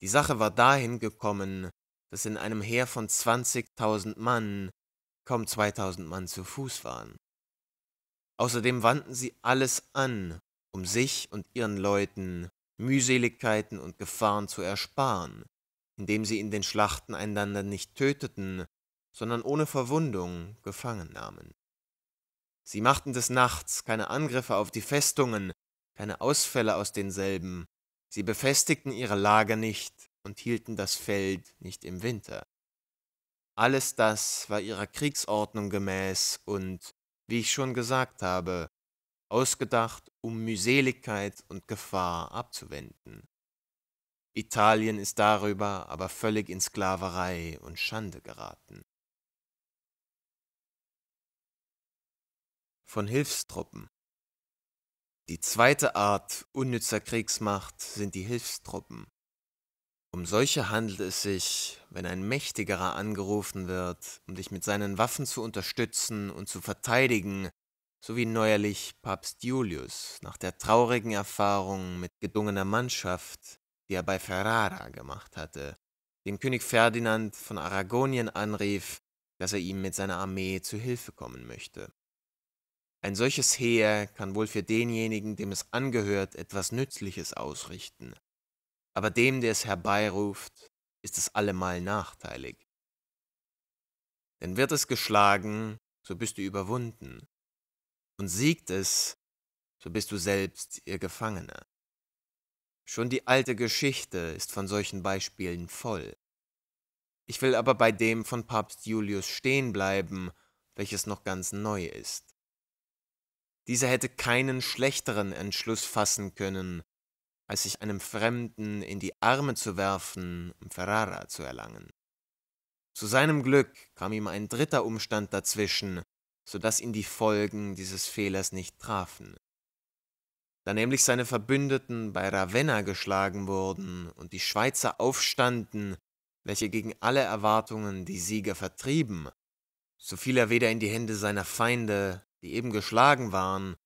Speaker 1: Die Sache war dahin gekommen, dass in einem Heer von 20.000 Mann kaum 2.000 Mann zu Fuß waren. Außerdem wandten sie alles an, um sich und ihren Leuten Mühseligkeiten und Gefahren zu ersparen, indem sie in den Schlachten einander nicht töteten, sondern ohne Verwundung gefangen nahmen. Sie machten des Nachts keine Angriffe auf die Festungen, keine Ausfälle aus denselben Sie befestigten ihre Lager nicht und hielten das Feld nicht im Winter. Alles das war ihrer Kriegsordnung gemäß und, wie ich schon gesagt habe, ausgedacht, um Mühseligkeit und Gefahr abzuwenden. Italien ist darüber aber völlig in Sklaverei und Schande geraten. Von Hilfstruppen die zweite Art unnützer Kriegsmacht sind die Hilfstruppen. Um solche handelt es sich, wenn ein mächtigerer angerufen wird, um dich mit seinen Waffen zu unterstützen und zu verteidigen, so wie neuerlich Papst Julius nach der traurigen Erfahrung mit gedungener Mannschaft, die er bei Ferrara gemacht hatte, den König Ferdinand von Aragonien anrief, dass er ihm mit seiner Armee zu Hilfe kommen möchte. Ein solches Heer kann wohl für denjenigen, dem es angehört, etwas Nützliches ausrichten, aber dem, der es herbeiruft, ist es allemal nachteilig. Denn wird es geschlagen, so bist du überwunden, und siegt es, so bist du selbst ihr Gefangener. Schon die alte Geschichte ist von solchen Beispielen voll. Ich will aber bei dem von Papst Julius stehen bleiben, welches noch ganz neu ist. Dieser hätte keinen schlechteren Entschluss fassen können, als sich einem Fremden in die Arme zu werfen, um Ferrara zu erlangen. Zu seinem Glück kam ihm ein dritter Umstand dazwischen, so dass ihn die Folgen dieses Fehlers nicht trafen. Da nämlich seine Verbündeten bei Ravenna geschlagen wurden und die Schweizer aufstanden, welche gegen alle Erwartungen die Sieger vertrieben, so fiel er weder in die Hände seiner Feinde die eben geschlagen waren,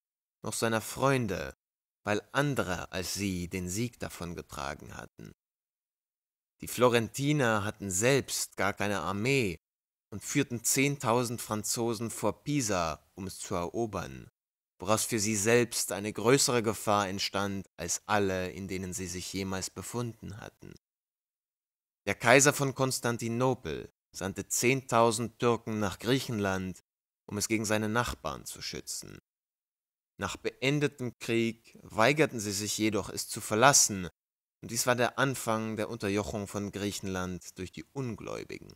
Speaker 1: noch seiner Freunde, weil andere als sie den Sieg davongetragen hatten. Die Florentiner hatten selbst gar keine Armee und führten zehntausend Franzosen vor Pisa, um es zu erobern, woraus für sie selbst eine größere Gefahr entstand als alle, in denen sie sich jemals befunden hatten. Der Kaiser von Konstantinopel sandte zehntausend Türken nach Griechenland, um es gegen seine Nachbarn zu schützen. Nach beendetem Krieg weigerten sie sich jedoch, es zu verlassen, und dies war der Anfang der Unterjochung von Griechenland durch die Ungläubigen.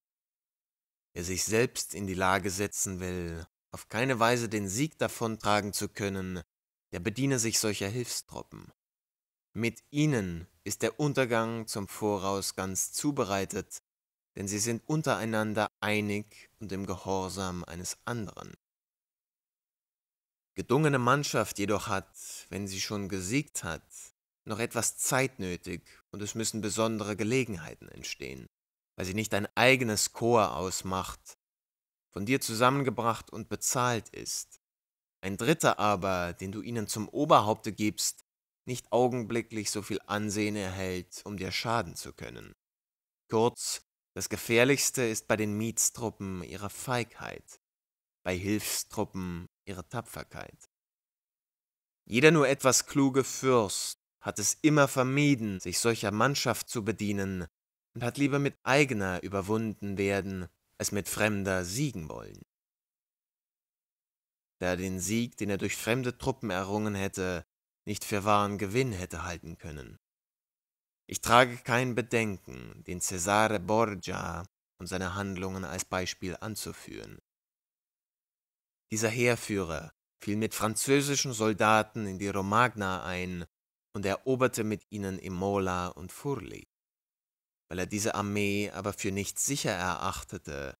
Speaker 1: Wer sich selbst in die Lage setzen will, auf keine Weise den Sieg davontragen zu können, der bediene sich solcher Hilfstruppen. Mit ihnen ist der Untergang zum Voraus ganz zubereitet, denn sie sind untereinander einig und im Gehorsam eines anderen. Gedungene Mannschaft jedoch hat, wenn sie schon gesiegt hat, noch etwas Zeit nötig und es müssen besondere Gelegenheiten entstehen, weil sie nicht ein eigenes Chor ausmacht, von dir zusammengebracht und bezahlt ist. Ein Dritter aber, den du ihnen zum Oberhaupte gibst, nicht augenblicklich so viel Ansehen erhält, um dir schaden zu können. Kurz, das Gefährlichste ist bei den Mietstruppen ihre Feigheit, bei Hilfstruppen ihre Tapferkeit. Jeder nur etwas kluge Fürst hat es immer vermieden, sich solcher Mannschaft zu bedienen und hat lieber mit eigener überwunden werden, als mit fremder siegen wollen. Da er den Sieg, den er durch fremde Truppen errungen hätte, nicht für wahren Gewinn hätte halten können. Ich trage kein Bedenken, den Cesare Borgia und seine Handlungen als Beispiel anzuführen. Dieser Heerführer fiel mit französischen Soldaten in die Romagna ein und eroberte mit ihnen Imola und Furli. Weil er diese Armee aber für nicht sicher erachtete,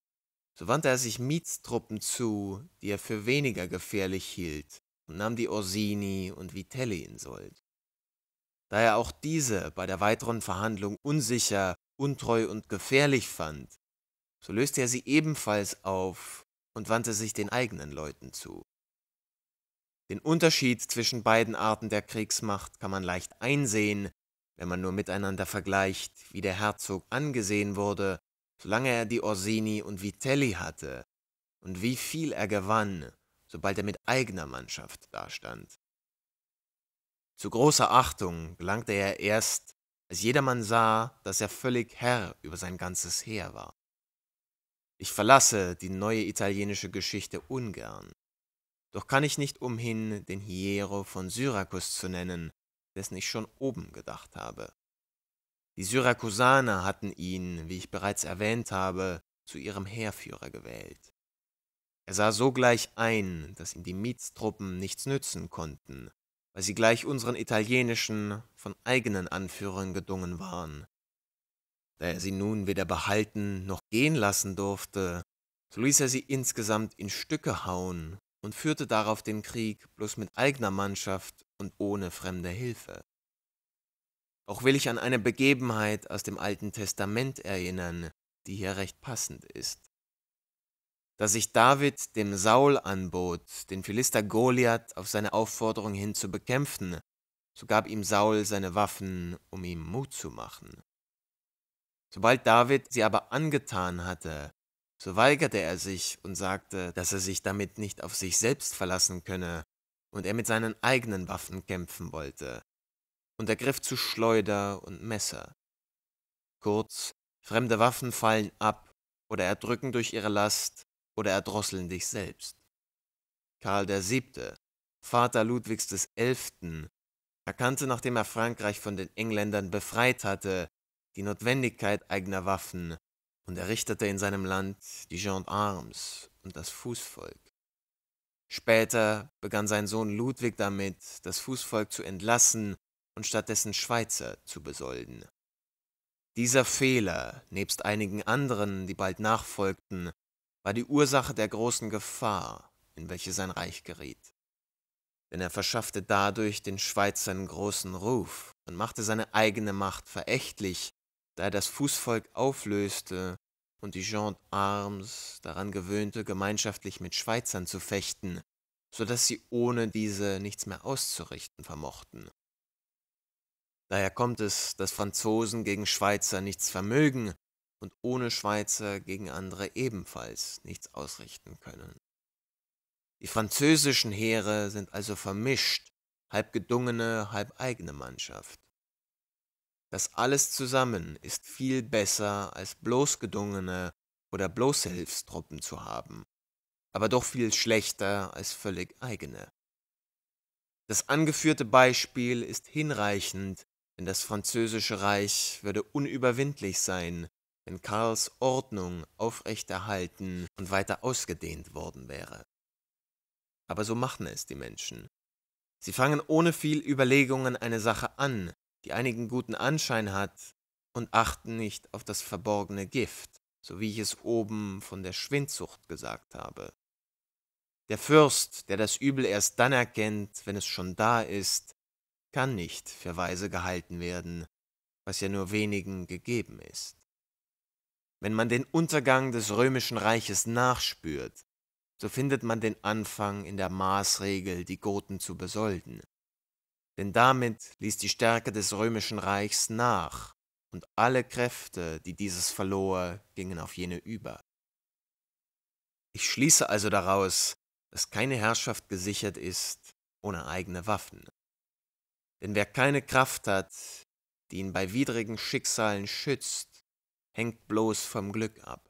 Speaker 1: so wandte er sich Mietstruppen zu, die er für weniger gefährlich hielt, und nahm die Orsini und Vitelli in Sold. Da er auch diese bei der weiteren Verhandlung unsicher, untreu und gefährlich fand, so löste er sie ebenfalls auf und wandte sich den eigenen Leuten zu. Den Unterschied zwischen beiden Arten der Kriegsmacht kann man leicht einsehen, wenn man nur miteinander vergleicht, wie der Herzog angesehen wurde, solange er die Orsini und Vitelli hatte, und wie viel er gewann, sobald er mit eigener Mannschaft dastand. Zu großer Achtung gelangte er erst, als jedermann sah, dass er völlig Herr über sein ganzes Heer war. Ich verlasse die neue italienische Geschichte ungern, doch kann ich nicht umhin, den Hiero von Syrakus zu nennen, dessen ich schon oben gedacht habe. Die Syrakusaner hatten ihn, wie ich bereits erwähnt habe, zu ihrem Heerführer gewählt. Er sah sogleich ein, dass ihm die Mietstruppen nichts nützen konnten, weil sie gleich unseren italienischen, von eigenen Anführern gedungen waren. Da er sie nun weder behalten noch gehen lassen durfte, so ließ er sie insgesamt in Stücke hauen und führte darauf den Krieg bloß mit eigener Mannschaft und ohne fremde Hilfe. Auch will ich an eine Begebenheit aus dem Alten Testament erinnern, die hier recht passend ist dass sich David dem Saul anbot, den Philister Goliath auf seine Aufforderung hin zu bekämpfen, so gab ihm Saul seine Waffen, um ihm Mut zu machen. Sobald David sie aber angetan hatte, so weigerte er sich und sagte, dass er sich damit nicht auf sich selbst verlassen könne und er mit seinen eigenen Waffen kämpfen wollte, und ergriff zu Schleuder und Messer. Kurz, fremde Waffen fallen ab oder erdrücken durch ihre Last oder erdrosseln dich selbst. Karl VII., Vater Ludwigs XI., erkannte, nachdem er Frankreich von den Engländern befreit hatte, die Notwendigkeit eigener Waffen und errichtete in seinem Land die Gendarmes und das Fußvolk. Später begann sein Sohn Ludwig damit, das Fußvolk zu entlassen und stattdessen Schweizer zu besolden. Dieser Fehler, nebst einigen anderen, die bald nachfolgten, war die Ursache der großen Gefahr, in welche sein Reich geriet. Denn er verschaffte dadurch den Schweizern großen Ruf und machte seine eigene Macht verächtlich, da er das Fußvolk auflöste und die Gendarmes daran gewöhnte, gemeinschaftlich mit Schweizern zu fechten, so dass sie ohne diese nichts mehr auszurichten vermochten. Daher kommt es, dass Franzosen gegen Schweizer nichts vermögen und ohne Schweizer gegen andere ebenfalls nichts ausrichten können. Die französischen Heere sind also vermischt, halb gedungene, halb eigene Mannschaft. Das alles zusammen ist viel besser als bloß gedungene oder bloße Hilfstruppen zu haben, aber doch viel schlechter als völlig eigene. Das angeführte Beispiel ist hinreichend, denn das französische Reich würde unüberwindlich sein, wenn Karls Ordnung aufrechterhalten und weiter ausgedehnt worden wäre. Aber so machen es die Menschen. Sie fangen ohne viel Überlegungen eine Sache an, die einigen guten Anschein hat, und achten nicht auf das verborgene Gift, so wie ich es oben von der Schwindsucht gesagt habe. Der Fürst, der das Übel erst dann erkennt, wenn es schon da ist, kann nicht für weise gehalten werden, was ja nur wenigen gegeben ist. Wenn man den Untergang des römischen Reiches nachspürt, so findet man den Anfang in der Maßregel, die Goten zu besolden. Denn damit ließ die Stärke des römischen Reichs nach, und alle Kräfte, die dieses verlor, gingen auf jene über. Ich schließe also daraus, dass keine Herrschaft gesichert ist ohne eigene Waffen. Denn wer keine Kraft hat, die ihn bei widrigen Schicksalen schützt, hängt bloß vom Glück ab.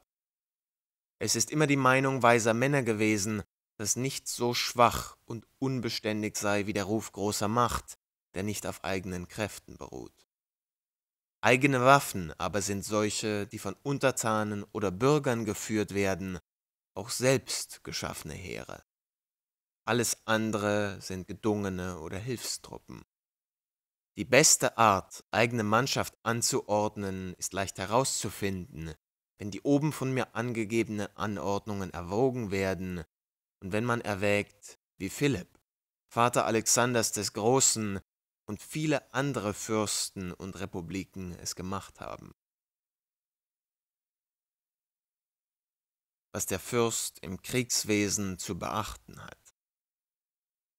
Speaker 1: Es ist immer die Meinung weiser Männer gewesen, dass nichts so schwach und unbeständig sei wie der Ruf großer Macht, der nicht auf eigenen Kräften beruht. Eigene Waffen aber sind solche, die von Untertanen oder Bürgern geführt werden, auch selbst geschaffene Heere. Alles andere sind gedungene oder Hilfstruppen. Die beste Art, eigene Mannschaft anzuordnen, ist leicht herauszufinden, wenn die oben von mir angegebenen Anordnungen erwogen werden und wenn man erwägt, wie Philipp, Vater Alexanders des Großen und viele andere Fürsten und Republiken es gemacht haben. Was der Fürst im Kriegswesen zu beachten hat.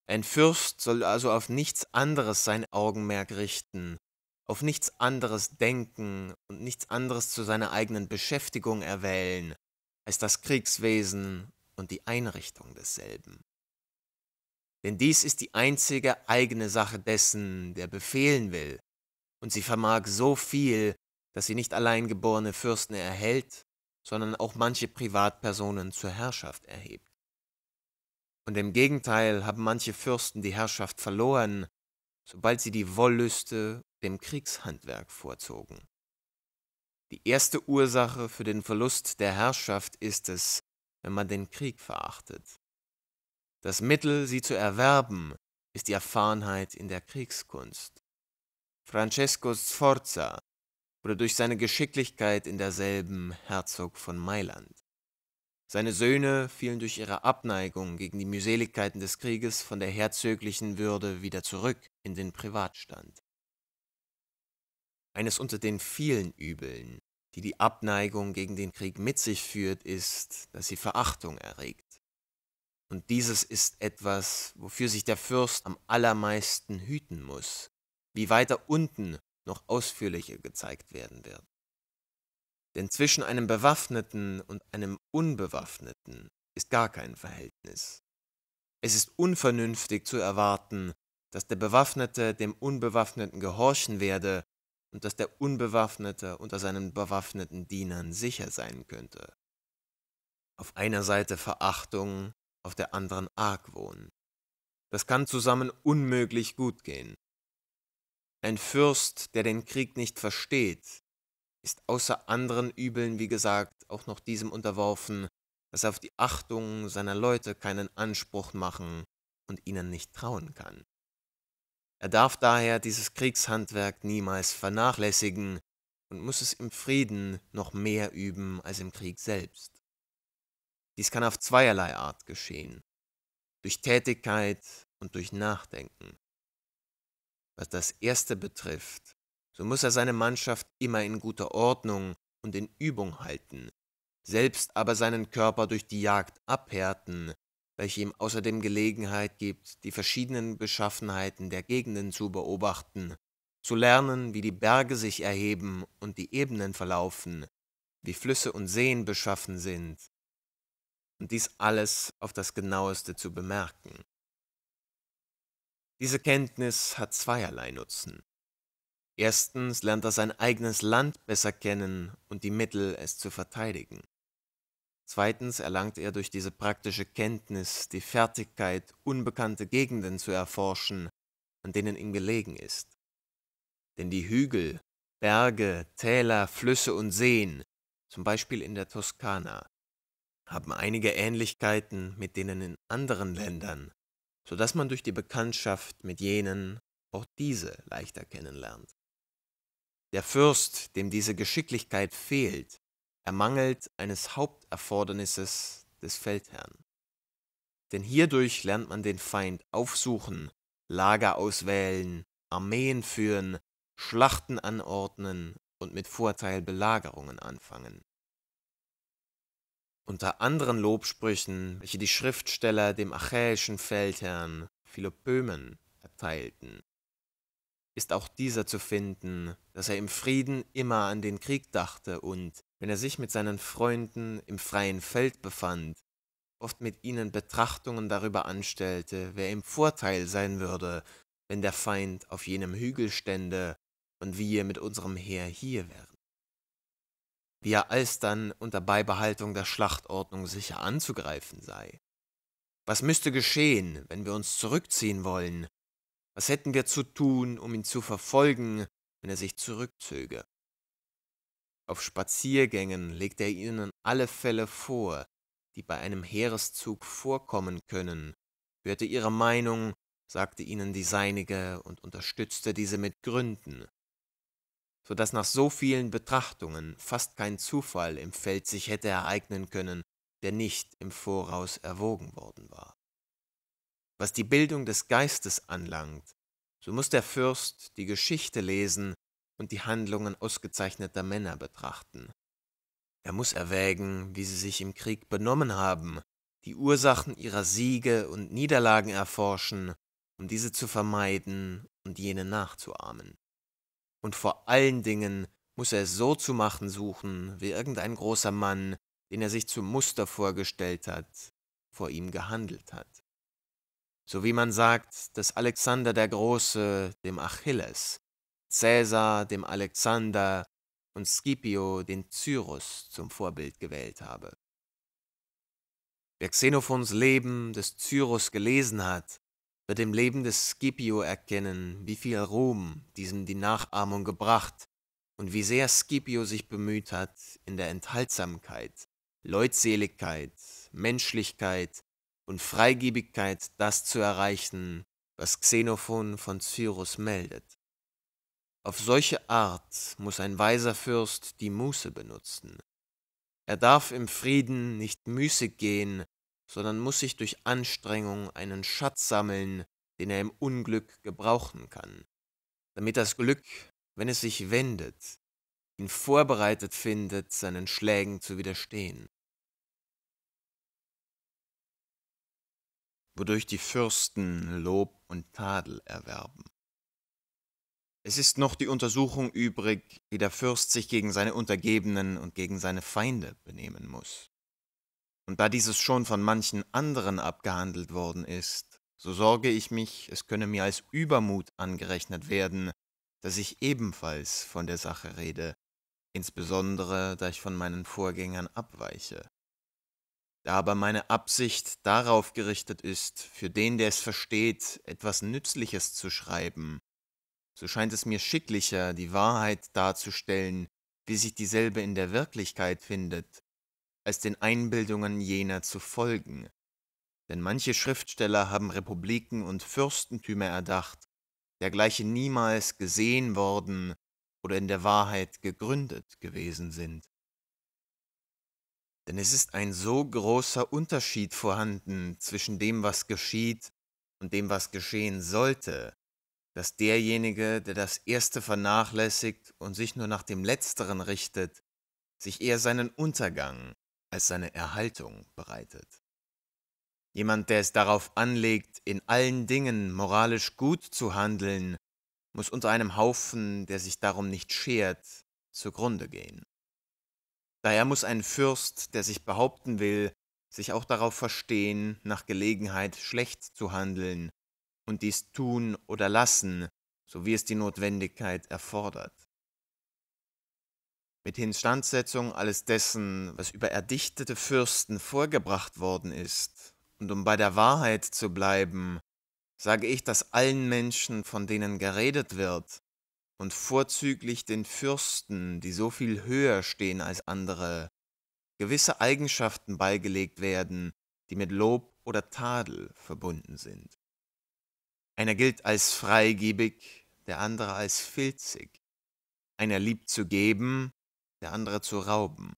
Speaker 1: Ein Fürst soll also auf nichts anderes sein Augenmerk richten, auf nichts anderes denken und nichts anderes zu seiner eigenen Beschäftigung erwählen, als das Kriegswesen und die Einrichtung desselben. Denn dies ist die einzige eigene Sache dessen, der befehlen will, und sie vermag so viel, dass sie nicht allein geborene Fürsten erhält, sondern auch manche Privatpersonen zur Herrschaft erhebt. Und im Gegenteil haben manche Fürsten die Herrschaft verloren, sobald sie die Wollüste dem Kriegshandwerk vorzogen. Die erste Ursache für den Verlust der Herrschaft ist es, wenn man den Krieg verachtet. Das Mittel, sie zu erwerben, ist die Erfahrenheit in der Kriegskunst. Francesco Sforza wurde durch seine Geschicklichkeit in derselben Herzog von Mailand. Seine Söhne fielen durch ihre Abneigung gegen die Mühseligkeiten des Krieges von der herzöglichen Würde wieder zurück in den Privatstand. Eines unter den vielen Übeln, die die Abneigung gegen den Krieg mit sich führt, ist, dass sie Verachtung erregt. Und dieses ist etwas, wofür sich der Fürst am allermeisten hüten muss, wie weiter unten noch ausführlicher gezeigt werden wird. Denn zwischen einem Bewaffneten und einem Unbewaffneten ist gar kein Verhältnis. Es ist unvernünftig zu erwarten, dass der Bewaffnete dem Unbewaffneten gehorchen werde und dass der Unbewaffnete unter seinen bewaffneten Dienern sicher sein könnte. Auf einer Seite Verachtung, auf der anderen Argwohn. Das kann zusammen unmöglich gut gehen. Ein Fürst, der den Krieg nicht versteht, ist außer anderen Übeln, wie gesagt, auch noch diesem unterworfen, dass er auf die Achtung seiner Leute keinen Anspruch machen und ihnen nicht trauen kann. Er darf daher dieses Kriegshandwerk niemals vernachlässigen und muss es im Frieden noch mehr üben als im Krieg selbst. Dies kann auf zweierlei Art geschehen, durch Tätigkeit und durch Nachdenken. Was das erste betrifft, so muss er seine Mannschaft immer in guter Ordnung und in Übung halten, selbst aber seinen Körper durch die Jagd abhärten, welche ihm außerdem Gelegenheit gibt, die verschiedenen Beschaffenheiten der Gegenden zu beobachten, zu lernen, wie die Berge sich erheben und die Ebenen verlaufen, wie Flüsse und Seen beschaffen sind, und dies alles auf das genaueste zu bemerken. Diese Kenntnis hat zweierlei Nutzen. Erstens lernt er sein eigenes Land besser kennen und die Mittel, es zu verteidigen. Zweitens erlangt er durch diese praktische Kenntnis die Fertigkeit, unbekannte Gegenden zu erforschen, an denen ihm gelegen ist. Denn die Hügel, Berge, Täler, Flüsse und Seen, zum Beispiel in der Toskana, haben einige Ähnlichkeiten mit denen in anderen Ländern, so dass man durch die Bekanntschaft mit jenen auch diese leichter kennenlernt. Der Fürst, dem diese Geschicklichkeit fehlt, ermangelt eines Haupterfordernisses des Feldherrn. Denn hierdurch lernt man den Feind aufsuchen, Lager auswählen, Armeen führen, Schlachten anordnen und mit Vorteil Belagerungen anfangen. Unter anderen Lobsprüchen, welche die Schriftsteller dem achäischen Feldherrn Philopömen erteilten, ist auch dieser zu finden, dass er im Frieden immer an den Krieg dachte und, wenn er sich mit seinen Freunden im freien Feld befand, oft mit ihnen Betrachtungen darüber anstellte, wer im Vorteil sein würde, wenn der Feind auf jenem Hügel stände und wir mit unserem Heer hier wären. Wie er alsdann unter Beibehaltung der Schlachtordnung sicher anzugreifen sei. Was müsste geschehen, wenn wir uns zurückziehen wollen was hätten wir zu tun, um ihn zu verfolgen, wenn er sich zurückzöge? Auf Spaziergängen legt er ihnen alle Fälle vor, die bei einem Heereszug vorkommen können, hörte ihre Meinung, sagte ihnen die seinige und unterstützte diese mit Gründen, so dass nach so vielen Betrachtungen fast kein Zufall im Feld sich hätte ereignen können, der nicht im Voraus erwogen worden war. Was die Bildung des Geistes anlangt, so muss der Fürst die Geschichte lesen und die Handlungen ausgezeichneter Männer betrachten. Er muss erwägen, wie sie sich im Krieg benommen haben, die Ursachen ihrer Siege und Niederlagen erforschen, um diese zu vermeiden und jene nachzuahmen. Und vor allen Dingen muss er es so zu machen suchen, wie irgendein großer Mann, den er sich zum Muster vorgestellt hat, vor ihm gehandelt hat. So wie man sagt, dass Alexander der Große dem Achilles, Cäsar dem Alexander und Scipio den Cyrus zum Vorbild gewählt habe. Wer Xenophons Leben des Cyrus gelesen hat, wird im Leben des Scipio erkennen, wie viel Ruhm diesem die Nachahmung gebracht und wie sehr Scipio sich bemüht hat, in der Enthaltsamkeit, Leutseligkeit, Menschlichkeit und Freigebigkeit das zu erreichen, was Xenophon von Cyrus meldet. Auf solche Art muss ein weiser Fürst die Muße benutzen. Er darf im Frieden nicht müßig gehen, sondern muss sich durch Anstrengung einen Schatz sammeln, den er im Unglück gebrauchen kann, damit das Glück, wenn es sich wendet, ihn vorbereitet findet, seinen Schlägen zu widerstehen. wodurch die Fürsten Lob und Tadel erwerben. Es ist noch die Untersuchung übrig, wie der Fürst sich gegen seine Untergebenen und gegen seine Feinde benehmen muss. Und da dieses schon von manchen anderen abgehandelt worden ist, so sorge ich mich, es könne mir als Übermut angerechnet werden, dass ich ebenfalls von der Sache rede, insbesondere da ich von meinen Vorgängern abweiche da aber meine Absicht darauf gerichtet ist, für den, der es versteht, etwas Nützliches zu schreiben, so scheint es mir schicklicher, die Wahrheit darzustellen, wie sich dieselbe in der Wirklichkeit findet, als den Einbildungen jener zu folgen. Denn manche Schriftsteller haben Republiken und Fürstentümer erdacht, dergleichen niemals gesehen worden oder in der Wahrheit gegründet gewesen sind. Denn es ist ein so großer Unterschied vorhanden zwischen dem, was geschieht und dem, was geschehen sollte, dass derjenige, der das Erste vernachlässigt und sich nur nach dem Letzteren richtet, sich eher seinen Untergang als seine Erhaltung bereitet. Jemand, der es darauf anlegt, in allen Dingen moralisch gut zu handeln, muss unter einem Haufen, der sich darum nicht schert, zugrunde gehen. Daher muss ein Fürst, der sich behaupten will, sich auch darauf verstehen, nach Gelegenheit schlecht zu handeln und dies tun oder lassen, so wie es die Notwendigkeit erfordert. Mit Instandsetzung alles dessen, was über erdichtete Fürsten vorgebracht worden ist, und um bei der Wahrheit zu bleiben, sage ich, dass allen Menschen, von denen geredet wird, und vorzüglich den Fürsten, die so viel höher stehen als andere, gewisse Eigenschaften beigelegt werden, die mit Lob oder Tadel verbunden sind. Einer gilt als freigebig, der andere als filzig. Einer liebt zu geben, der andere zu rauben.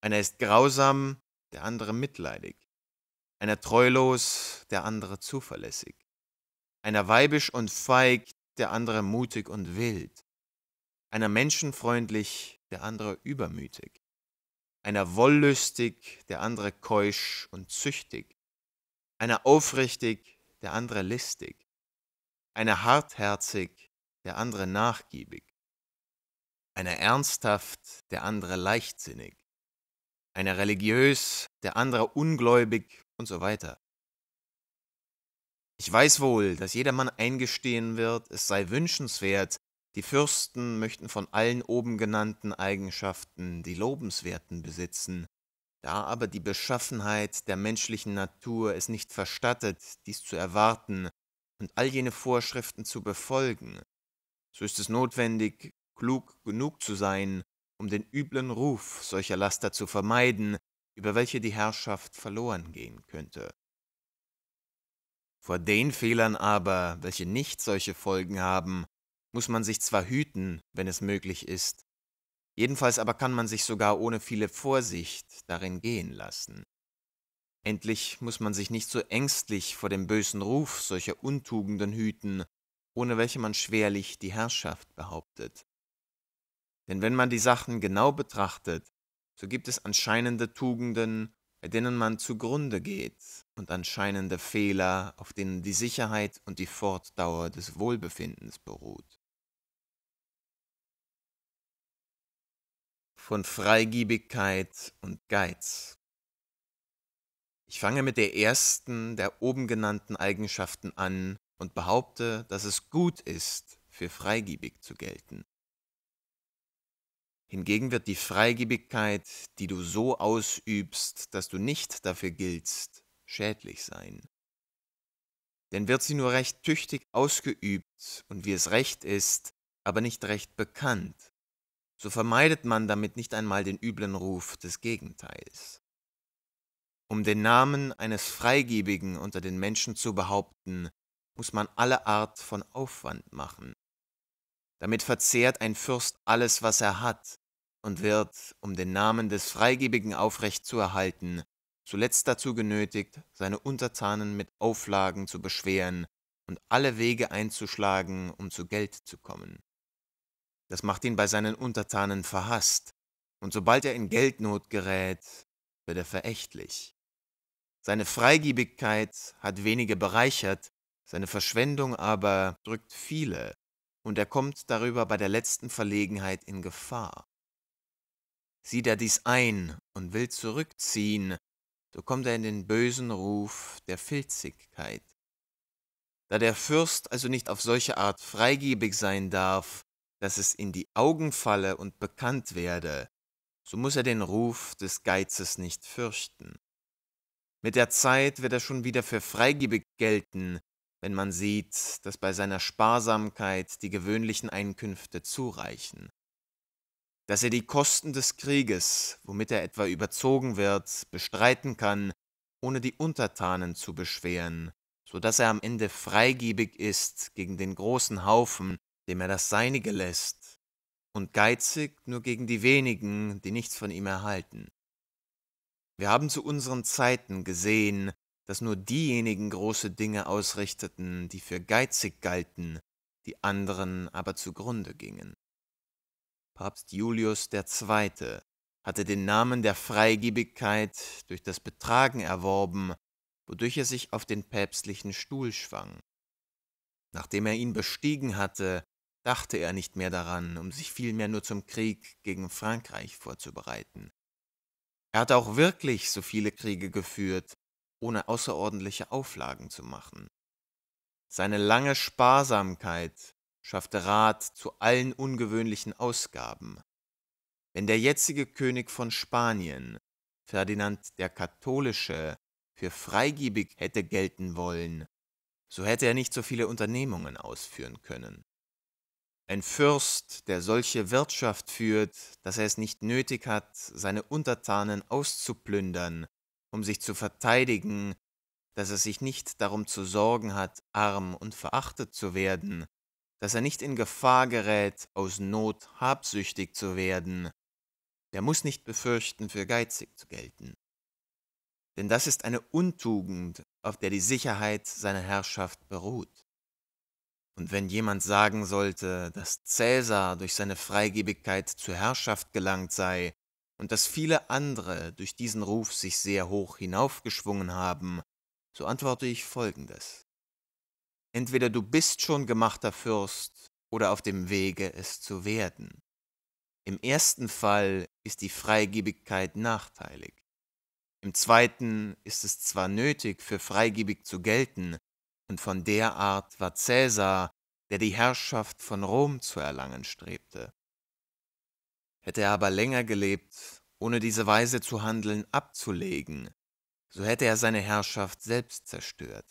Speaker 1: Einer ist grausam, der andere mitleidig. Einer treulos, der andere zuverlässig. Einer weibisch und feig, der andere mutig und wild, einer menschenfreundlich, der andere übermütig, einer wollüstig, der andere keusch und züchtig, einer aufrichtig, der andere listig, einer hartherzig, der andere nachgiebig, einer ernsthaft, der andere leichtsinnig, einer religiös, der andere ungläubig und so weiter. Ich weiß wohl, dass jedermann eingestehen wird, es sei wünschenswert, die Fürsten möchten von allen oben genannten Eigenschaften die lobenswerten besitzen, da aber die Beschaffenheit der menschlichen Natur es nicht verstattet, dies zu erwarten und all jene Vorschriften zu befolgen, so ist es notwendig, klug genug zu sein, um den üblen Ruf solcher Laster zu vermeiden, über welche die Herrschaft verloren gehen könnte. Vor den Fehlern aber, welche nicht solche Folgen haben, muss man sich zwar hüten, wenn es möglich ist, jedenfalls aber kann man sich sogar ohne viele Vorsicht darin gehen lassen. Endlich muss man sich nicht so ängstlich vor dem bösen Ruf solcher Untugenden hüten, ohne welche man schwerlich die Herrschaft behauptet. Denn wenn man die Sachen genau betrachtet, so gibt es anscheinende Tugenden, bei denen man zugrunde geht und anscheinende Fehler, auf denen die Sicherheit und die Fortdauer des Wohlbefindens beruht. Von Freigiebigkeit und Geiz. Ich fange mit der ersten der oben genannten Eigenschaften an und behaupte, dass es gut ist, für freigiebig zu gelten. Hingegen wird die Freigebigkeit, die du so ausübst, dass du nicht dafür giltst, schädlich sein. Denn wird sie nur recht tüchtig ausgeübt und wie es recht ist, aber nicht recht bekannt, so vermeidet man damit nicht einmal den üblen Ruf des Gegenteils. Um den Namen eines Freigebigen unter den Menschen zu behaupten, muss man alle Art von Aufwand machen. Damit verzehrt ein Fürst alles, was er hat, und wird, um den Namen des Freigebigen aufrecht zu erhalten, zuletzt dazu genötigt, seine Untertanen mit Auflagen zu beschweren und alle Wege einzuschlagen, um zu Geld zu kommen. Das macht ihn bei seinen Untertanen verhasst, und sobald er in Geldnot gerät, wird er verächtlich. Seine Freigiebigkeit hat wenige bereichert, seine Verschwendung aber drückt viele und er kommt darüber bei der letzten Verlegenheit in Gefahr. Sieht er dies ein und will zurückziehen, so kommt er in den bösen Ruf der Filzigkeit. Da der Fürst also nicht auf solche Art freigebig sein darf, dass es in die Augen falle und bekannt werde, so muss er den Ruf des Geizes nicht fürchten. Mit der Zeit wird er schon wieder für freigebig gelten, wenn man sieht, dass bei seiner Sparsamkeit die gewöhnlichen Einkünfte zureichen, dass er die Kosten des Krieges, womit er etwa überzogen wird, bestreiten kann, ohne die Untertanen zu beschweren, so dass er am Ende freigebig ist gegen den großen Haufen, dem er das Seinige lässt, und geizig nur gegen die wenigen, die nichts von ihm erhalten. Wir haben zu unseren Zeiten gesehen, dass nur diejenigen große Dinge ausrichteten, die für geizig galten, die anderen aber zugrunde gingen. Papst Julius II. hatte den Namen der Freigebigkeit durch das Betragen erworben, wodurch er sich auf den päpstlichen Stuhl schwang. Nachdem er ihn bestiegen hatte, dachte er nicht mehr daran, um sich vielmehr nur zum Krieg gegen Frankreich vorzubereiten. Er hatte auch wirklich so viele Kriege geführt, ohne außerordentliche Auflagen zu machen. Seine lange Sparsamkeit schaffte Rat zu allen ungewöhnlichen Ausgaben. Wenn der jetzige König von Spanien, Ferdinand der Katholische, für freigebig hätte gelten wollen, so hätte er nicht so viele Unternehmungen ausführen können. Ein Fürst, der solche Wirtschaft führt, dass er es nicht nötig hat, seine Untertanen auszuplündern, um sich zu verteidigen, dass er sich nicht darum zu sorgen hat, arm und verachtet zu werden, dass er nicht in Gefahr gerät, aus Not habsüchtig zu werden, der muss nicht befürchten, für geizig zu gelten. Denn das ist eine Untugend, auf der die Sicherheit seiner Herrschaft beruht. Und wenn jemand sagen sollte, dass Cäsar durch seine Freigebigkeit zur Herrschaft gelangt sei, und dass viele andere durch diesen Ruf sich sehr hoch hinaufgeschwungen haben, so antworte ich folgendes. Entweder du bist schon gemachter Fürst oder auf dem Wege, es zu werden. Im ersten Fall ist die Freigebigkeit nachteilig. Im zweiten ist es zwar nötig, für freigebig zu gelten, und von der Art war Cäsar, der die Herrschaft von Rom zu erlangen strebte. Hätte er aber länger gelebt, ohne diese Weise zu handeln abzulegen, so hätte er seine Herrschaft selbst zerstört.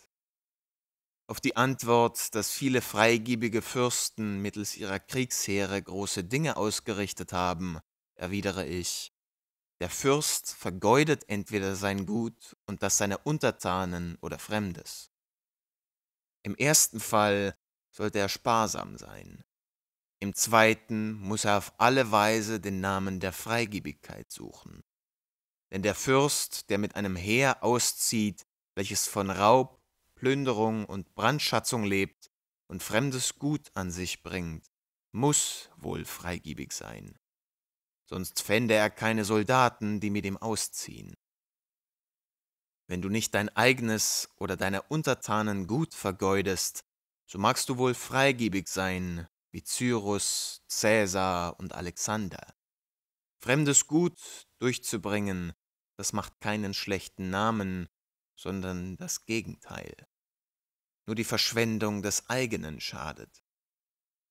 Speaker 1: Auf die Antwort, dass viele freigebige Fürsten mittels ihrer Kriegsheere große Dinge ausgerichtet haben, erwidere ich, der Fürst vergeudet entweder sein Gut und das seiner Untertanen oder Fremdes. Im ersten Fall sollte er sparsam sein, im zweiten muss er auf alle Weise den Namen der Freigebigkeit suchen. Denn der Fürst, der mit einem Heer auszieht, welches von Raub, Plünderung und Brandschatzung lebt und fremdes Gut an sich bringt, muss wohl freigebig sein. Sonst fände er keine Soldaten, die mit ihm ausziehen. Wenn du nicht dein eigenes oder deiner Untertanen Gut vergeudest, so magst du wohl freigebig sein wie Cyrus, Cäsar und Alexander. Fremdes Gut durchzubringen, das macht keinen schlechten Namen, sondern das Gegenteil. Nur die Verschwendung des eigenen schadet.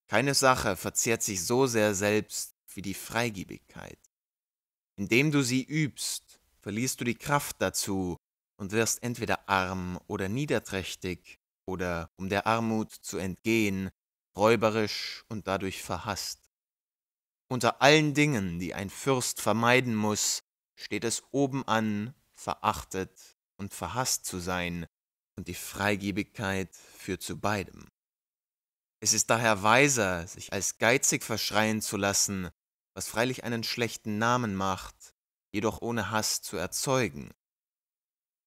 Speaker 1: Keine Sache verzehrt sich so sehr selbst wie die Freigiebigkeit. Indem du sie übst, verlierst du die Kraft dazu und wirst entweder arm oder niederträchtig, oder um der Armut zu entgehen, räuberisch und dadurch verhasst. Unter allen Dingen, die ein Fürst vermeiden muss, steht es oben an, verachtet und verhasst zu sein, und die Freigebigkeit führt zu beidem. Es ist daher weiser, sich als geizig verschreien zu lassen, was freilich einen schlechten Namen macht, jedoch ohne Hass zu erzeugen,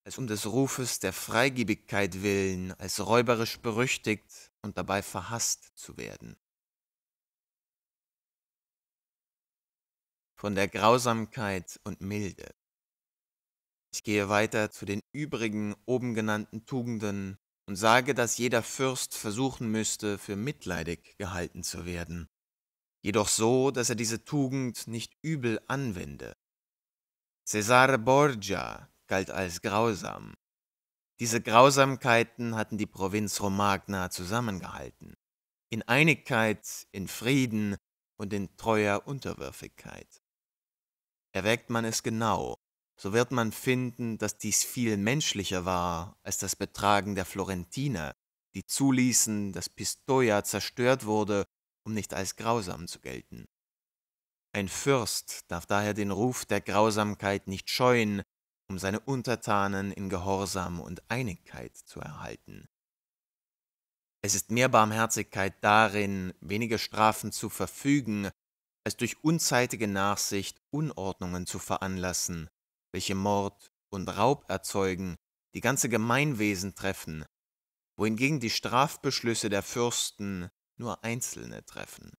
Speaker 1: als um des Rufes der Freigebigkeit willen, als räuberisch berüchtigt und dabei verhasst zu werden. Von der Grausamkeit und Milde. Ich gehe weiter zu den übrigen oben genannten Tugenden und sage, dass jeder Fürst versuchen müsste, für mitleidig gehalten zu werden, jedoch so, dass er diese Tugend nicht übel anwende. Cesare Borgia galt als grausam, diese Grausamkeiten hatten die Provinz Romagna zusammengehalten, in Einigkeit, in Frieden und in treuer Unterwürfigkeit. Erwägt man es genau, so wird man finden, dass dies viel menschlicher war als das Betragen der Florentiner, die zuließen, dass Pistoia zerstört wurde, um nicht als grausam zu gelten. Ein Fürst darf daher den Ruf der Grausamkeit nicht scheuen, um seine Untertanen in Gehorsam und Einigkeit zu erhalten. Es ist mehr Barmherzigkeit darin, weniger Strafen zu verfügen, als durch unzeitige Nachsicht Unordnungen zu veranlassen, welche Mord und Raub erzeugen, die ganze Gemeinwesen treffen, wohingegen die Strafbeschlüsse der Fürsten nur Einzelne treffen.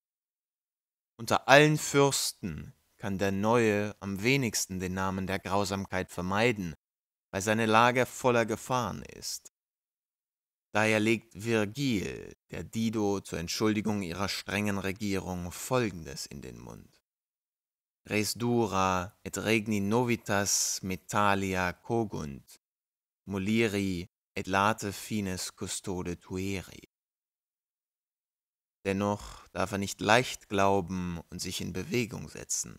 Speaker 1: Unter allen Fürsten kann der Neue am wenigsten den Namen der Grausamkeit vermeiden, weil seine Lage voller Gefahren ist. Daher legt Virgil, der Dido zur Entschuldigung ihrer strengen Regierung, folgendes in den Mund. Res dura et regni novitas metalia cogunt, muliri et late fines custode tueri. Dennoch darf er nicht leicht glauben und sich in Bewegung setzen.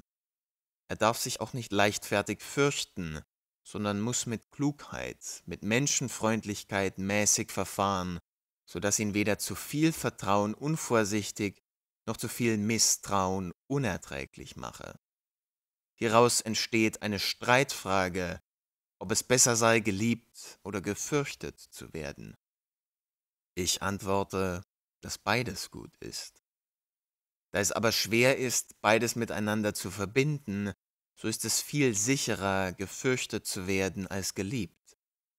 Speaker 1: Er darf sich auch nicht leichtfertig fürchten, sondern muss mit Klugheit, mit Menschenfreundlichkeit mäßig verfahren, so dass ihn weder zu viel Vertrauen unvorsichtig noch zu viel Misstrauen unerträglich mache. Hieraus entsteht eine Streitfrage, ob es besser sei, geliebt oder gefürchtet zu werden. Ich antworte, dass beides gut ist. Da es aber schwer ist, beides miteinander zu verbinden, so ist es viel sicherer, gefürchtet zu werden als geliebt,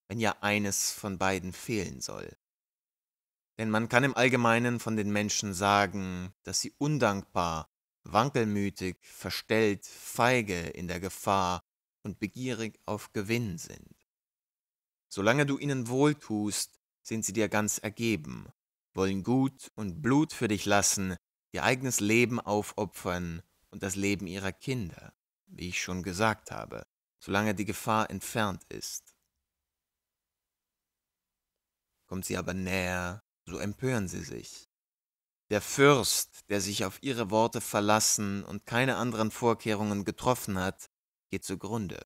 Speaker 1: wenn ja eines von beiden fehlen soll. Denn man kann im Allgemeinen von den Menschen sagen, dass sie undankbar, wankelmütig, verstellt, feige in der Gefahr und begierig auf Gewinn sind. Solange du ihnen wohltust, sind sie dir ganz ergeben, wollen Gut und Blut für dich lassen, ihr eigenes Leben aufopfern und das Leben ihrer Kinder wie ich schon gesagt habe, solange die Gefahr entfernt ist. Kommt sie aber näher, so empören sie sich. Der Fürst, der sich auf ihre Worte verlassen und keine anderen Vorkehrungen getroffen hat, geht zugrunde.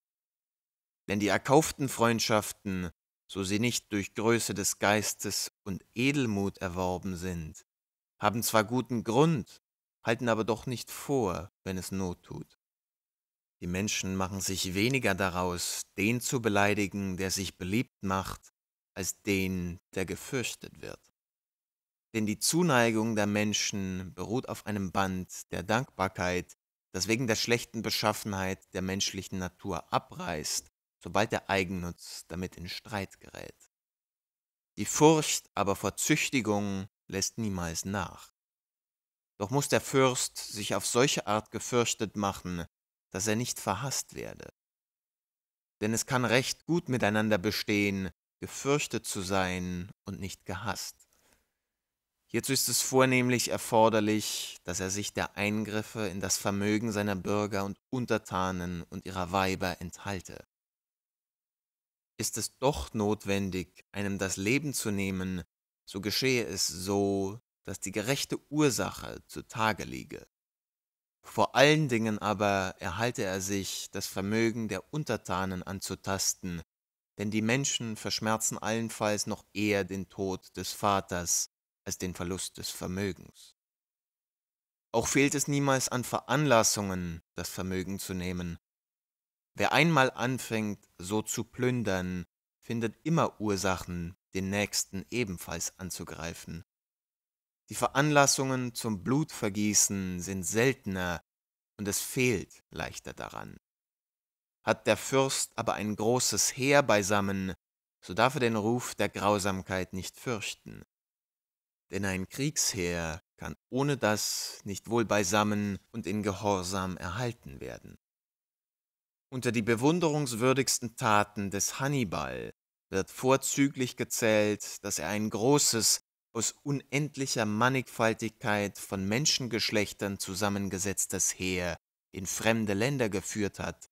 Speaker 1: Denn die erkauften Freundschaften, so sie nicht durch Größe des Geistes und Edelmut erworben sind, haben zwar guten Grund, halten aber doch nicht vor, wenn es Not tut. Die Menschen machen sich weniger daraus, den zu beleidigen, der sich beliebt macht, als den, der gefürchtet wird. Denn die Zuneigung der Menschen beruht auf einem Band der Dankbarkeit, das wegen der schlechten Beschaffenheit der menschlichen Natur abreißt, sobald der Eigennutz damit in Streit gerät. Die Furcht aber vor Züchtigung lässt niemals nach. Doch muss der Fürst sich auf solche Art gefürchtet machen, dass er nicht verhasst werde. Denn es kann recht gut miteinander bestehen, gefürchtet zu sein und nicht gehasst. Hierzu ist es vornehmlich erforderlich, dass er sich der Eingriffe in das Vermögen seiner Bürger und Untertanen und ihrer Weiber enthalte. Ist es doch notwendig, einem das Leben zu nehmen, so geschehe es so, dass die gerechte Ursache zutage liege. Vor allen Dingen aber erhalte er sich, das Vermögen der Untertanen anzutasten, denn die Menschen verschmerzen allenfalls noch eher den Tod des Vaters als den Verlust des Vermögens. Auch fehlt es niemals an Veranlassungen, das Vermögen zu nehmen. Wer einmal anfängt, so zu plündern, findet immer Ursachen, den Nächsten ebenfalls anzugreifen. Die Veranlassungen zum Blutvergießen sind seltener und es fehlt leichter daran. Hat der Fürst aber ein großes Heer beisammen, so darf er den Ruf der Grausamkeit nicht fürchten. Denn ein Kriegsheer kann ohne das nicht wohl beisammen und in Gehorsam erhalten werden. Unter die bewunderungswürdigsten Taten des Hannibal wird vorzüglich gezählt, dass er ein großes, aus unendlicher Mannigfaltigkeit von Menschengeschlechtern zusammengesetztes Heer in fremde Länder geführt hat,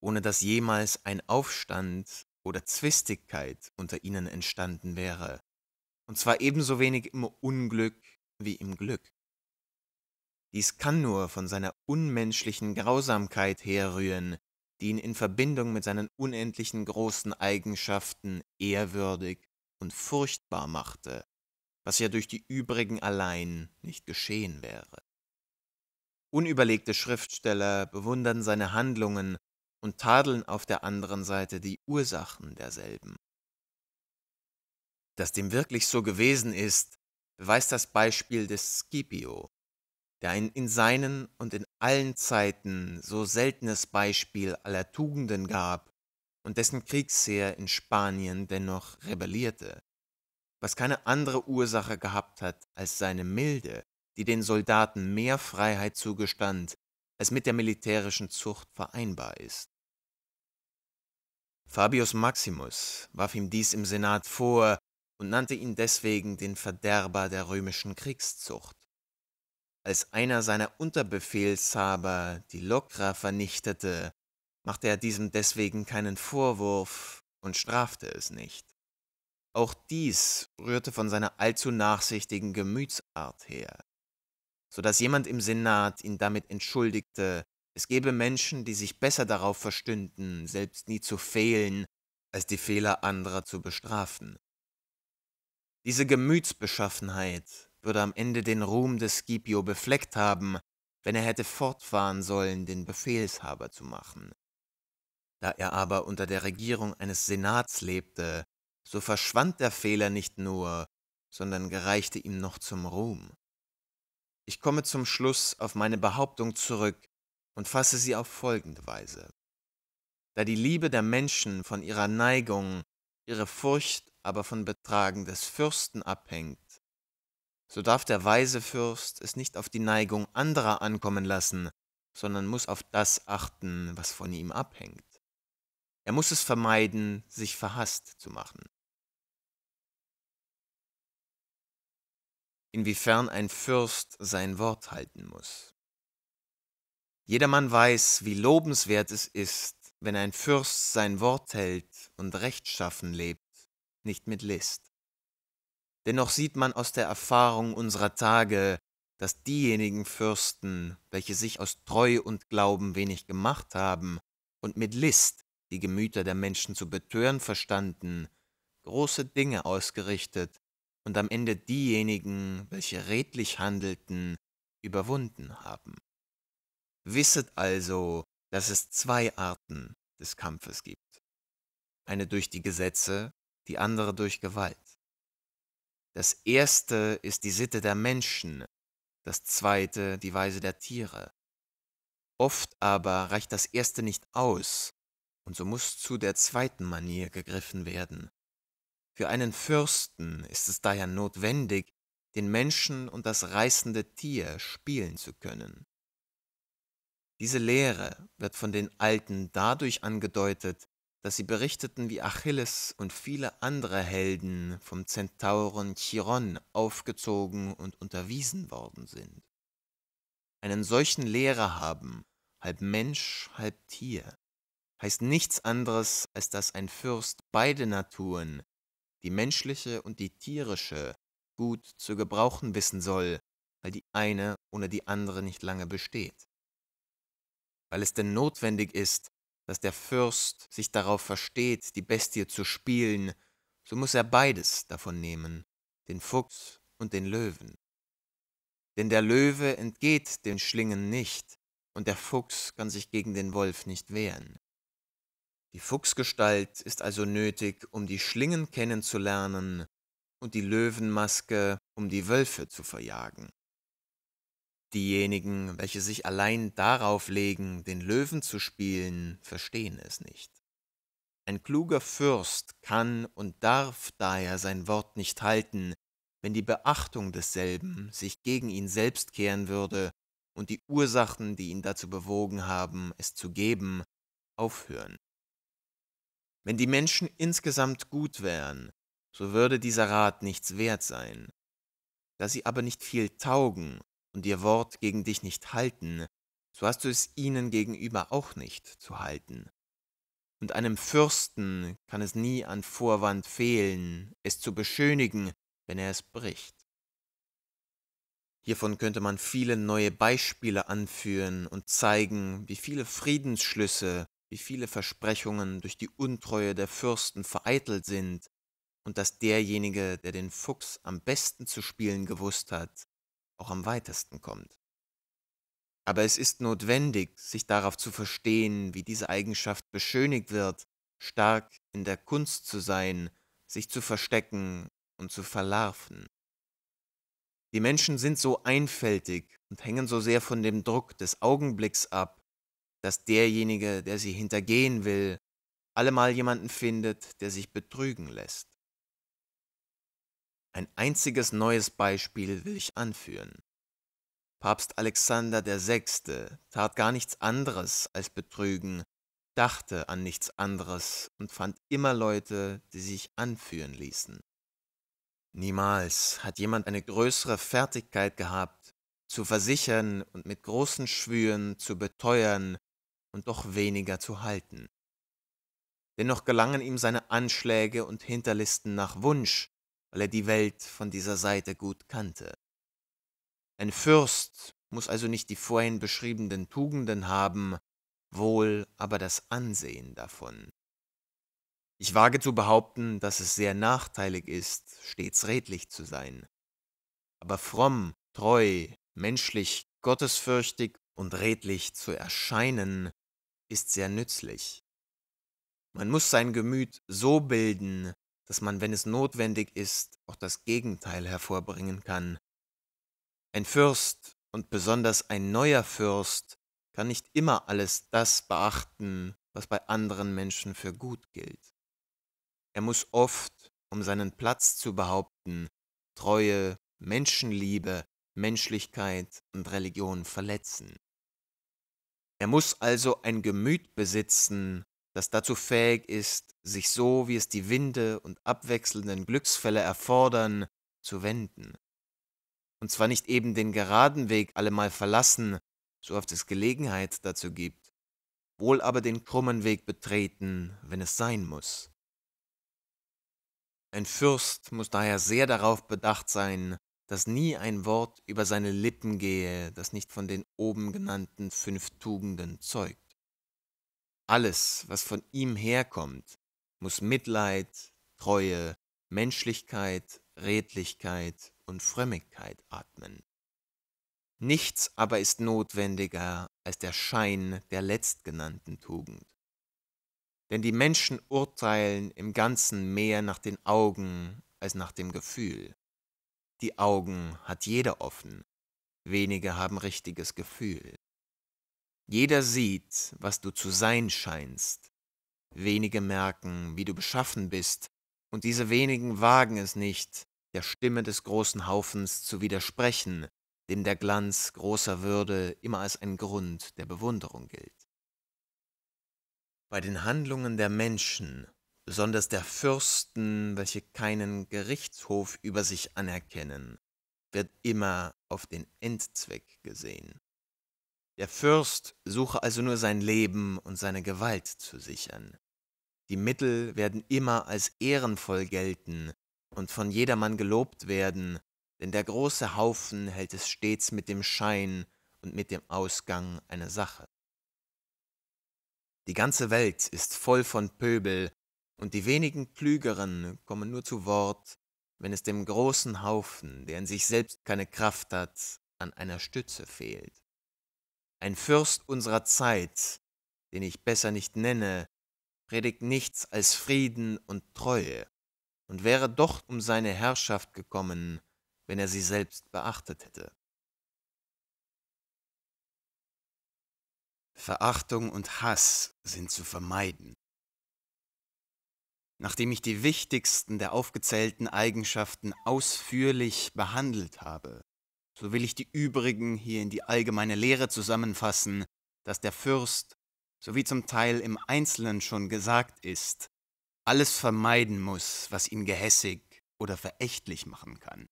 Speaker 1: ohne dass jemals ein Aufstand oder Zwistigkeit unter ihnen entstanden wäre, und zwar ebenso wenig im Unglück wie im Glück. Dies kann nur von seiner unmenschlichen Grausamkeit herrühren, die ihn in Verbindung mit seinen unendlichen großen Eigenschaften ehrwürdig und furchtbar machte was ja durch die übrigen allein nicht geschehen wäre. Unüberlegte Schriftsteller bewundern seine Handlungen und tadeln auf der anderen Seite die Ursachen derselben. Dass dem wirklich so gewesen ist, beweist das Beispiel des Scipio, der ein in seinen und in allen Zeiten so seltenes Beispiel aller Tugenden gab und dessen Kriegsheer in Spanien dennoch rebellierte was keine andere Ursache gehabt hat als seine Milde, die den Soldaten mehr Freiheit zugestand, als mit der militärischen Zucht vereinbar ist. Fabius Maximus warf ihm dies im Senat vor und nannte ihn deswegen den Verderber der römischen Kriegszucht. Als einer seiner Unterbefehlshaber die Lokra vernichtete, machte er diesem deswegen keinen Vorwurf und strafte es nicht. Auch dies rührte von seiner allzu nachsichtigen Gemütsart her, so dass jemand im Senat ihn damit entschuldigte, es gebe Menschen, die sich besser darauf verstünden, selbst nie zu fehlen, als die Fehler anderer zu bestrafen. Diese Gemütsbeschaffenheit würde am Ende den Ruhm des Scipio befleckt haben, wenn er hätte fortfahren sollen, den Befehlshaber zu machen. Da er aber unter der Regierung eines Senats lebte, so verschwand der Fehler nicht nur, sondern gereichte ihm noch zum Ruhm. Ich komme zum Schluss auf meine Behauptung zurück und fasse sie auf folgende Weise. Da die Liebe der Menschen von ihrer Neigung, ihre Furcht aber von Betragen des Fürsten abhängt, so darf der weise Fürst es nicht auf die Neigung anderer ankommen lassen, sondern muss auf das achten, was von ihm abhängt. Er muss es vermeiden, sich verhasst zu machen. inwiefern ein Fürst sein Wort halten muss. Jedermann weiß, wie lobenswert es ist, wenn ein Fürst sein Wort hält und rechtschaffen lebt, nicht mit List. Dennoch sieht man aus der Erfahrung unserer Tage, dass diejenigen Fürsten, welche sich aus Treu und Glauben wenig gemacht haben und mit List die Gemüter der Menschen zu betören verstanden, große Dinge ausgerichtet und am Ende diejenigen, welche redlich handelten, überwunden haben. Wisset also, dass es zwei Arten des Kampfes gibt. Eine durch die Gesetze, die andere durch Gewalt. Das erste ist die Sitte der Menschen, das zweite die Weise der Tiere. Oft aber reicht das erste nicht aus, und so muss zu der zweiten Manier gegriffen werden, für einen Fürsten ist es daher notwendig, den Menschen und das reißende Tier spielen zu können. Diese Lehre wird von den Alten dadurch angedeutet, dass sie berichteten, wie Achilles und viele andere Helden vom Zentauren Chiron aufgezogen und unterwiesen worden sind. Einen solchen Lehrer haben, halb Mensch, halb Tier, heißt nichts anderes, als dass ein Fürst beide Naturen, die menschliche und die tierische, gut zu gebrauchen wissen soll, weil die eine ohne die andere nicht lange besteht. Weil es denn notwendig ist, dass der Fürst sich darauf versteht, die Bestie zu spielen, so muss er beides davon nehmen, den Fuchs und den Löwen. Denn der Löwe entgeht den Schlingen nicht, und der Fuchs kann sich gegen den Wolf nicht wehren. Die Fuchsgestalt ist also nötig, um die Schlingen kennenzulernen und die Löwenmaske, um die Wölfe zu verjagen. Diejenigen, welche sich allein darauf legen, den Löwen zu spielen, verstehen es nicht. Ein kluger Fürst kann und darf daher sein Wort nicht halten, wenn die Beachtung desselben sich gegen ihn selbst kehren würde und die Ursachen, die ihn dazu bewogen haben, es zu geben, aufhören. Wenn die Menschen insgesamt gut wären, so würde dieser Rat nichts wert sein. Da sie aber nicht viel taugen und ihr Wort gegen dich nicht halten, so hast du es ihnen gegenüber auch nicht zu halten. Und einem Fürsten kann es nie an Vorwand fehlen, es zu beschönigen, wenn er es bricht. Hiervon könnte man viele neue Beispiele anführen und zeigen, wie viele Friedensschlüsse wie viele Versprechungen durch die Untreue der Fürsten vereitelt sind und dass derjenige, der den Fuchs am besten zu spielen gewusst hat, auch am weitesten kommt. Aber es ist notwendig, sich darauf zu verstehen, wie diese Eigenschaft beschönigt wird, stark in der Kunst zu sein, sich zu verstecken und zu verlarven. Die Menschen sind so einfältig und hängen so sehr von dem Druck des Augenblicks ab, dass derjenige, der sie hintergehen will, allemal jemanden findet, der sich betrügen lässt. Ein einziges neues Beispiel will ich anführen. Papst Alexander VI. tat gar nichts anderes als betrügen, dachte an nichts anderes und fand immer Leute, die sich anführen ließen. Niemals hat jemand eine größere Fertigkeit gehabt, zu versichern und mit großen Schwüren zu beteuern, und doch weniger zu halten. Dennoch gelangen ihm seine Anschläge und Hinterlisten nach Wunsch, weil er die Welt von dieser Seite gut kannte. Ein Fürst muss also nicht die vorhin beschriebenen Tugenden haben, wohl aber das Ansehen davon. Ich wage zu behaupten, dass es sehr nachteilig ist, stets redlich zu sein. Aber fromm, treu, menschlich, gottesfürchtig und redlich zu erscheinen, ist sehr nützlich. Man muss sein Gemüt so bilden, dass man, wenn es notwendig ist, auch das Gegenteil hervorbringen kann. Ein Fürst und besonders ein neuer Fürst kann nicht immer alles das beachten, was bei anderen Menschen für gut gilt. Er muss oft, um seinen Platz zu behaupten, Treue, Menschenliebe, Menschlichkeit und Religion verletzen. Er muss also ein Gemüt besitzen, das dazu fähig ist, sich so, wie es die Winde und abwechselnden Glücksfälle erfordern, zu wenden. Und zwar nicht eben den geraden Weg allemal verlassen, so oft es Gelegenheit dazu gibt, wohl aber den krummen Weg betreten, wenn es sein muss. Ein Fürst muss daher sehr darauf bedacht sein, dass nie ein Wort über seine Lippen gehe, das nicht von den oben genannten fünf Tugenden zeugt. Alles, was von ihm herkommt, muss Mitleid, Treue, Menschlichkeit, Redlichkeit und Frömmigkeit atmen. Nichts aber ist notwendiger als der Schein der letztgenannten Tugend. Denn die Menschen urteilen im Ganzen mehr nach den Augen als nach dem Gefühl. Die Augen hat jeder offen, wenige haben richtiges Gefühl. Jeder sieht, was du zu sein scheinst, wenige merken, wie du beschaffen bist, und diese wenigen wagen es nicht, der Stimme des großen Haufens zu widersprechen, dem der Glanz großer Würde immer als ein Grund der Bewunderung gilt. Bei den Handlungen der Menschen besonders der Fürsten, welche keinen Gerichtshof über sich anerkennen, wird immer auf den Endzweck gesehen. Der Fürst suche also nur sein Leben und seine Gewalt zu sichern. Die Mittel werden immer als ehrenvoll gelten und von jedermann gelobt werden, denn der große Haufen hält es stets mit dem Schein und mit dem Ausgang eine Sache. Die ganze Welt ist voll von Pöbel, und die wenigen Klügeren kommen nur zu Wort, wenn es dem großen Haufen, der in sich selbst keine Kraft hat, an einer Stütze fehlt. Ein Fürst unserer Zeit, den ich besser nicht nenne, predigt nichts als Frieden und Treue und wäre doch um seine Herrschaft gekommen, wenn er sie selbst beachtet hätte. Verachtung und Hass sind zu vermeiden. Nachdem ich die wichtigsten der aufgezählten Eigenschaften ausführlich behandelt habe, so will ich die übrigen hier in die allgemeine Lehre zusammenfassen, dass der Fürst, so wie zum Teil im Einzelnen schon gesagt ist, alles vermeiden muss, was ihn gehässig oder verächtlich machen kann.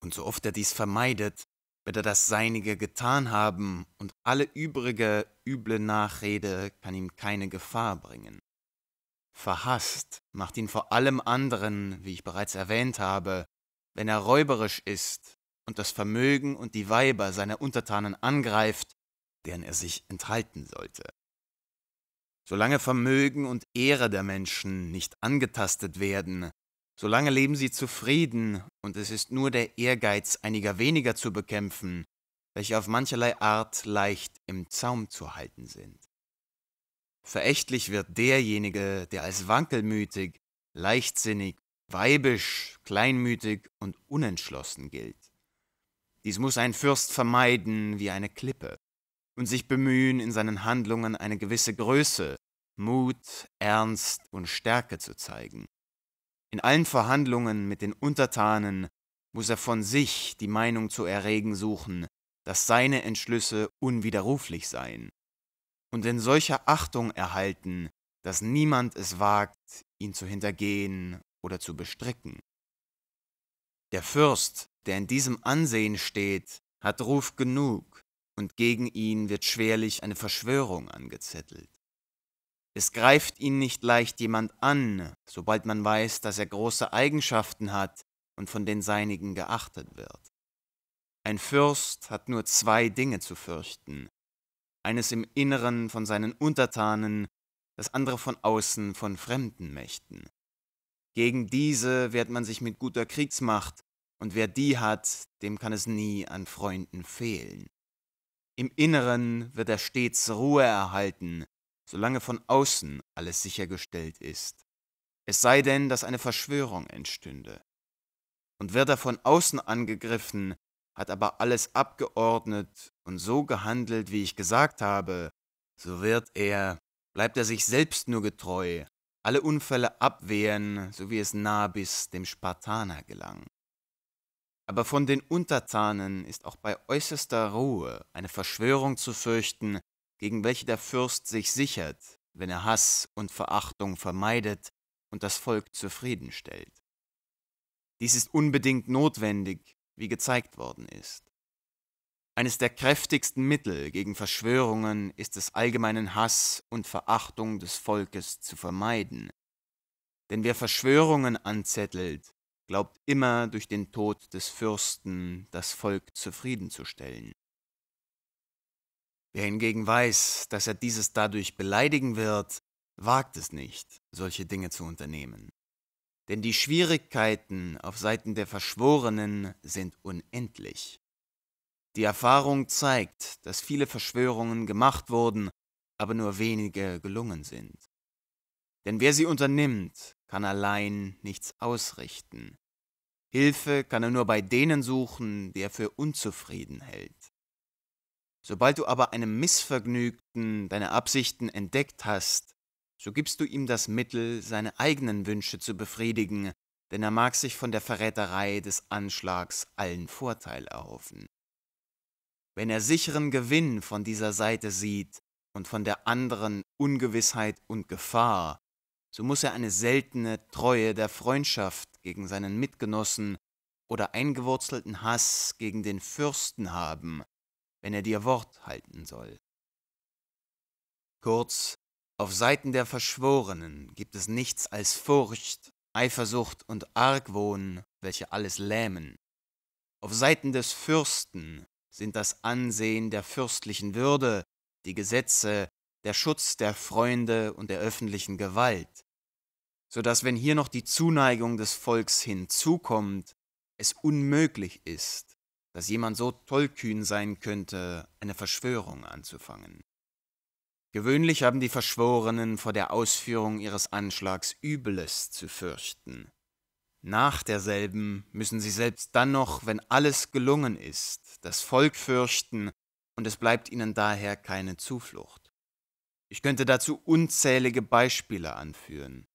Speaker 1: Und so oft er dies vermeidet, wird er das Seinige getan haben, und alle übrige üble Nachrede kann ihm keine Gefahr bringen verhasst, macht ihn vor allem anderen, wie ich bereits erwähnt habe, wenn er räuberisch ist und das Vermögen und die Weiber seiner Untertanen angreift, deren er sich enthalten sollte. Solange Vermögen und Ehre der Menschen nicht angetastet werden, solange leben sie zufrieden, und es ist nur der Ehrgeiz einiger weniger zu bekämpfen, welche auf mancherlei Art leicht im Zaum zu halten sind. Verächtlich wird derjenige, der als wankelmütig, leichtsinnig, weibisch, kleinmütig und unentschlossen gilt. Dies muss ein Fürst vermeiden wie eine Klippe und sich bemühen, in seinen Handlungen eine gewisse Größe, Mut, Ernst und Stärke zu zeigen. In allen Verhandlungen mit den Untertanen muss er von sich die Meinung zu erregen suchen, dass seine Entschlüsse unwiderruflich seien und in solcher Achtung erhalten, dass niemand es wagt, ihn zu hintergehen oder zu bestricken. Der Fürst, der in diesem Ansehen steht, hat Ruf genug, und gegen ihn wird schwerlich eine Verschwörung angezettelt. Es greift ihn nicht leicht jemand an, sobald man weiß, dass er große Eigenschaften hat und von den Seinigen geachtet wird. Ein Fürst hat nur zwei Dinge zu fürchten, eines im Inneren von seinen Untertanen, das andere von außen von fremden Mächten. Gegen diese wehrt man sich mit guter Kriegsmacht, und wer die hat, dem kann es nie an Freunden fehlen. Im Inneren wird er stets Ruhe erhalten, solange von außen alles sichergestellt ist. Es sei denn, dass eine Verschwörung entstünde. Und wird er von außen angegriffen, hat aber alles abgeordnet und so gehandelt, wie ich gesagt habe, so wird er, bleibt er sich selbst nur getreu, alle Unfälle abwehren, so wie es Nabis dem Spartaner gelang. Aber von den Untertanen ist auch bei äußerster Ruhe eine Verschwörung zu fürchten, gegen welche der Fürst sich sichert, wenn er Hass und Verachtung vermeidet und das Volk zufriedenstellt. Dies ist unbedingt notwendig, wie gezeigt worden ist. Eines der kräftigsten Mittel gegen Verschwörungen ist es allgemeinen Hass und Verachtung des Volkes zu vermeiden. Denn wer Verschwörungen anzettelt, glaubt immer durch den Tod des Fürsten das Volk zufriedenzustellen. Wer hingegen weiß, dass er dieses dadurch beleidigen wird, wagt es nicht, solche Dinge zu unternehmen denn die Schwierigkeiten auf Seiten der Verschworenen sind unendlich. Die Erfahrung zeigt, dass viele Verschwörungen gemacht wurden, aber nur wenige gelungen sind. Denn wer sie unternimmt, kann allein nichts ausrichten. Hilfe kann er nur bei denen suchen, die er für unzufrieden hält. Sobald du aber einem Missvergnügten deine Absichten entdeckt hast, so gibst du ihm das Mittel, seine eigenen Wünsche zu befriedigen, denn er mag sich von der Verräterei des Anschlags allen Vorteil erhoffen. Wenn er sicheren Gewinn von dieser Seite sieht und von der anderen Ungewissheit und Gefahr, so muss er eine seltene Treue der Freundschaft gegen seinen Mitgenossen oder eingewurzelten Hass gegen den Fürsten haben, wenn er dir Wort halten soll. Kurz, auf Seiten der Verschworenen gibt es nichts als Furcht, Eifersucht und Argwohn, welche alles lähmen. Auf Seiten des Fürsten sind das Ansehen der fürstlichen Würde, die Gesetze, der Schutz der Freunde und der öffentlichen Gewalt, so dass wenn hier noch die Zuneigung des Volks hinzukommt, es unmöglich ist, dass jemand so tollkühn sein könnte, eine Verschwörung anzufangen. Gewöhnlich haben die Verschworenen vor der Ausführung ihres Anschlags Übles zu fürchten. Nach derselben müssen sie selbst dann noch, wenn alles gelungen ist, das Volk fürchten, und es bleibt ihnen daher keine Zuflucht. Ich könnte dazu unzählige Beispiele anführen.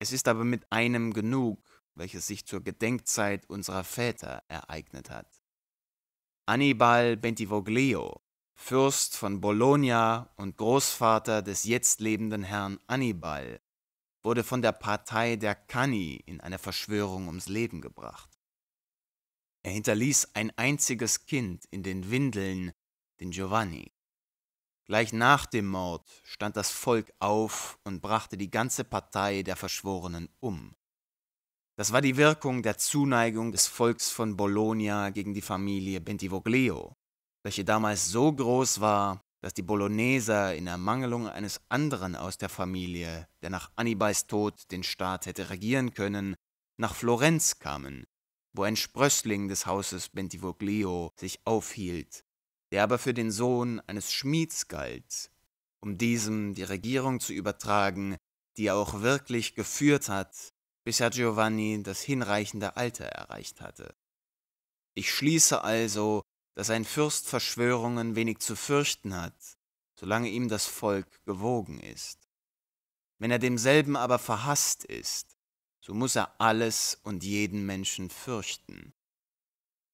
Speaker 1: Es ist aber mit einem genug, welches sich zur Gedenkzeit unserer Väter ereignet hat. Annibal Bentivoglio Fürst von Bologna und Großvater des jetzt lebenden Herrn Annibal, wurde von der Partei der Cani in einer Verschwörung ums Leben gebracht. Er hinterließ ein einziges Kind in den Windeln, den Giovanni. Gleich nach dem Mord stand das Volk auf und brachte die ganze Partei der Verschworenen um. Das war die Wirkung der Zuneigung des Volks von Bologna gegen die Familie Bentivoglio, welche damals so groß war, dass die Bologneser in Ermangelung eines anderen aus der Familie, der nach Annibals Tod den Staat hätte regieren können, nach Florenz kamen, wo ein Sprössling des Hauses Bentivoglio sich aufhielt, der aber für den Sohn eines Schmieds galt, um diesem die Regierung zu übertragen, die er auch wirklich geführt hat, bis Herr Giovanni das hinreichende Alter erreicht hatte. Ich schließe also, dass ein Fürst Verschwörungen wenig zu fürchten hat, solange ihm das Volk gewogen ist. Wenn er demselben aber verhasst ist, so muss er alles und jeden Menschen fürchten.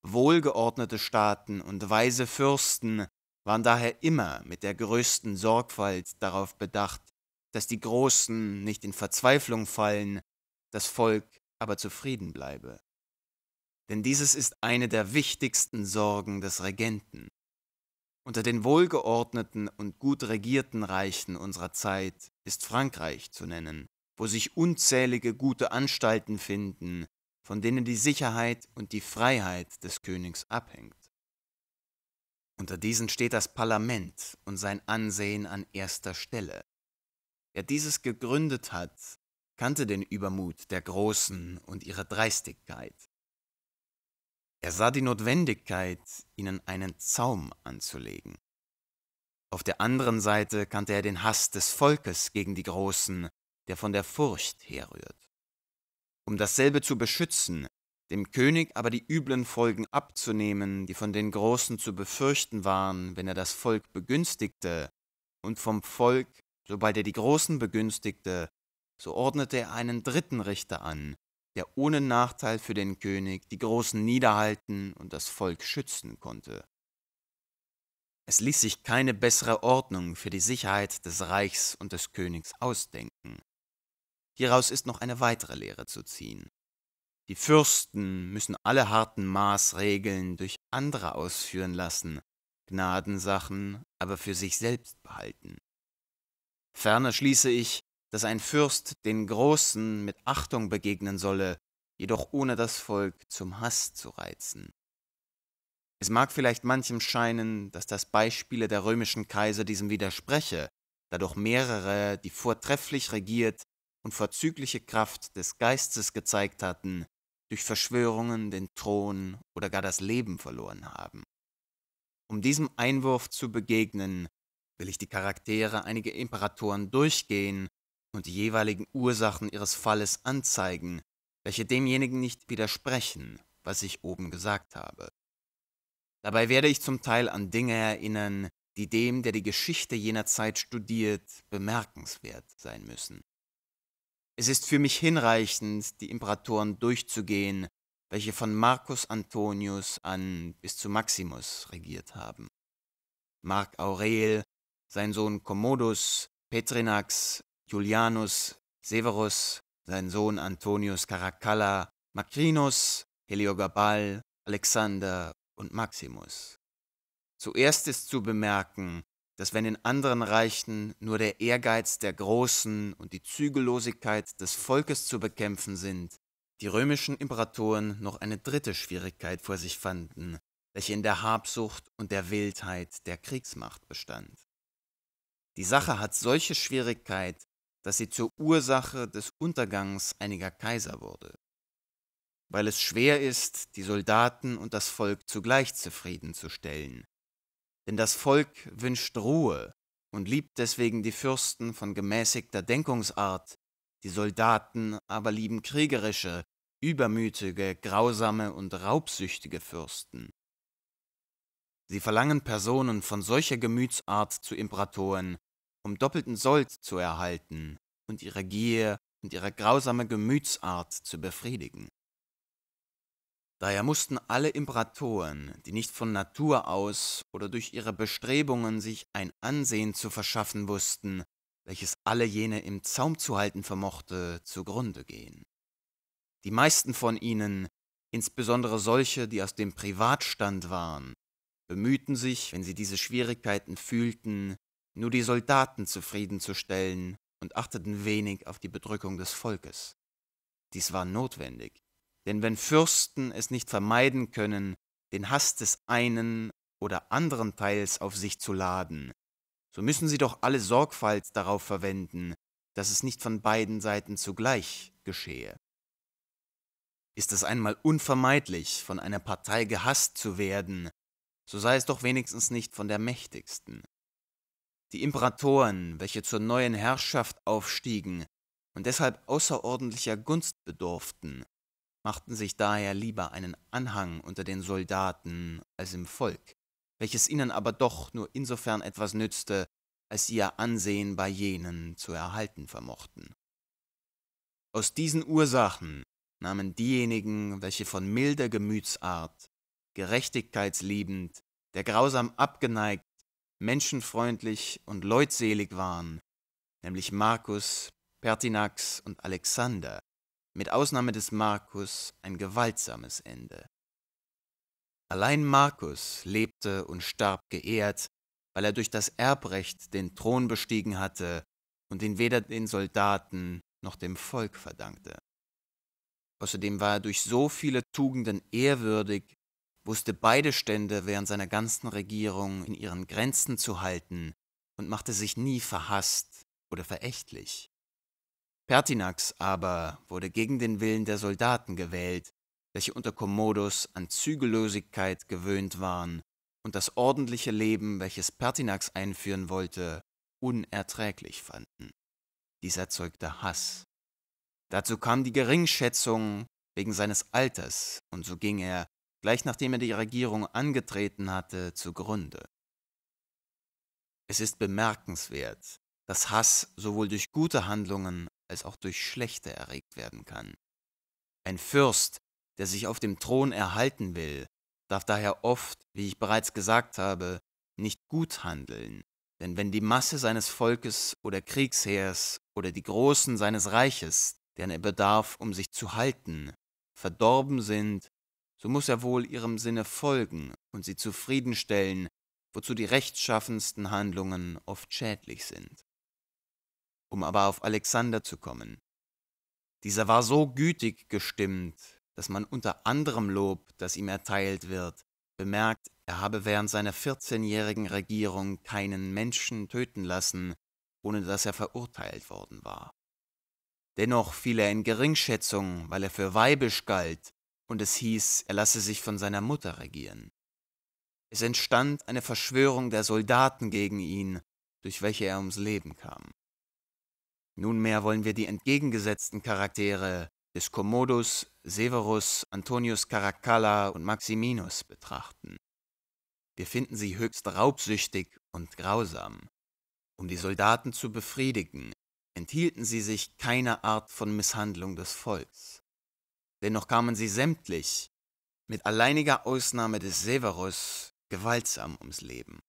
Speaker 1: Wohlgeordnete Staaten und weise Fürsten waren daher immer mit der größten Sorgfalt darauf bedacht, dass die Großen nicht in Verzweiflung fallen, das Volk aber zufrieden bleibe denn dieses ist eine der wichtigsten Sorgen des Regenten. Unter den wohlgeordneten und gut regierten Reichen unserer Zeit ist Frankreich zu nennen, wo sich unzählige gute Anstalten finden, von denen die Sicherheit und die Freiheit des Königs abhängt. Unter diesen steht das Parlament und sein Ansehen an erster Stelle. Wer dieses gegründet hat, kannte den Übermut der Großen und ihre Dreistigkeit. Er sah die Notwendigkeit, ihnen einen Zaum anzulegen. Auf der anderen Seite kannte er den Hass des Volkes gegen die Großen, der von der Furcht herrührt. Um dasselbe zu beschützen, dem König aber die üblen Folgen abzunehmen, die von den Großen zu befürchten waren, wenn er das Volk begünstigte, und vom Volk, sobald er die Großen begünstigte, so ordnete er einen dritten Richter an, der ohne Nachteil für den König die Großen niederhalten und das Volk schützen konnte. Es ließ sich keine bessere Ordnung für die Sicherheit des Reichs und des Königs ausdenken. Hieraus ist noch eine weitere Lehre zu ziehen. Die Fürsten müssen alle harten Maßregeln durch andere ausführen lassen, Gnadensachen aber für sich selbst behalten. Ferner schließe ich, dass ein Fürst den Großen mit Achtung begegnen solle, jedoch ohne das Volk zum Hass zu reizen. Es mag vielleicht manchem scheinen, dass das Beispiele der römischen Kaiser diesem widerspreche, da doch mehrere, die vortrefflich regiert und vorzügliche Kraft des Geistes gezeigt hatten, durch Verschwörungen den Thron oder gar das Leben verloren haben. Um diesem Einwurf zu begegnen, will ich die Charaktere einiger Imperatoren durchgehen und die jeweiligen Ursachen ihres Falles anzeigen, welche demjenigen nicht widersprechen, was ich oben gesagt habe. Dabei werde ich zum Teil an Dinge erinnern, die dem, der die Geschichte jener Zeit studiert, bemerkenswert sein müssen. Es ist für mich hinreichend, die Imperatoren durchzugehen, welche von Marcus Antonius an bis zu Maximus regiert haben. Mark Aurel, sein Sohn Commodus, Petrinax, Julianus Severus, sein Sohn Antonius Caracalla, Macrinus, Heliogabal, Alexander und Maximus. Zuerst ist zu bemerken, dass wenn in anderen Reichen nur der Ehrgeiz der Großen und die Zügellosigkeit des Volkes zu bekämpfen sind, die römischen Imperatoren noch eine dritte Schwierigkeit vor sich fanden, welche in der Habsucht und der Wildheit der Kriegsmacht bestand. Die Sache hat solche Schwierigkeit, dass sie zur Ursache des Untergangs einiger Kaiser wurde, weil es schwer ist, die Soldaten und das Volk zugleich zufriedenzustellen. Denn das Volk wünscht Ruhe und liebt deswegen die Fürsten von gemäßigter Denkungsart, die Soldaten aber lieben kriegerische, übermütige, grausame und raubsüchtige Fürsten. Sie verlangen Personen von solcher Gemütsart zu Imperatoren, um doppelten Sold zu erhalten und ihre Gier und ihre grausame Gemütsart zu befriedigen. Daher mussten alle Imperatoren, die nicht von Natur aus oder durch ihre Bestrebungen sich ein Ansehen zu verschaffen wussten, welches alle jene im Zaum zu halten vermochte, zugrunde gehen. Die meisten von ihnen, insbesondere solche, die aus dem Privatstand waren, bemühten sich, wenn sie diese Schwierigkeiten fühlten, nur die Soldaten zufriedenzustellen und achteten wenig auf die Bedrückung des Volkes. Dies war notwendig, denn wenn Fürsten es nicht vermeiden können, den Hass des einen oder anderen Teils auf sich zu laden, so müssen sie doch alle Sorgfalt darauf verwenden, dass es nicht von beiden Seiten zugleich geschehe. Ist es einmal unvermeidlich, von einer Partei gehasst zu werden, so sei es doch wenigstens nicht von der mächtigsten. Die Imperatoren, welche zur neuen Herrschaft aufstiegen und deshalb außerordentlicher Gunst bedurften, machten sich daher lieber einen Anhang unter den Soldaten als im Volk, welches ihnen aber doch nur insofern etwas nützte, als sie ihr Ansehen bei jenen zu erhalten vermochten. Aus diesen Ursachen nahmen diejenigen, welche von milder Gemütsart, gerechtigkeitsliebend, der grausam abgeneigt menschenfreundlich und leutselig waren, nämlich Markus, Pertinax und Alexander, mit Ausnahme des Markus ein gewaltsames Ende. Allein Markus lebte und starb geehrt, weil er durch das Erbrecht den Thron bestiegen hatte und ihn weder den Soldaten noch dem Volk verdankte. Außerdem war er durch so viele Tugenden ehrwürdig, wusste beide Stände während seiner ganzen Regierung in ihren Grenzen zu halten und machte sich nie verhasst oder verächtlich. Pertinax aber wurde gegen den Willen der Soldaten gewählt, welche unter Commodus an Zügellosigkeit gewöhnt waren und das ordentliche Leben, welches Pertinax einführen wollte, unerträglich fanden. Dies erzeugte Hass. Dazu kam die Geringschätzung wegen seines Alters, und so ging er, gleich nachdem er die Regierung angetreten hatte, zugrunde. Es ist bemerkenswert, dass Hass sowohl durch gute Handlungen als auch durch schlechte erregt werden kann. Ein Fürst, der sich auf dem Thron erhalten will, darf daher oft, wie ich bereits gesagt habe, nicht gut handeln, denn wenn die Masse seines Volkes oder Kriegsheers oder die Großen seines Reiches, deren er bedarf, um sich zu halten, verdorben sind so muss er wohl ihrem Sinne folgen und sie zufriedenstellen, wozu die rechtschaffensten Handlungen oft schädlich sind. Um aber auf Alexander zu kommen. Dieser war so gütig gestimmt, dass man unter anderem Lob, das ihm erteilt wird, bemerkt, er habe während seiner 14-jährigen Regierung keinen Menschen töten lassen, ohne dass er verurteilt worden war. Dennoch fiel er in Geringschätzung, weil er für weibisch galt und es hieß, er lasse sich von seiner Mutter regieren. Es entstand eine Verschwörung der Soldaten gegen ihn, durch welche er ums Leben kam. Nunmehr wollen wir die entgegengesetzten Charaktere des Commodus, Severus, Antonius Caracalla und Maximinus betrachten. Wir finden sie höchst raubsüchtig und grausam. Um die Soldaten zu befriedigen, enthielten sie sich keiner Art von Misshandlung des Volks. Dennoch kamen sie sämtlich, mit alleiniger Ausnahme des Severus, gewaltsam ums Leben.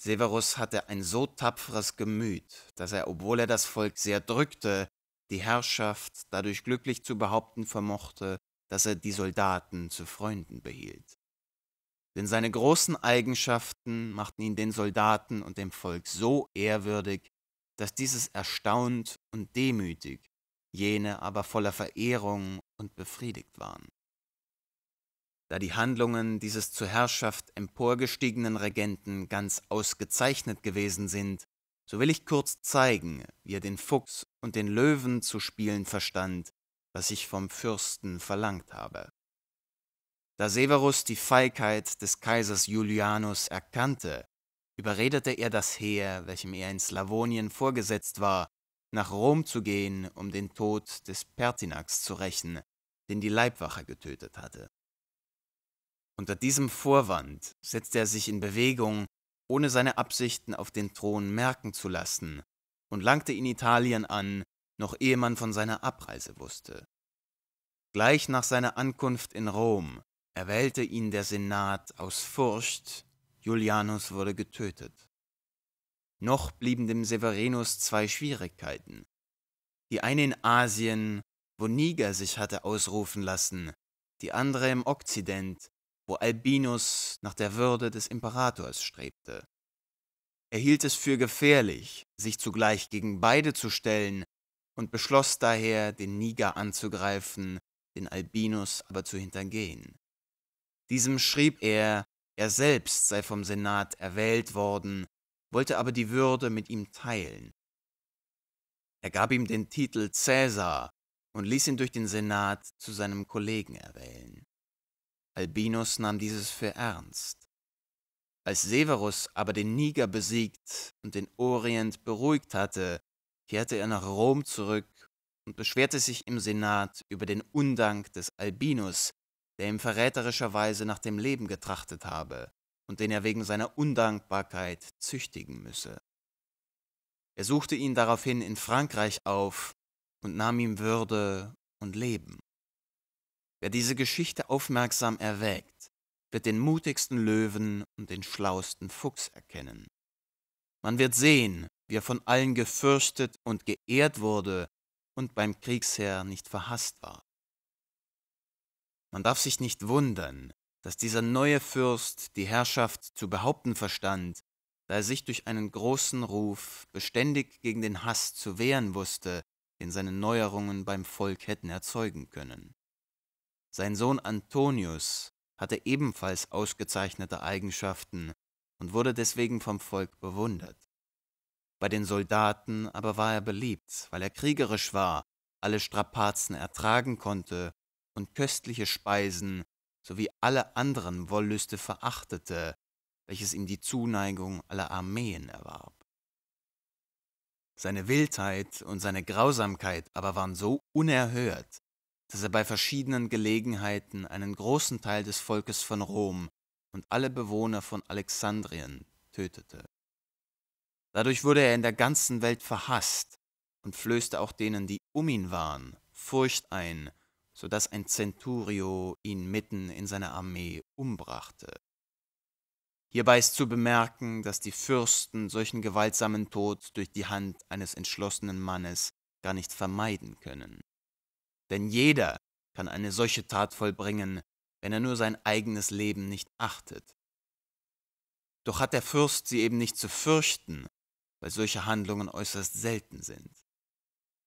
Speaker 1: Severus hatte ein so tapferes Gemüt, dass er, obwohl er das Volk sehr drückte, die Herrschaft dadurch glücklich zu behaupten vermochte, dass er die Soldaten zu Freunden behielt. Denn seine großen Eigenschaften machten ihn den Soldaten und dem Volk so ehrwürdig, dass dieses erstaunt und demütig, jene aber voller Verehrung und befriedigt waren. Da die Handlungen dieses zur Herrschaft emporgestiegenen Regenten ganz ausgezeichnet gewesen sind, so will ich kurz zeigen, wie er den Fuchs und den Löwen zu spielen verstand, was ich vom Fürsten verlangt habe. Da Severus die Feigheit des Kaisers Julianus erkannte, überredete er das Heer, welchem er in Slavonien vorgesetzt war, nach Rom zu gehen, um den Tod des Pertinax zu rächen, den die Leibwache getötet hatte. Unter diesem Vorwand setzte er sich in Bewegung, ohne seine Absichten auf den Thron merken zu lassen, und langte in Italien an, noch ehe man von seiner Abreise wusste. Gleich nach seiner Ankunft in Rom erwählte ihn der Senat aus Furcht, Julianus wurde getötet. Noch blieben dem Severinus zwei Schwierigkeiten. Die eine in Asien wo Niger sich hatte ausrufen lassen, die andere im Okzident, wo Albinus nach der Würde des Imperators strebte. Er hielt es für gefährlich, sich zugleich gegen beide zu stellen und beschloss daher, den Niger anzugreifen, den Albinus aber zu hintergehen. Diesem schrieb er, er selbst sei vom Senat erwählt worden, wollte aber die Würde mit ihm teilen. Er gab ihm den Titel Cäsar und ließ ihn durch den Senat zu seinem Kollegen erwählen. Albinus nahm dieses für ernst. Als Severus aber den Niger besiegt und den Orient beruhigt hatte, kehrte er nach Rom zurück und beschwerte sich im Senat über den Undank des Albinus, der ihm verräterischerweise nach dem Leben getrachtet habe und den er wegen seiner Undankbarkeit züchtigen müsse. Er suchte ihn daraufhin in Frankreich auf und nahm ihm Würde und Leben. Wer diese Geschichte aufmerksam erwägt, wird den mutigsten Löwen und den schlausten Fuchs erkennen. Man wird sehen, wie er von allen gefürchtet und geehrt wurde und beim Kriegsherr nicht verhaßt war. Man darf sich nicht wundern, dass dieser neue Fürst die Herrschaft zu behaupten verstand, da er sich durch einen großen Ruf beständig gegen den Hass zu wehren wusste, den seine Neuerungen beim Volk hätten erzeugen können. Sein Sohn Antonius hatte ebenfalls ausgezeichnete Eigenschaften und wurde deswegen vom Volk bewundert. Bei den Soldaten aber war er beliebt, weil er kriegerisch war, alle Strapazen ertragen konnte und köstliche Speisen sowie alle anderen Wollüste verachtete, welches ihm die Zuneigung aller Armeen erwarb. Seine Wildheit und seine Grausamkeit aber waren so unerhört, dass er bei verschiedenen Gelegenheiten einen großen Teil des Volkes von Rom und alle Bewohner von Alexandrien tötete. Dadurch wurde er in der ganzen Welt verhasst und flößte auch denen, die um ihn waren, Furcht ein, so dass ein Centurio ihn mitten in seiner Armee umbrachte. Hierbei ist zu bemerken, dass die Fürsten solchen gewaltsamen Tod durch die Hand eines entschlossenen Mannes gar nicht vermeiden können. Denn jeder kann eine solche Tat vollbringen, wenn er nur sein eigenes Leben nicht achtet. Doch hat der Fürst sie eben nicht zu fürchten, weil solche Handlungen äußerst selten sind.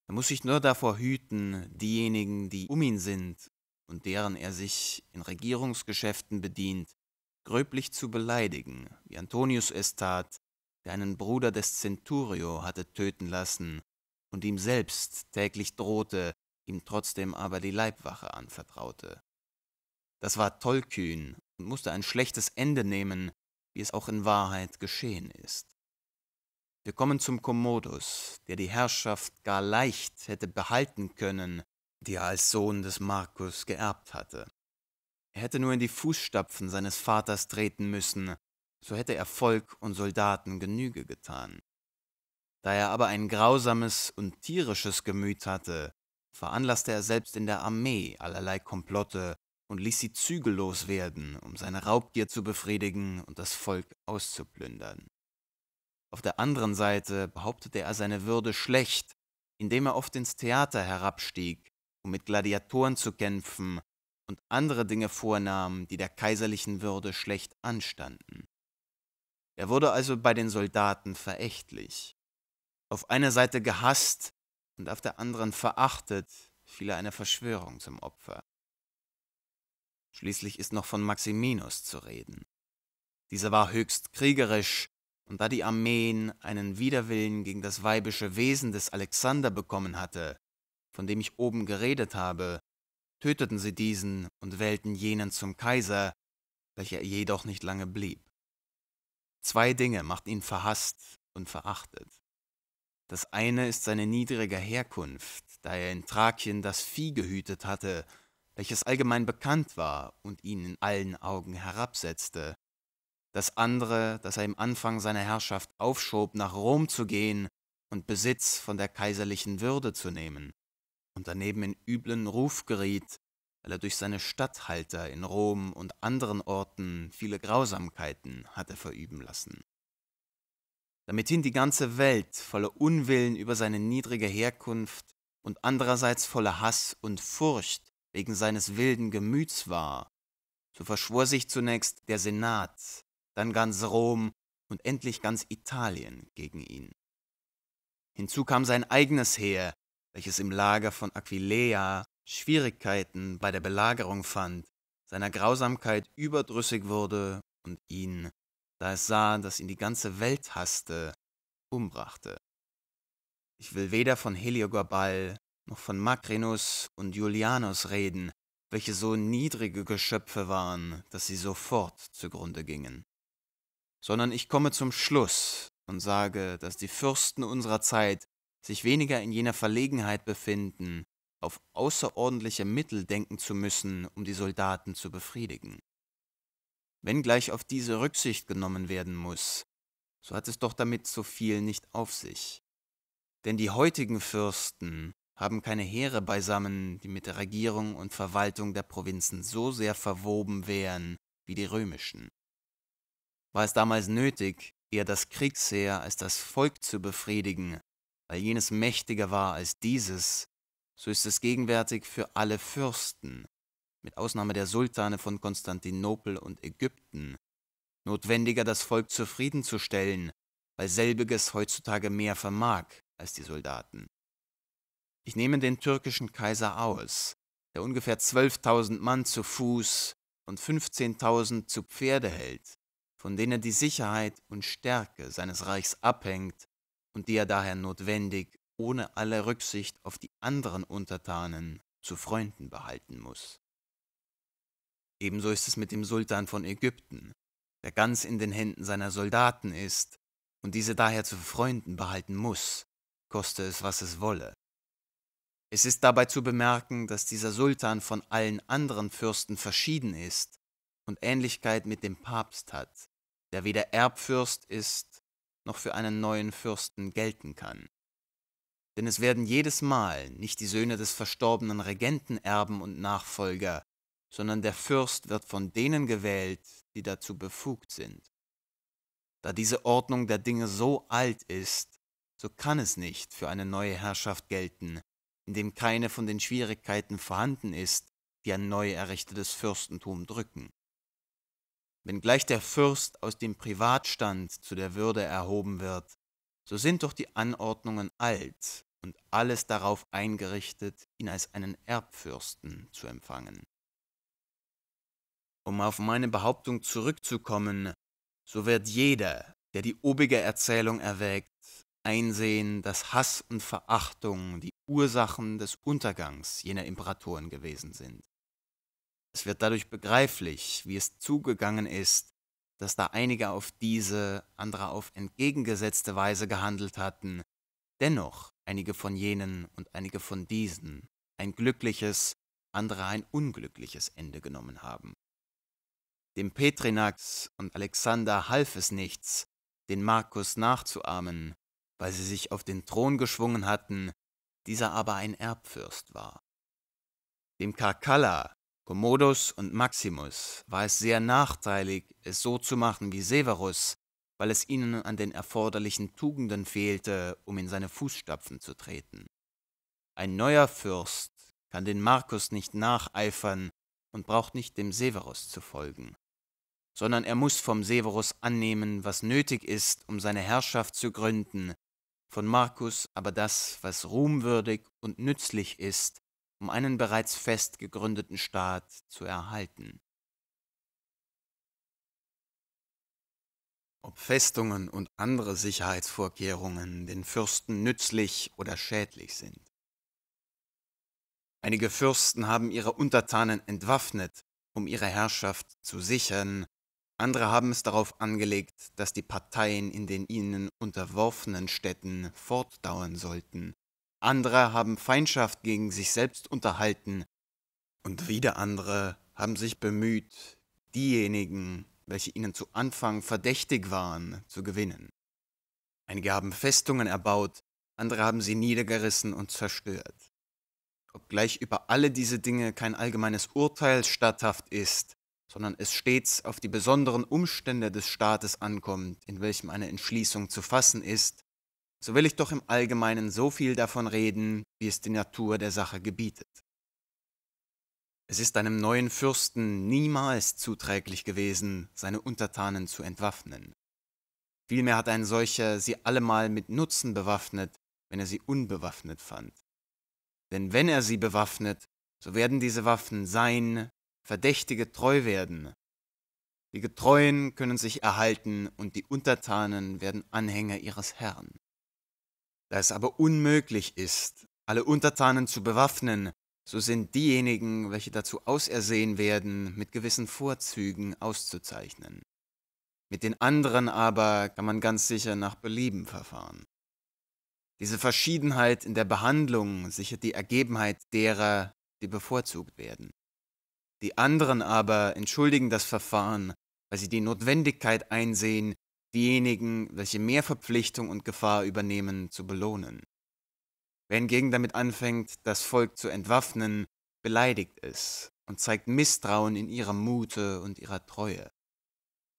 Speaker 1: Er muss sich nur davor hüten, diejenigen, die um ihn sind und deren er sich in Regierungsgeschäften bedient, gröblich zu beleidigen, wie Antonius es tat, der einen Bruder des Centurio hatte töten lassen und ihm selbst täglich drohte, ihm trotzdem aber die Leibwache anvertraute. Das war tollkühn und musste ein schlechtes Ende nehmen, wie es auch in Wahrheit geschehen ist. Wir kommen zum Commodus, der die Herrschaft gar leicht hätte behalten können, die er als Sohn des Markus geerbt hatte. Er hätte nur in die Fußstapfen seines Vaters treten müssen, so hätte er Volk und Soldaten Genüge getan. Da er aber ein grausames und tierisches Gemüt hatte, veranlasste er selbst in der Armee allerlei Komplotte und ließ sie zügellos werden, um seine Raubgier zu befriedigen und das Volk auszuplündern. Auf der anderen Seite behauptete er seine Würde schlecht, indem er oft ins Theater herabstieg, um mit Gladiatoren zu kämpfen und andere Dinge vornahmen, die der kaiserlichen Würde schlecht anstanden. Er wurde also bei den Soldaten verächtlich, auf einer Seite gehasst und auf der anderen verachtet, fiel er einer Verschwörung zum Opfer. Schließlich ist noch von Maximinus zu reden. Dieser war höchst kriegerisch, und da die Armeen einen Widerwillen gegen das weibische Wesen des Alexander bekommen hatte, von dem ich oben geredet habe, töteten sie diesen und wählten jenen zum Kaiser, welcher jedoch nicht lange blieb. Zwei Dinge machten ihn verhasst und verachtet. Das eine ist seine niedrige Herkunft, da er in Thrakien das Vieh gehütet hatte, welches allgemein bekannt war und ihn in allen Augen herabsetzte. Das andere, dass er im Anfang seiner Herrschaft aufschob, nach Rom zu gehen und Besitz von der kaiserlichen Würde zu nehmen und daneben in üblen Ruf geriet, weil er durch seine Statthalter in Rom und anderen Orten viele Grausamkeiten hatte verüben lassen. Damithin die ganze Welt voller Unwillen über seine niedrige Herkunft und andererseits voller Hass und Furcht wegen seines wilden Gemüts war, so verschwor sich zunächst der Senat, dann ganz Rom und endlich ganz Italien gegen ihn. Hinzu kam sein eigenes Heer, welches im Lager von Aquileia Schwierigkeiten bei der Belagerung fand, seiner Grausamkeit überdrüssig wurde und ihn, da es sah, dass ihn die ganze Welt hasste, umbrachte. Ich will weder von Heliogabal noch von Macrinus und Julianus reden, welche so niedrige Geschöpfe waren, dass sie sofort zugrunde gingen. Sondern ich komme zum Schluss und sage, dass die Fürsten unserer Zeit sich weniger in jener Verlegenheit befinden, auf außerordentliche Mittel denken zu müssen, um die Soldaten zu befriedigen. Wenngleich auf diese Rücksicht genommen werden muss, so hat es doch damit so viel nicht auf sich. Denn die heutigen Fürsten haben keine Heere beisammen, die mit der Regierung und Verwaltung der Provinzen so sehr verwoben wären wie die römischen. War es damals nötig, eher das Kriegsheer als das Volk zu befriedigen, weil jenes mächtiger war als dieses, so ist es gegenwärtig für alle Fürsten, mit Ausnahme der Sultane von Konstantinopel und Ägypten, notwendiger, das Volk zufriedenzustellen, weil selbiges heutzutage mehr vermag als die Soldaten. Ich nehme den türkischen Kaiser aus, der ungefähr 12.000 Mann zu Fuß und 15.000 zu Pferde hält, von denen die Sicherheit und Stärke seines Reichs abhängt und die er daher notwendig, ohne alle Rücksicht auf die anderen Untertanen, zu Freunden behalten muss. Ebenso ist es mit dem Sultan von Ägypten, der ganz in den Händen seiner Soldaten ist und diese daher zu Freunden behalten muss, koste es, was es wolle. Es ist dabei zu bemerken, dass dieser Sultan von allen anderen Fürsten verschieden ist und Ähnlichkeit mit dem Papst hat, der weder Erbfürst ist noch für einen neuen Fürsten gelten kann. Denn es werden jedes Mal nicht die Söhne des verstorbenen Regenten erben und Nachfolger, sondern der Fürst wird von denen gewählt, die dazu befugt sind. Da diese Ordnung der Dinge so alt ist, so kann es nicht für eine neue Herrschaft gelten, indem keine von den Schwierigkeiten vorhanden ist, die ein neu errichtetes Fürstentum drücken. Wenngleich der Fürst aus dem Privatstand zu der Würde erhoben wird, so sind doch die Anordnungen alt und alles darauf eingerichtet, ihn als einen Erbfürsten zu empfangen. Um auf meine Behauptung zurückzukommen, so wird jeder, der die obige Erzählung erwägt, einsehen, dass Hass und Verachtung die Ursachen des Untergangs jener Imperatoren gewesen sind. Es wird dadurch begreiflich, wie es zugegangen ist, dass da einige auf diese, andere auf entgegengesetzte Weise gehandelt hatten, dennoch einige von jenen und einige von diesen ein glückliches, andere ein unglückliches Ende genommen haben. Dem Petrinax und Alexander half es nichts, den Markus nachzuahmen, weil sie sich auf den Thron geschwungen hatten, dieser aber ein Erbfürst war. Dem Karkalla Commodus und Maximus war es sehr nachteilig, es so zu machen wie Severus, weil es ihnen an den erforderlichen Tugenden fehlte, um in seine Fußstapfen zu treten. Ein neuer Fürst kann den Markus nicht nacheifern und braucht nicht dem Severus zu folgen, sondern er muss vom Severus annehmen, was nötig ist, um seine Herrschaft zu gründen, von Markus aber das, was ruhmwürdig und nützlich ist, um einen bereits fest gegründeten Staat zu erhalten. Ob Festungen und andere Sicherheitsvorkehrungen den Fürsten nützlich oder schädlich sind. Einige Fürsten haben ihre Untertanen entwaffnet, um ihre Herrschaft zu sichern, andere haben es darauf angelegt, dass die Parteien in den ihnen unterworfenen Städten fortdauern sollten, andere haben Feindschaft gegen sich selbst unterhalten und wieder andere haben sich bemüht, diejenigen, welche ihnen zu Anfang verdächtig waren, zu gewinnen. Einige haben Festungen erbaut, andere haben sie niedergerissen und zerstört. Obgleich über alle diese Dinge kein allgemeines Urteil statthaft ist, sondern es stets auf die besonderen Umstände des Staates ankommt, in welchem eine Entschließung zu fassen ist, so will ich doch im Allgemeinen so viel davon reden, wie es die Natur der Sache gebietet. Es ist einem neuen Fürsten niemals zuträglich gewesen, seine Untertanen zu entwaffnen. Vielmehr hat ein solcher sie allemal mit Nutzen bewaffnet, wenn er sie unbewaffnet fand. Denn wenn er sie bewaffnet, so werden diese Waffen sein, Verdächtige treu werden. Die Getreuen können sich erhalten und die Untertanen werden Anhänger ihres Herrn. Da es aber unmöglich ist, alle Untertanen zu bewaffnen, so sind diejenigen, welche dazu ausersehen werden, mit gewissen Vorzügen auszuzeichnen. Mit den anderen aber kann man ganz sicher nach Belieben verfahren. Diese Verschiedenheit in der Behandlung sichert die Ergebenheit derer, die bevorzugt werden. Die anderen aber entschuldigen das Verfahren, weil sie die Notwendigkeit einsehen, diejenigen, welche mehr Verpflichtung und Gefahr übernehmen, zu belohnen. Wer hingegen damit anfängt, das Volk zu entwaffnen, beleidigt es und zeigt Misstrauen in ihrer Mute und ihrer Treue.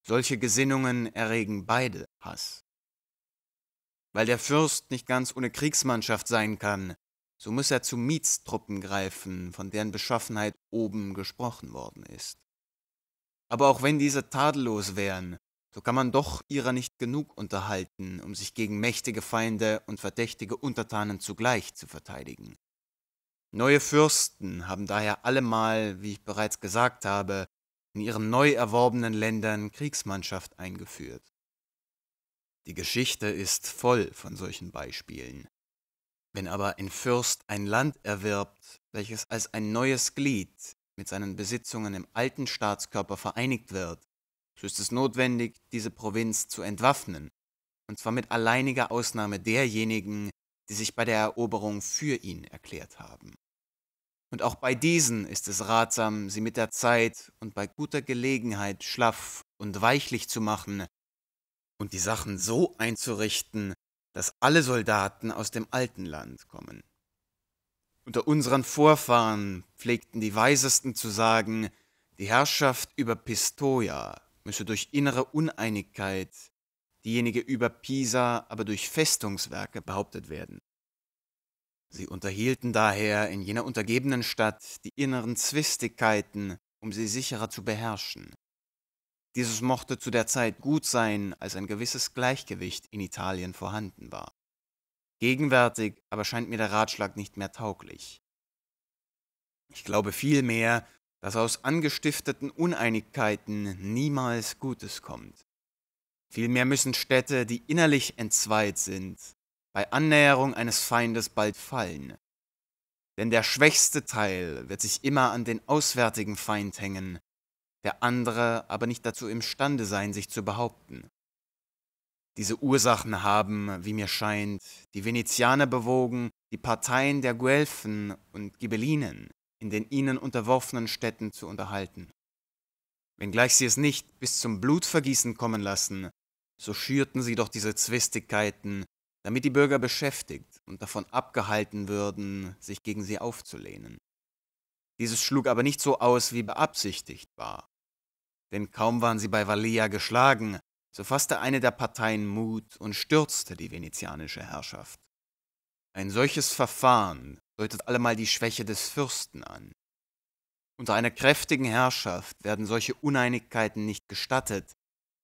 Speaker 1: Solche Gesinnungen erregen beide Hass. Weil der Fürst nicht ganz ohne Kriegsmannschaft sein kann, so muss er zu Mietstruppen greifen, von deren Beschaffenheit oben gesprochen worden ist. Aber auch wenn diese tadellos wären, so kann man doch ihrer nicht genug unterhalten, um sich gegen mächtige Feinde und verdächtige Untertanen zugleich zu verteidigen. Neue Fürsten haben daher allemal, wie ich bereits gesagt habe, in ihren neu erworbenen Ländern Kriegsmannschaft eingeführt. Die Geschichte ist voll von solchen Beispielen. Wenn aber ein Fürst ein Land erwirbt, welches als ein neues Glied mit seinen Besitzungen im alten Staatskörper vereinigt wird, so ist es notwendig, diese Provinz zu entwaffnen, und zwar mit alleiniger Ausnahme derjenigen, die sich bei der Eroberung für ihn erklärt haben. Und auch bei diesen ist es ratsam, sie mit der Zeit und bei guter Gelegenheit schlaff und weichlich zu machen und die Sachen so einzurichten, dass alle Soldaten aus dem alten Land kommen. Unter unseren Vorfahren pflegten die Weisesten zu sagen, die Herrschaft über Pistoia müsse durch innere Uneinigkeit diejenige über Pisa aber durch Festungswerke behauptet werden. Sie unterhielten daher in jener untergebenen Stadt die inneren Zwistigkeiten, um sie sicherer zu beherrschen. Dieses mochte zu der Zeit gut sein, als ein gewisses Gleichgewicht in Italien vorhanden war. Gegenwärtig aber scheint mir der Ratschlag nicht mehr tauglich. Ich glaube vielmehr, dass aus angestifteten Uneinigkeiten niemals Gutes kommt. Vielmehr müssen Städte, die innerlich entzweit sind, bei Annäherung eines Feindes bald fallen. Denn der schwächste Teil wird sich immer an den auswärtigen Feind hängen, der andere aber nicht dazu imstande sein, sich zu behaupten. Diese Ursachen haben, wie mir scheint, die Venezianer bewogen, die Parteien der Guelfen und Ghibellinen in den ihnen unterworfenen Städten zu unterhalten. Wenngleich sie es nicht bis zum Blutvergießen kommen lassen, so schürten sie doch diese Zwistigkeiten, damit die Bürger beschäftigt und davon abgehalten würden, sich gegen sie aufzulehnen. Dieses schlug aber nicht so aus, wie beabsichtigt war. Denn kaum waren sie bei Valia geschlagen, so fasste eine der Parteien Mut und stürzte die venezianische Herrschaft. Ein solches Verfahren deutet allemal die Schwäche des Fürsten an. Unter einer kräftigen Herrschaft werden solche Uneinigkeiten nicht gestattet,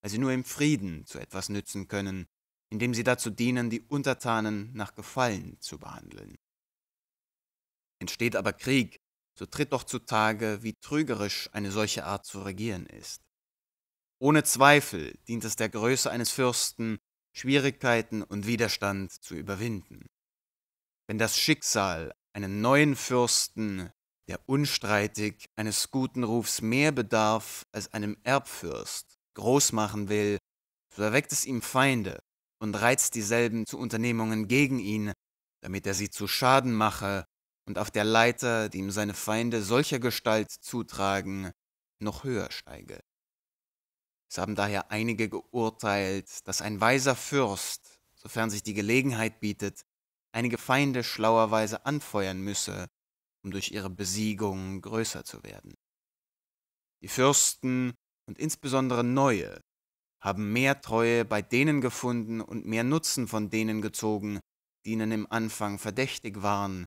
Speaker 1: weil sie nur im Frieden zu etwas nützen können, indem sie dazu dienen, die Untertanen nach Gefallen zu behandeln. Entsteht aber Krieg, so tritt doch zutage, wie trügerisch eine solche Art zu regieren ist. Ohne Zweifel dient es der Größe eines Fürsten, Schwierigkeiten und Widerstand zu überwinden. Wenn das Schicksal einen neuen Fürsten, der unstreitig eines guten Rufs mehr bedarf als einem Erbfürst, groß machen will, so erweckt es ihm Feinde und reizt dieselben zu Unternehmungen gegen ihn, damit er sie zu Schaden mache und auf der Leiter, die ihm seine Feinde solcher Gestalt zutragen, noch höher steige. Es haben daher einige geurteilt, dass ein weiser Fürst, sofern sich die Gelegenheit bietet, einige Feinde schlauerweise anfeuern müsse, um durch ihre Besiegung größer zu werden. Die Fürsten und insbesondere neue haben mehr Treue bei denen gefunden und mehr Nutzen von denen gezogen, die ihnen im Anfang verdächtig waren,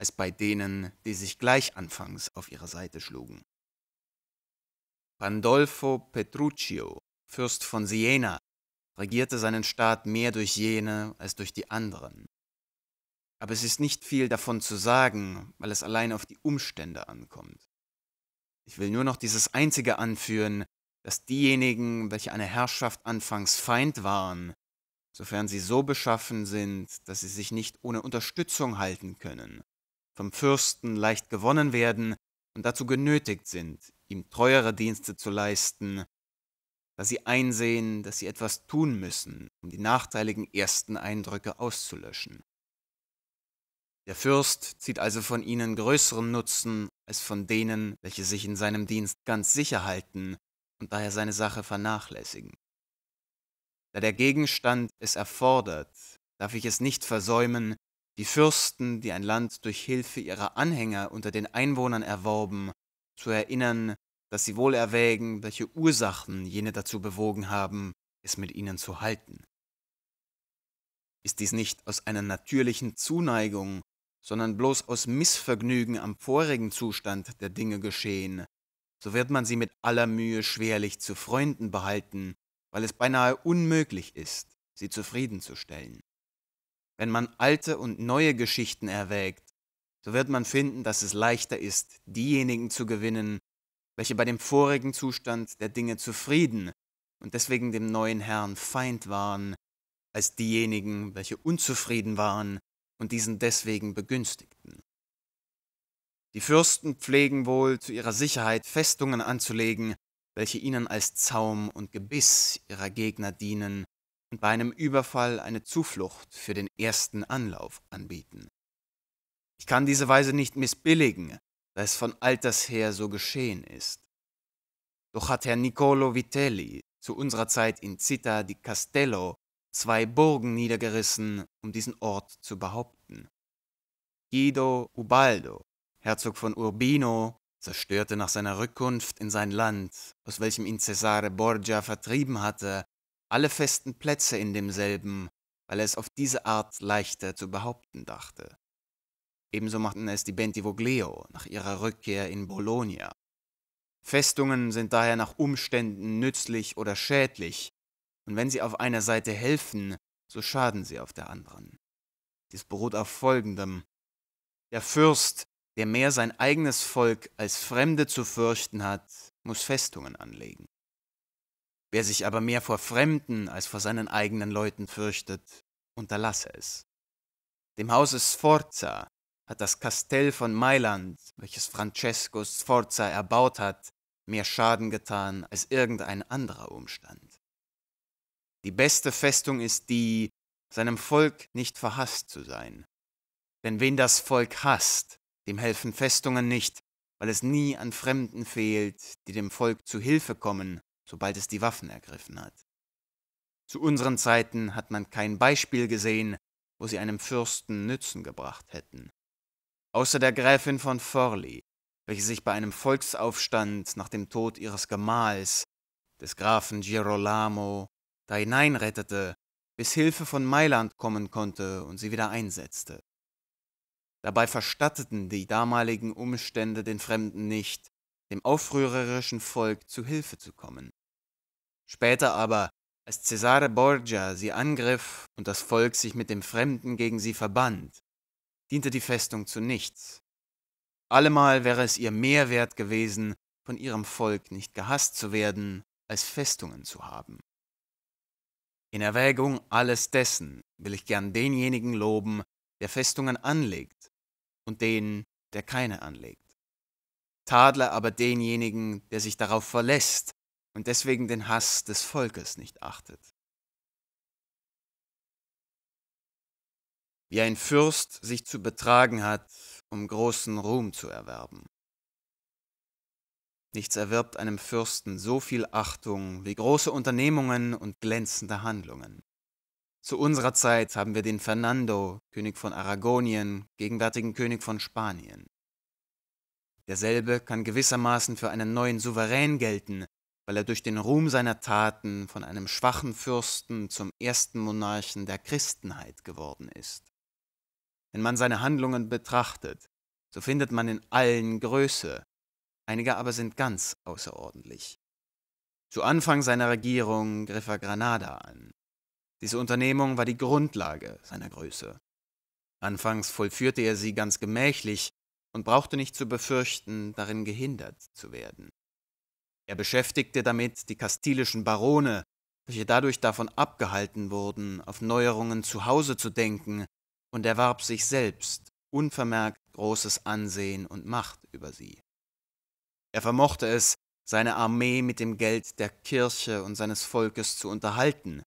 Speaker 1: als bei denen, die sich gleich anfangs auf ihre Seite schlugen. Pandolfo Petruccio, Fürst von Siena, regierte seinen Staat mehr durch jene als durch die anderen. Aber es ist nicht viel davon zu sagen, weil es allein auf die Umstände ankommt. Ich will nur noch dieses Einzige anführen, dass diejenigen, welche einer Herrschaft anfangs Feind waren, sofern sie so beschaffen sind, dass sie sich nicht ohne Unterstützung halten können, vom Fürsten leicht gewonnen werden und dazu genötigt sind, ihm teurere Dienste zu leisten, da sie einsehen, dass sie etwas tun müssen, um die nachteiligen ersten Eindrücke auszulöschen. Der Fürst zieht also von ihnen größeren Nutzen als von denen, welche sich in seinem Dienst ganz sicher halten und daher seine Sache vernachlässigen. Da der Gegenstand es erfordert, darf ich es nicht versäumen, die Fürsten, die ein Land durch Hilfe ihrer Anhänger unter den Einwohnern erworben, zu erinnern, dass sie wohl erwägen, welche Ursachen jene dazu bewogen haben, es mit ihnen zu halten. Ist dies nicht aus einer natürlichen Zuneigung sondern bloß aus Missvergnügen am vorigen Zustand der Dinge geschehen, so wird man sie mit aller Mühe schwerlich zu Freunden behalten, weil es beinahe unmöglich ist, sie zufriedenzustellen. Wenn man alte und neue Geschichten erwägt, so wird man finden, dass es leichter ist, diejenigen zu gewinnen, welche bei dem vorigen Zustand der Dinge zufrieden und deswegen dem neuen Herrn Feind waren, als diejenigen, welche unzufrieden waren und diesen deswegen begünstigten. Die Fürsten pflegen wohl zu ihrer Sicherheit Festungen anzulegen, welche ihnen als Zaum und Gebiss ihrer Gegner dienen und bei einem Überfall eine Zuflucht für den ersten Anlauf anbieten. Ich kann diese Weise nicht missbilligen, da es von alters her so geschehen ist. Doch hat Herr Niccolo Vitelli zu unserer Zeit in Città di Castello zwei Burgen niedergerissen, um diesen Ort zu behaupten. Guido Ubaldo, Herzog von Urbino, zerstörte nach seiner Rückkunft in sein Land, aus welchem ihn Cesare Borgia vertrieben hatte, alle festen Plätze in demselben, weil er es auf diese Art leichter zu behaupten dachte. Ebenso machten es die Bentivoglio nach ihrer Rückkehr in Bologna. Festungen sind daher nach Umständen nützlich oder schädlich, und wenn sie auf einer Seite helfen, so schaden sie auf der anderen. Dies beruht auf folgendem. Der Fürst, der mehr sein eigenes Volk als Fremde zu fürchten hat, muss Festungen anlegen. Wer sich aber mehr vor Fremden als vor seinen eigenen Leuten fürchtet, unterlasse es. Dem Hause Sforza hat das Kastell von Mailand, welches Francesco Sforza erbaut hat, mehr Schaden getan als irgendein anderer Umstand. Die beste Festung ist die, seinem Volk nicht verhasst zu sein. Denn wen das Volk hasst, dem helfen Festungen nicht, weil es nie an Fremden fehlt, die dem Volk zu Hilfe kommen, sobald es die Waffen ergriffen hat. Zu unseren Zeiten hat man kein Beispiel gesehen, wo sie einem Fürsten Nützen gebracht hätten. Außer der Gräfin von Forli, welche sich bei einem Volksaufstand nach dem Tod ihres Gemahls, des Grafen Girolamo, da hineinrettete, bis Hilfe von Mailand kommen konnte und sie wieder einsetzte. Dabei verstatteten die damaligen Umstände den Fremden nicht, dem aufrührerischen Volk zu Hilfe zu kommen. Später aber, als Cesare Borgia sie angriff und das Volk sich mit dem Fremden gegen sie verband, diente die Festung zu nichts. Allemal wäre es ihr mehr wert gewesen, von ihrem Volk nicht gehasst zu werden, als Festungen zu haben. In Erwägung alles dessen will ich gern denjenigen loben, der Festungen anlegt und den, der keine anlegt. Tadle aber denjenigen, der sich darauf verlässt und deswegen den Hass des Volkes nicht achtet. Wie ein Fürst sich zu betragen hat, um großen Ruhm zu erwerben. Nichts erwirbt einem Fürsten so viel Achtung wie große Unternehmungen und glänzende Handlungen. Zu unserer Zeit haben wir den Fernando, König von Aragonien, gegenwärtigen König von Spanien. Derselbe kann gewissermaßen für einen neuen Souverän gelten, weil er durch den Ruhm seiner Taten von einem schwachen Fürsten zum ersten Monarchen der Christenheit geworden ist. Wenn man seine Handlungen betrachtet, so findet man in allen Größe, einige aber sind ganz außerordentlich. Zu Anfang seiner Regierung griff er Granada an. Diese Unternehmung war die Grundlage seiner Größe. Anfangs vollführte er sie ganz gemächlich und brauchte nicht zu befürchten, darin gehindert zu werden. Er beschäftigte damit die kastilischen Barone, welche dadurch davon abgehalten wurden, auf Neuerungen zu Hause zu denken, und erwarb sich selbst unvermerkt großes Ansehen und Macht über sie. Er vermochte es, seine Armee mit dem Geld der Kirche und seines Volkes zu unterhalten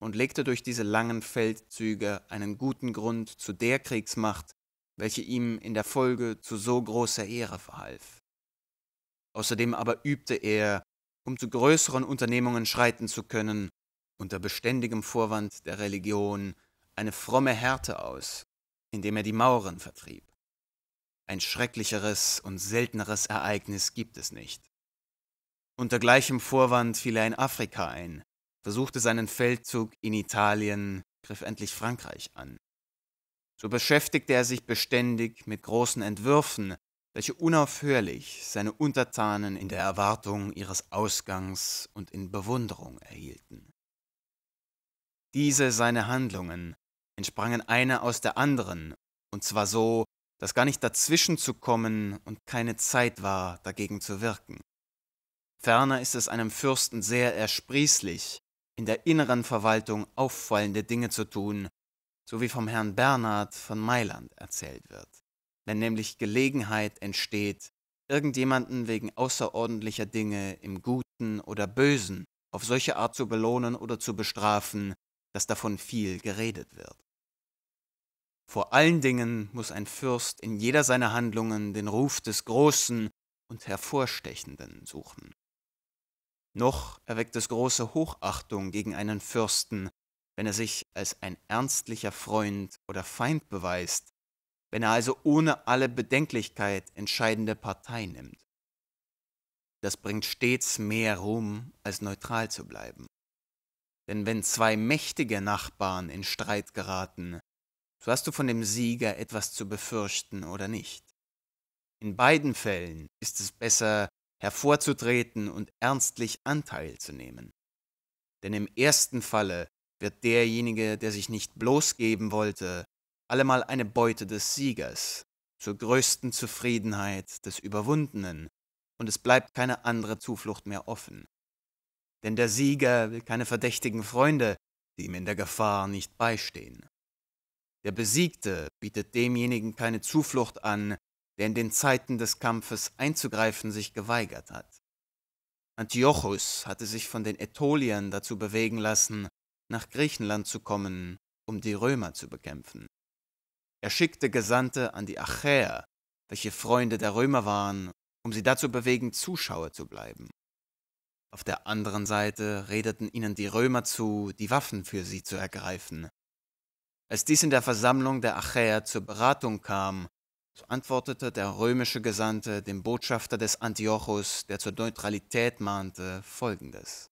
Speaker 1: und legte durch diese langen Feldzüge einen guten Grund zu der Kriegsmacht, welche ihm in der Folge zu so großer Ehre verhalf. Außerdem aber übte er, um zu größeren Unternehmungen schreiten zu können, unter beständigem Vorwand der Religion eine fromme Härte aus, indem er die Mauren vertrieb. Ein schrecklicheres und selteneres Ereignis gibt es nicht. Unter gleichem Vorwand fiel er in Afrika ein, versuchte seinen Feldzug in Italien, griff endlich Frankreich an. So beschäftigte er sich beständig mit großen Entwürfen, welche unaufhörlich seine Untertanen in der Erwartung ihres Ausgangs und in Bewunderung erhielten. Diese seine Handlungen entsprangen eine aus der anderen, und zwar so, dass gar nicht dazwischen zu kommen und keine Zeit war, dagegen zu wirken. Ferner ist es einem Fürsten sehr ersprießlich, in der inneren Verwaltung auffallende Dinge zu tun, so wie vom Herrn Bernhard von Mailand erzählt wird, wenn nämlich Gelegenheit entsteht, irgendjemanden wegen außerordentlicher Dinge im Guten oder Bösen auf solche Art zu belohnen oder zu bestrafen, dass davon viel geredet wird. Vor allen Dingen muss ein Fürst in jeder seiner Handlungen den Ruf des Großen und Hervorstechenden suchen. Noch erweckt es große Hochachtung gegen einen Fürsten, wenn er sich als ein ernstlicher Freund oder Feind beweist, wenn er also ohne alle Bedenklichkeit entscheidende Partei nimmt. Das bringt stets mehr Ruhm, als neutral zu bleiben. Denn wenn zwei mächtige Nachbarn in Streit geraten, so hast du von dem Sieger etwas zu befürchten oder nicht. In beiden Fällen ist es besser, hervorzutreten und ernstlich Anteil zu nehmen. Denn im ersten Falle wird derjenige, der sich nicht bloßgeben wollte, allemal eine Beute des Siegers, zur größten Zufriedenheit des Überwundenen, und es bleibt keine andere Zuflucht mehr offen. Denn der Sieger will keine verdächtigen Freunde, die ihm in der Gefahr nicht beistehen. Der Besiegte bietet demjenigen keine Zuflucht an, der in den Zeiten des Kampfes einzugreifen sich geweigert hat. Antiochus hatte sich von den Ätoliern dazu bewegen lassen, nach Griechenland zu kommen, um die Römer zu bekämpfen. Er schickte Gesandte an die Achäer, welche Freunde der Römer waren, um sie dazu bewegen, Zuschauer zu bleiben. Auf der anderen Seite redeten ihnen die Römer zu, die Waffen für sie zu ergreifen, als dies in der Versammlung der Achäer zur Beratung kam, so antwortete der römische Gesandte dem Botschafter des Antiochus, der zur Neutralität mahnte, folgendes.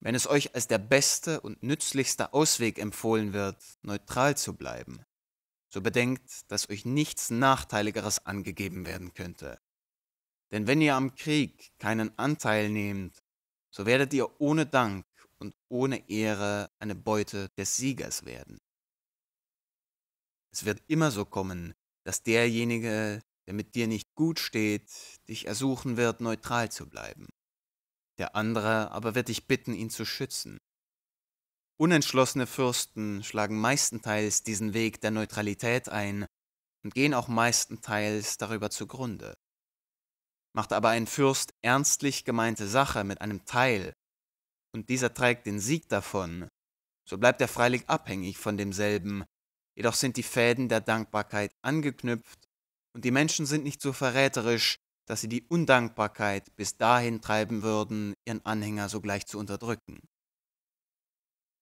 Speaker 1: Wenn es euch als der beste und nützlichste Ausweg empfohlen wird, neutral zu bleiben, so bedenkt, dass euch nichts Nachteiligeres angegeben werden könnte. Denn wenn ihr am Krieg keinen Anteil nehmt, so werdet ihr ohne Dank und ohne Ehre eine Beute des Siegers werden. Es wird immer so kommen, dass derjenige, der mit dir nicht gut steht, dich ersuchen wird, neutral zu bleiben. Der andere aber wird dich bitten, ihn zu schützen. Unentschlossene Fürsten schlagen meistenteils diesen Weg der Neutralität ein und gehen auch meistenteils darüber zugrunde. Macht aber ein Fürst ernstlich gemeinte Sache mit einem Teil und dieser trägt den Sieg davon, so bleibt er freilich abhängig von demselben, jedoch sind die Fäden der Dankbarkeit angeknüpft und die Menschen sind nicht so verräterisch, dass sie die Undankbarkeit bis dahin treiben würden, ihren Anhänger sogleich zu unterdrücken.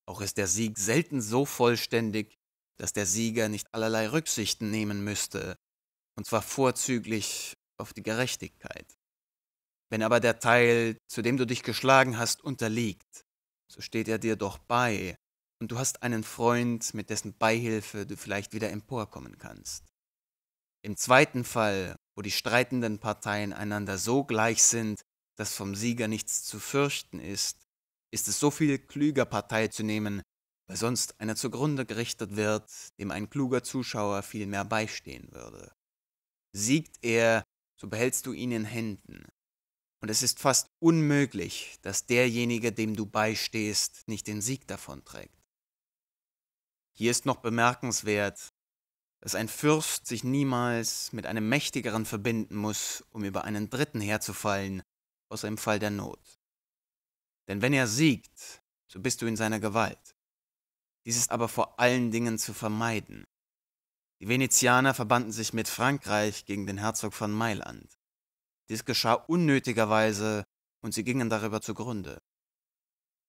Speaker 1: Auch ist der Sieg selten so vollständig, dass der Sieger nicht allerlei Rücksichten nehmen müsste, und zwar vorzüglich auf die Gerechtigkeit. Wenn aber der Teil, zu dem du dich geschlagen hast, unterliegt, so steht er dir doch bei, und du hast einen Freund, mit dessen Beihilfe du vielleicht wieder emporkommen kannst. Im zweiten Fall, wo die streitenden Parteien einander so gleich sind, dass vom Sieger nichts zu fürchten ist, ist es so viel klüger Partei zu nehmen, weil sonst einer zugrunde gerichtet wird, dem ein kluger Zuschauer viel mehr beistehen würde. Siegt er, so behältst du ihn in Händen. Und es ist fast unmöglich, dass derjenige, dem du beistehst, nicht den Sieg davonträgt. Hier ist noch bemerkenswert, dass ein Fürst sich niemals mit einem Mächtigeren verbinden muss, um über einen Dritten herzufallen, außer im Fall der Not. Denn wenn er siegt, so bist du in seiner Gewalt. Dies ist aber vor allen Dingen zu vermeiden. Die Venezianer verbanden sich mit Frankreich gegen den Herzog von Mailand. Dies geschah unnötigerweise und sie gingen darüber zugrunde.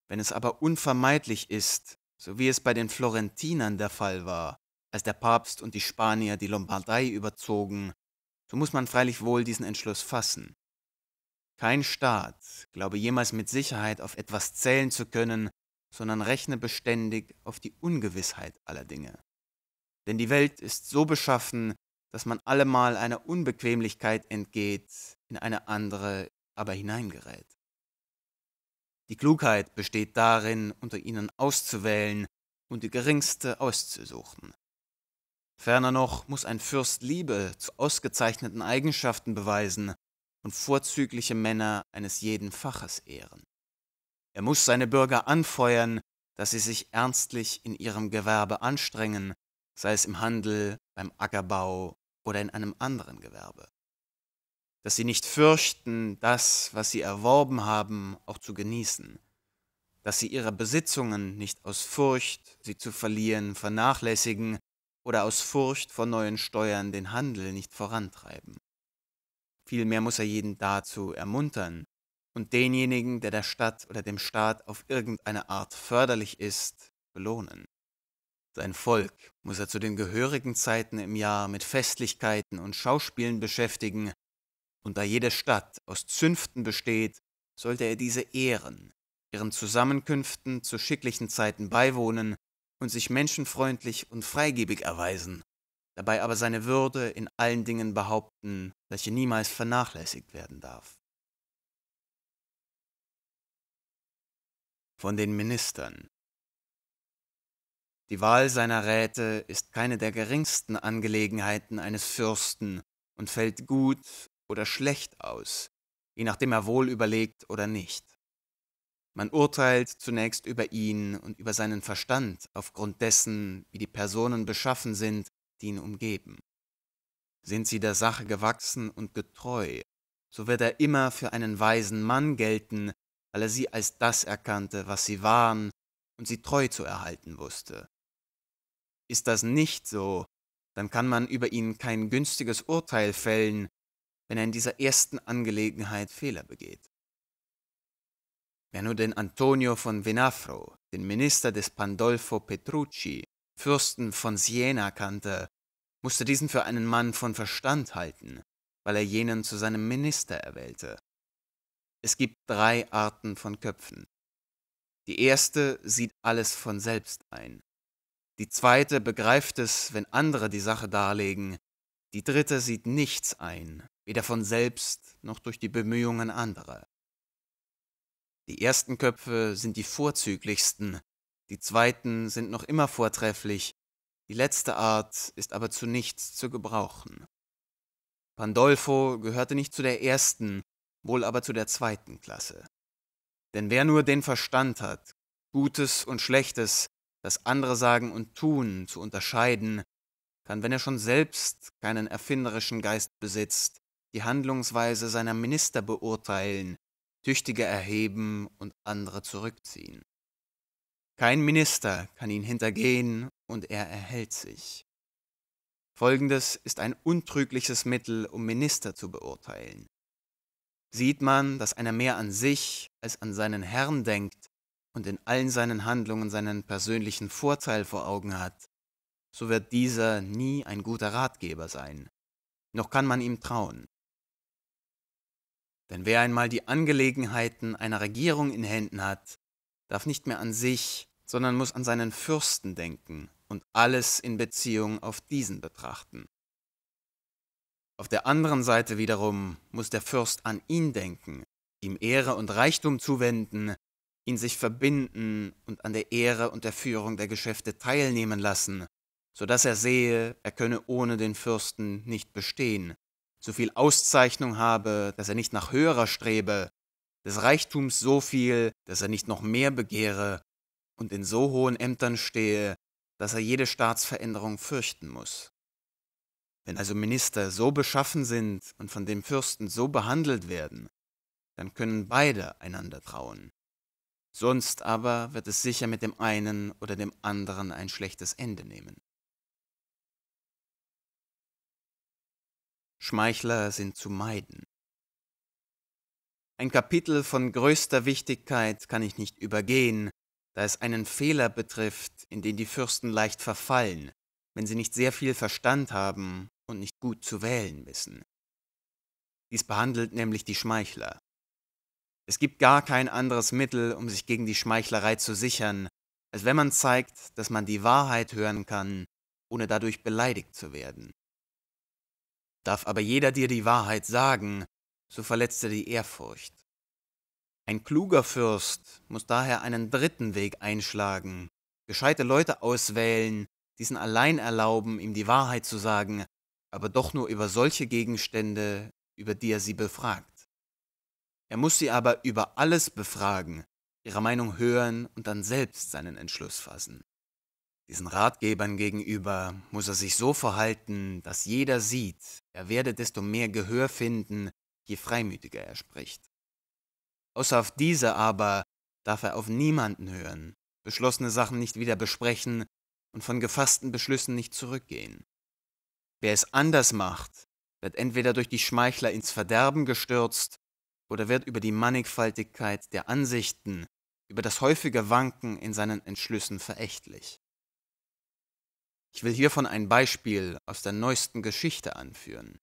Speaker 1: Wenn es aber unvermeidlich ist, so wie es bei den Florentinern der Fall war, als der Papst und die Spanier die Lombardei überzogen, so muss man freilich wohl diesen Entschluss fassen. Kein Staat glaube jemals mit Sicherheit auf etwas zählen zu können, sondern rechne beständig auf die Ungewissheit aller Dinge. Denn die Welt ist so beschaffen, dass man allemal einer Unbequemlichkeit entgeht, in eine andere aber hineingerät. Die Klugheit besteht darin, unter ihnen auszuwählen und die geringste auszusuchen. Ferner noch muss ein Fürst Liebe zu ausgezeichneten Eigenschaften beweisen und vorzügliche Männer eines jeden Faches ehren. Er muss seine Bürger anfeuern, dass sie sich ernstlich in ihrem Gewerbe anstrengen, sei es im Handel, beim Ackerbau oder in einem anderen Gewerbe dass sie nicht fürchten, das, was sie erworben haben, auch zu genießen, dass sie ihre Besitzungen nicht aus Furcht, sie zu verlieren, vernachlässigen oder aus Furcht vor neuen Steuern den Handel nicht vorantreiben. Vielmehr muss er jeden dazu ermuntern und denjenigen, der der Stadt oder dem Staat auf irgendeine Art förderlich ist, belohnen. Sein Volk muss er zu den gehörigen Zeiten im Jahr mit Festlichkeiten und Schauspielen beschäftigen, und da jede Stadt aus Zünften besteht, sollte er diese ehren, ihren Zusammenkünften zu schicklichen Zeiten beiwohnen und sich menschenfreundlich und freigebig erweisen, dabei aber seine Würde in allen Dingen behaupten, welche niemals vernachlässigt werden darf. Von den Ministern Die Wahl seiner Räte ist keine der geringsten Angelegenheiten eines Fürsten und fällt gut oder schlecht aus, je nachdem er wohl überlegt oder nicht. Man urteilt zunächst über ihn und über seinen Verstand aufgrund dessen, wie die Personen beschaffen sind, die ihn umgeben. Sind sie der Sache gewachsen und getreu, so wird er immer für einen weisen Mann gelten, weil er sie als das erkannte, was sie waren und sie treu zu erhalten wusste. Ist das nicht so, dann kann man über ihn kein günstiges Urteil fällen, wenn er in dieser ersten Angelegenheit Fehler begeht. Wer nur den Antonio von Venafro, den Minister des Pandolfo Petrucci, Fürsten von Siena kannte, musste diesen für einen Mann von Verstand halten, weil er jenen zu seinem Minister erwählte. Es gibt drei Arten von Köpfen. Die erste sieht alles von selbst ein. Die zweite begreift es, wenn andere die Sache darlegen. Die dritte sieht nichts ein weder von selbst noch durch die Bemühungen anderer. Die ersten Köpfe sind die vorzüglichsten, die zweiten sind noch immer vortrefflich, die letzte Art ist aber zu nichts zu gebrauchen. Pandolfo gehörte nicht zu der ersten, wohl aber zu der zweiten Klasse. Denn wer nur den Verstand hat, Gutes und Schlechtes, das andere sagen und tun zu unterscheiden, kann, wenn er schon selbst keinen erfinderischen Geist besitzt, die Handlungsweise seiner Minister beurteilen, Tüchtige erheben und andere zurückziehen. Kein Minister kann ihn hintergehen und er erhält sich. Folgendes ist ein untrügliches Mittel, um Minister zu beurteilen. Sieht man, dass einer mehr an sich als an seinen Herrn denkt und in allen seinen Handlungen seinen persönlichen Vorteil vor Augen hat, so wird dieser nie ein guter Ratgeber sein, noch kann man ihm trauen. Denn wer einmal die Angelegenheiten einer Regierung in Händen hat, darf nicht mehr an sich, sondern muss an seinen Fürsten denken und alles in Beziehung auf diesen betrachten. Auf der anderen Seite wiederum muss der Fürst an ihn denken, ihm Ehre und Reichtum zuwenden, ihn sich verbinden und an der Ehre und der Führung der Geschäfte teilnehmen lassen, so dass er sehe, er könne ohne den Fürsten nicht bestehen so viel Auszeichnung habe, dass er nicht nach höherer strebe, des Reichtums so viel, dass er nicht noch mehr begehre und in so hohen Ämtern stehe, dass er jede Staatsveränderung fürchten muss. Wenn also Minister so beschaffen sind und von dem Fürsten so behandelt werden, dann können beide einander trauen. Sonst aber wird es sicher mit dem einen oder dem anderen ein schlechtes Ende nehmen. Schmeichler sind zu meiden. Ein Kapitel von größter Wichtigkeit kann ich nicht übergehen, da es einen Fehler betrifft, in den die Fürsten leicht verfallen, wenn sie nicht sehr viel Verstand haben und nicht gut zu wählen wissen. Dies behandelt nämlich die Schmeichler. Es gibt gar kein anderes Mittel, um sich gegen die Schmeichlerei zu sichern, als wenn man zeigt, dass man die Wahrheit hören kann, ohne dadurch beleidigt zu werden. Darf aber jeder dir die Wahrheit sagen, so verletzt er die Ehrfurcht. Ein kluger Fürst muss daher einen dritten Weg einschlagen, gescheite Leute auswählen, diesen allein erlauben, ihm die Wahrheit zu sagen, aber doch nur über solche Gegenstände, über die er sie befragt. Er muss sie aber über alles befragen, ihre Meinung hören und dann selbst seinen Entschluss fassen. Diesen Ratgebern gegenüber muss er sich so verhalten, dass jeder sieht, er werde desto mehr Gehör finden, je freimütiger er spricht. Außer auf diese aber darf er auf niemanden hören, beschlossene Sachen nicht wieder besprechen und von gefassten Beschlüssen nicht zurückgehen. Wer es anders macht, wird entweder durch die Schmeichler ins Verderben gestürzt oder wird über die Mannigfaltigkeit der Ansichten, über das häufige Wanken in seinen Entschlüssen verächtlich. Ich will hiervon ein Beispiel aus der neuesten Geschichte anführen.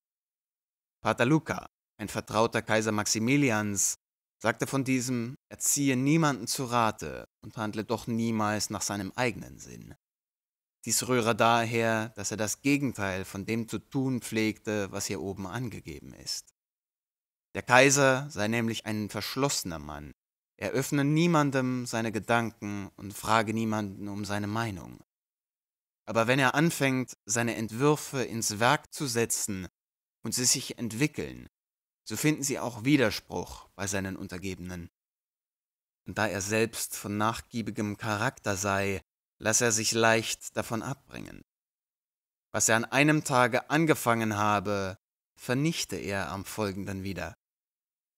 Speaker 1: Pater Luca, ein Vertrauter Kaiser Maximilians, sagte von diesem, er ziehe niemanden zu Rate und handle doch niemals nach seinem eigenen Sinn. Dies rühre daher, dass er das Gegenteil von dem zu tun pflegte, was hier oben angegeben ist. Der Kaiser sei nämlich ein verschlossener Mann. Er öffne niemandem seine Gedanken und frage niemanden um seine Meinung. Aber wenn er anfängt, seine Entwürfe ins Werk zu setzen und sie sich entwickeln, so finden sie auch Widerspruch bei seinen Untergebenen. Und da er selbst von nachgiebigem Charakter sei, lasse er sich leicht davon abbringen. Was er an einem Tage angefangen habe, vernichte er am folgenden wieder.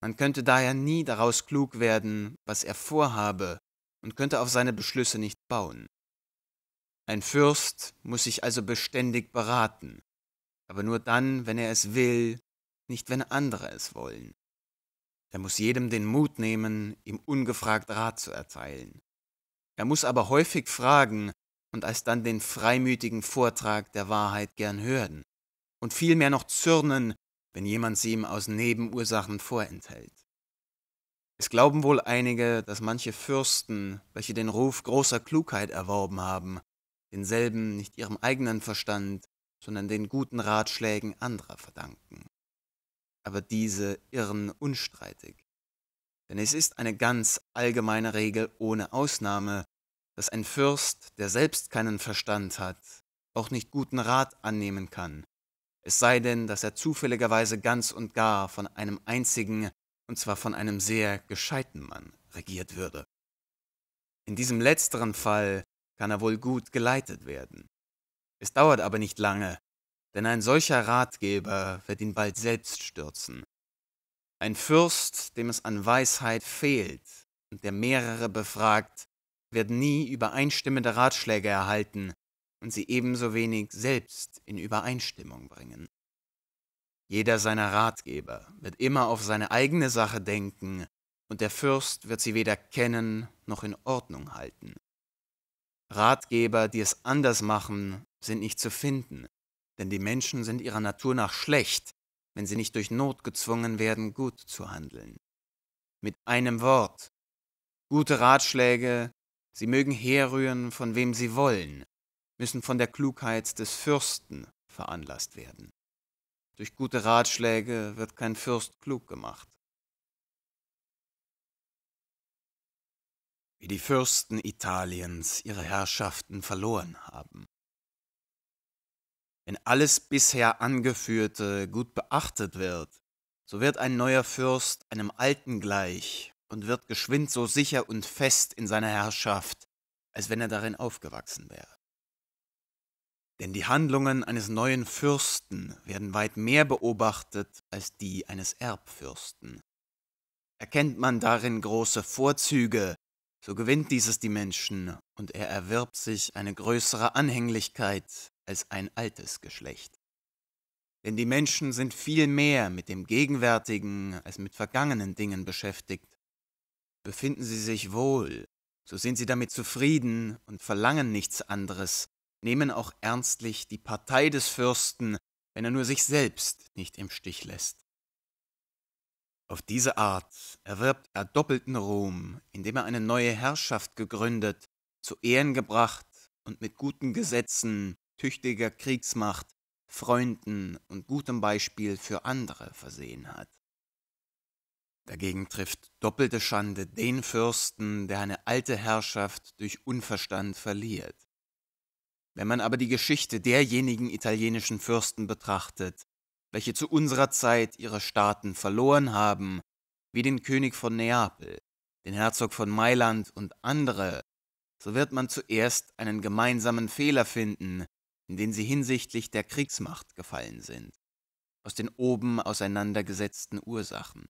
Speaker 1: Man könnte daher nie daraus klug werden, was er vorhabe, und könnte auf seine Beschlüsse nicht bauen. Ein Fürst muss sich also beständig beraten, aber nur dann, wenn er es will, nicht wenn andere es wollen. Er muss jedem den Mut nehmen, ihm ungefragt Rat zu erteilen. Er muss aber häufig fragen und alsdann den freimütigen Vortrag der Wahrheit gern hören und vielmehr noch zürnen, wenn jemand sie ihm aus Nebenursachen vorenthält. Es glauben wohl einige, dass manche Fürsten, welche den Ruf großer Klugheit erworben haben, denselben nicht ihrem eigenen Verstand, sondern den guten Ratschlägen anderer verdanken. Aber diese irren unstreitig. Denn es ist eine ganz allgemeine Regel ohne Ausnahme, dass ein Fürst, der selbst keinen Verstand hat, auch nicht guten Rat annehmen kann, es sei denn, dass er zufälligerweise ganz und gar von einem einzigen, und zwar von einem sehr gescheiten Mann, regiert würde. In diesem letzteren Fall kann er wohl gut geleitet werden. Es dauert aber nicht lange, denn ein solcher Ratgeber wird ihn bald selbst stürzen. Ein Fürst, dem es an Weisheit fehlt und der mehrere befragt, wird nie übereinstimmende Ratschläge erhalten und sie ebenso wenig selbst in Übereinstimmung bringen. Jeder seiner Ratgeber wird immer auf seine eigene Sache denken, und der Fürst wird sie weder kennen noch in Ordnung halten. Ratgeber, die es anders machen, sind nicht zu finden, denn die Menschen sind ihrer Natur nach schlecht, wenn sie nicht durch Not gezwungen werden, gut zu handeln. Mit einem Wort. Gute Ratschläge, sie mögen herrühren, von wem sie wollen, müssen von der Klugheit des Fürsten veranlasst werden. Durch gute Ratschläge wird kein Fürst klug gemacht. wie die Fürsten Italiens ihre Herrschaften verloren haben. Wenn alles bisher Angeführte gut beachtet wird, so wird ein neuer Fürst einem alten gleich und wird geschwind so sicher und fest in seiner Herrschaft, als wenn er darin aufgewachsen wäre. Denn die Handlungen eines neuen Fürsten werden weit mehr beobachtet als die eines Erbfürsten. Erkennt man darin große Vorzüge, so gewinnt dieses die Menschen und er erwirbt sich eine größere Anhänglichkeit als ein altes Geschlecht. Denn die Menschen sind viel mehr mit dem Gegenwärtigen als mit vergangenen Dingen beschäftigt. Befinden sie sich wohl, so sind sie damit zufrieden und verlangen nichts anderes, nehmen auch ernstlich die Partei des Fürsten, wenn er nur sich selbst nicht im Stich lässt. Auf diese Art erwirbt er doppelten Ruhm, indem er eine neue Herrschaft gegründet, zu Ehren gebracht und mit guten Gesetzen, tüchtiger Kriegsmacht, Freunden und gutem Beispiel für andere versehen hat. Dagegen trifft doppelte Schande den Fürsten, der eine alte Herrschaft durch Unverstand verliert. Wenn man aber die Geschichte derjenigen italienischen Fürsten betrachtet, welche zu unserer Zeit ihre Staaten verloren haben, wie den König von Neapel, den Herzog von Mailand und andere, so wird man zuerst einen gemeinsamen Fehler finden, in den sie hinsichtlich der Kriegsmacht gefallen sind, aus den oben auseinandergesetzten Ursachen.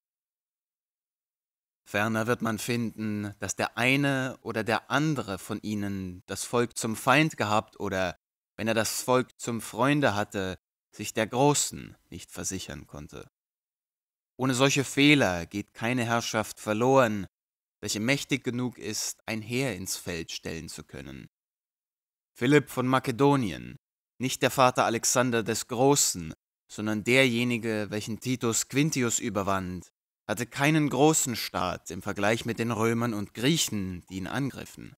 Speaker 1: Ferner wird man finden, dass der eine oder der andere von ihnen das Volk zum Feind gehabt oder, wenn er das Volk zum Freunde hatte, sich der Großen nicht versichern konnte. Ohne solche Fehler geht keine Herrschaft verloren, welche mächtig genug ist, ein Heer ins Feld stellen zu können. Philipp von Makedonien, nicht der Vater Alexander des Großen, sondern derjenige, welchen Titus Quintius überwand, hatte keinen großen Staat im Vergleich mit den Römern und Griechen, die ihn angriffen.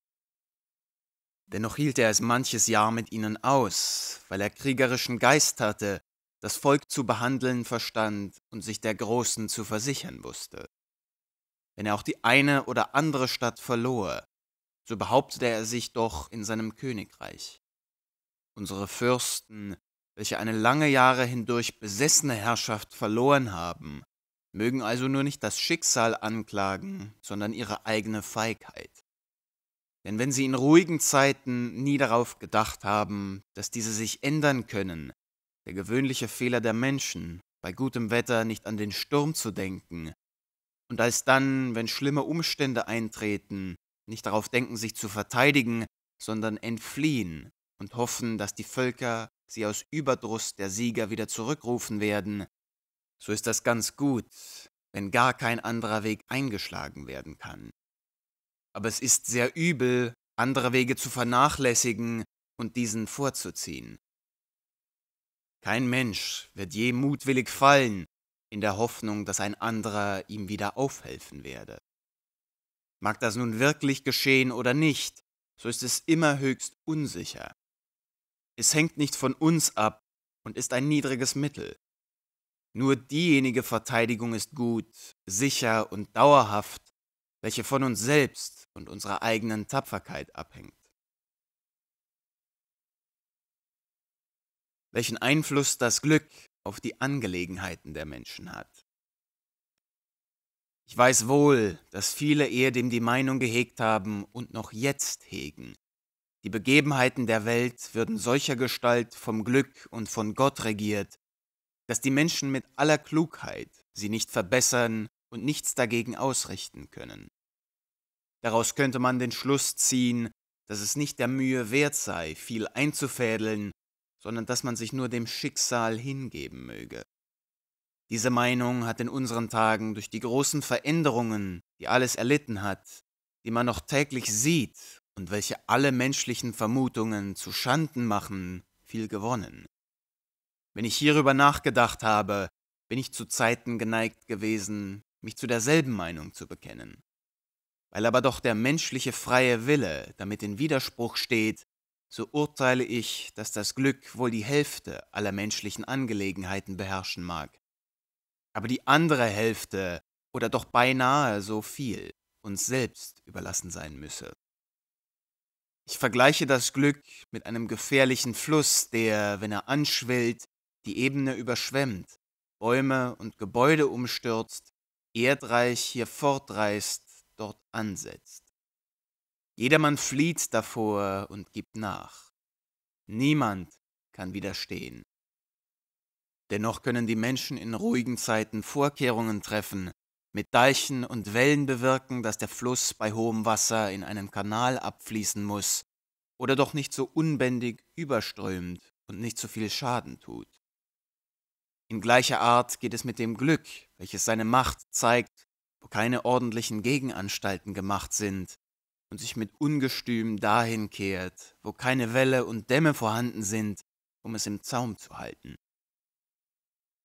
Speaker 1: Dennoch hielt er es manches Jahr mit ihnen aus, weil er kriegerischen Geist hatte, das Volk zu behandeln verstand und sich der Großen zu versichern wusste. Wenn er auch die eine oder andere Stadt verlor, so behauptete er sich doch in seinem Königreich. Unsere Fürsten, welche eine lange Jahre hindurch besessene Herrschaft verloren haben, mögen also nur nicht das Schicksal anklagen, sondern ihre eigene Feigheit. Denn wenn sie in ruhigen Zeiten nie darauf gedacht haben, dass diese sich ändern können, der gewöhnliche Fehler der Menschen, bei gutem Wetter nicht an den Sturm zu denken, und als dann, wenn schlimme Umstände eintreten, nicht darauf denken, sich zu verteidigen, sondern entfliehen und hoffen, dass die Völker sie aus Überdruss der Sieger wieder zurückrufen werden, so ist das ganz gut, wenn gar kein anderer Weg eingeschlagen werden kann aber es ist sehr übel, andere Wege zu vernachlässigen und diesen vorzuziehen. Kein Mensch wird je mutwillig fallen, in der Hoffnung, dass ein anderer ihm wieder aufhelfen werde. Mag das nun wirklich geschehen oder nicht, so ist es immer höchst unsicher. Es hängt nicht von uns ab und ist ein niedriges Mittel. Nur diejenige Verteidigung ist gut, sicher und dauerhaft, welche von uns selbst und unserer eigenen Tapferkeit abhängt. Welchen Einfluss das Glück auf die Angelegenheiten der Menschen hat. Ich weiß wohl, dass viele ehedem die Meinung gehegt haben und noch jetzt hegen, die Begebenheiten der Welt würden solcher Gestalt vom Glück und von Gott regiert, dass die Menschen mit aller Klugheit sie nicht verbessern und nichts dagegen ausrichten können. Daraus könnte man den Schluss ziehen, dass es nicht der Mühe wert sei, viel einzufädeln, sondern dass man sich nur dem Schicksal hingeben möge. Diese Meinung hat in unseren Tagen durch die großen Veränderungen, die alles erlitten hat, die man noch täglich sieht und welche alle menschlichen Vermutungen zu Schanden machen, viel gewonnen. Wenn ich hierüber nachgedacht habe, bin ich zu Zeiten geneigt gewesen, mich zu derselben Meinung zu bekennen. Weil aber doch der menschliche freie Wille damit in Widerspruch steht, so urteile ich, dass das Glück wohl die Hälfte aller menschlichen Angelegenheiten beherrschen mag, aber die andere Hälfte oder doch beinahe so viel uns selbst überlassen sein müsse. Ich vergleiche das Glück mit einem gefährlichen Fluss, der, wenn er anschwillt, die Ebene überschwemmt, Bäume und Gebäude umstürzt Erdreich hier fortreißt, dort ansetzt. Jedermann flieht davor und gibt nach. Niemand kann widerstehen. Dennoch können die Menschen in ruhigen Zeiten Vorkehrungen treffen, mit Deichen und Wellen bewirken, dass der Fluss bei hohem Wasser in einen Kanal abfließen muss oder doch nicht so unbändig überströmt und nicht so viel Schaden tut. In gleicher Art geht es mit dem Glück, welches seine Macht zeigt, wo keine ordentlichen Gegenanstalten gemacht sind, und sich mit Ungestüm dahin kehrt, wo keine Wälle und Dämme vorhanden sind, um es im Zaum zu halten.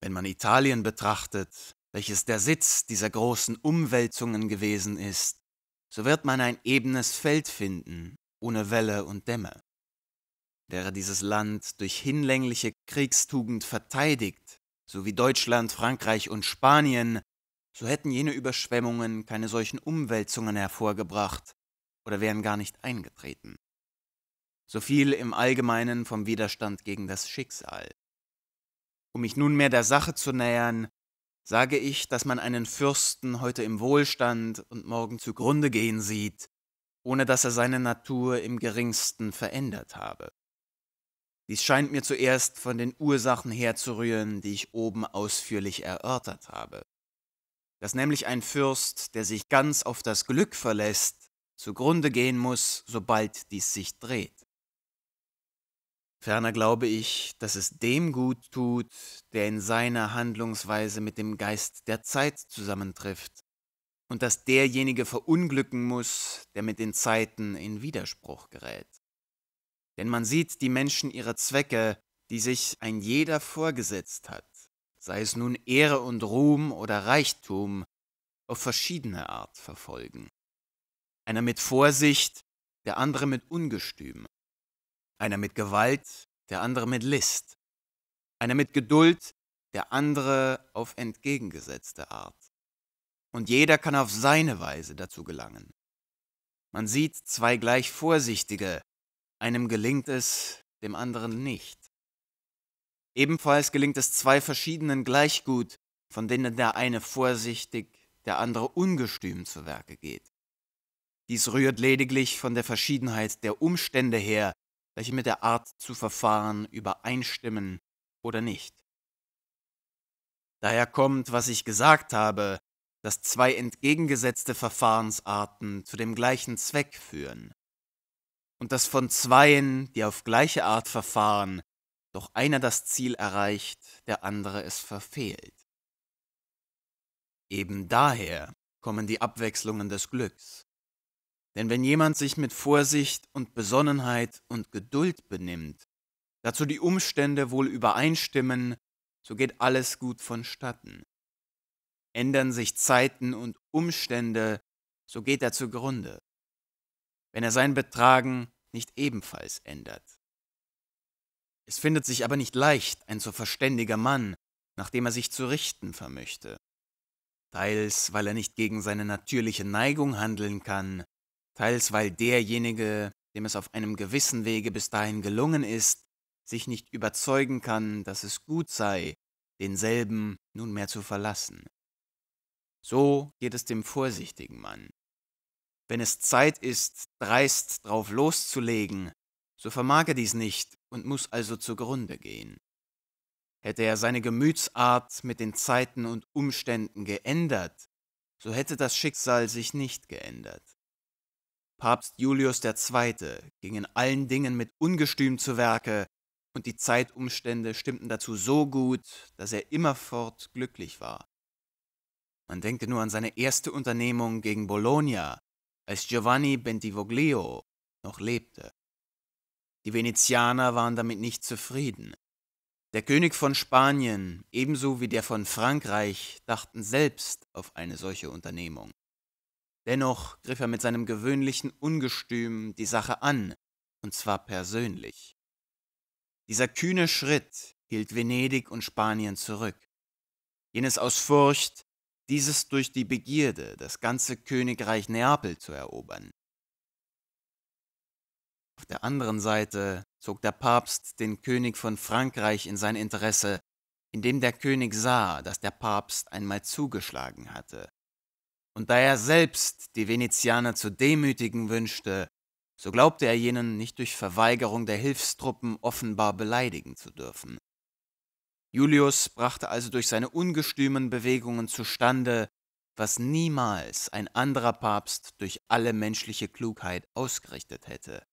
Speaker 1: Wenn man Italien betrachtet, welches der Sitz dieser großen Umwälzungen gewesen ist, so wird man ein ebenes Feld finden, ohne Wälle und Dämme. Wäre dieses Land durch hinlängliche Kriegstugend verteidigt, sowie Deutschland, Frankreich und Spanien, so hätten jene Überschwemmungen keine solchen Umwälzungen hervorgebracht oder wären gar nicht eingetreten. So viel im Allgemeinen vom Widerstand gegen das Schicksal. Um mich nunmehr der Sache zu nähern, sage ich, dass man einen Fürsten heute im Wohlstand und morgen zugrunde gehen sieht, ohne dass er seine Natur im geringsten verändert habe. Dies scheint mir zuerst von den Ursachen herzurühren, die ich oben ausführlich erörtert habe. Dass nämlich ein Fürst, der sich ganz auf das Glück verlässt, zugrunde gehen muss, sobald dies sich dreht. Ferner glaube ich, dass es dem gut tut, der in seiner Handlungsweise mit dem Geist der Zeit zusammentrifft, und dass derjenige verunglücken muss, der mit den Zeiten in Widerspruch gerät. Denn man sieht die Menschen ihre Zwecke, die sich ein jeder vorgesetzt hat, sei es nun Ehre und Ruhm oder Reichtum, auf verschiedene Art verfolgen. Einer mit Vorsicht, der andere mit Ungestüm, einer mit Gewalt, der andere mit List, einer mit Geduld, der andere auf entgegengesetzte Art. Und jeder kann auf seine Weise dazu gelangen. Man sieht zwei gleich Vorsichtige, einem gelingt es, dem anderen nicht. Ebenfalls gelingt es zwei verschiedenen gleich gut, von denen der eine vorsichtig, der andere ungestüm zu Werke geht. Dies rührt lediglich von der Verschiedenheit der Umstände her, welche mit der Art zu verfahren übereinstimmen oder nicht. Daher kommt, was ich gesagt habe, dass zwei entgegengesetzte Verfahrensarten zu dem gleichen Zweck führen und dass von zweien, die auf gleiche Art verfahren, doch einer das Ziel erreicht, der andere es verfehlt. Eben daher kommen die Abwechslungen des Glücks. Denn wenn jemand sich mit Vorsicht und Besonnenheit und Geduld benimmt, dazu die Umstände wohl übereinstimmen, so geht alles gut vonstatten. Ändern sich Zeiten und Umstände, so geht er zugrunde wenn er sein Betragen nicht ebenfalls ändert. Es findet sich aber nicht leicht ein so verständiger Mann, nach dem er sich zu richten vermöchte. Teils, weil er nicht gegen seine natürliche Neigung handeln kann, teils, weil derjenige, dem es auf einem gewissen Wege bis dahin gelungen ist, sich nicht überzeugen kann, dass es gut sei, denselben nunmehr zu verlassen. So geht es dem vorsichtigen Mann, wenn es Zeit ist, dreist drauf loszulegen, so vermag er dies nicht und muss also zugrunde gehen. Hätte er seine Gemütsart mit den Zeiten und Umständen geändert, so hätte das Schicksal sich nicht geändert. Papst Julius II. ging in allen Dingen mit Ungestüm zu Werke, und die Zeitumstände stimmten dazu so gut, dass er immerfort glücklich war. Man denke nur an seine erste Unternehmung gegen Bologna, als Giovanni Bentivoglio noch lebte. Die Venezianer waren damit nicht zufrieden. Der König von Spanien ebenso wie der von Frankreich dachten selbst auf eine solche Unternehmung. Dennoch griff er mit seinem gewöhnlichen Ungestüm die Sache an, und zwar persönlich. Dieser kühne Schritt hielt Venedig und Spanien zurück. Jenes aus Furcht, dieses durch die Begierde, das ganze Königreich Neapel zu erobern. Auf der anderen Seite zog der Papst den König von Frankreich in sein Interesse, indem der König sah, dass der Papst einmal zugeschlagen hatte. Und da er selbst die Venezianer zu demütigen wünschte, so glaubte er jenen nicht durch Verweigerung der Hilfstruppen offenbar beleidigen zu dürfen. Julius brachte also durch seine ungestümen Bewegungen zustande, was niemals ein anderer Papst durch alle menschliche Klugheit ausgerichtet hätte.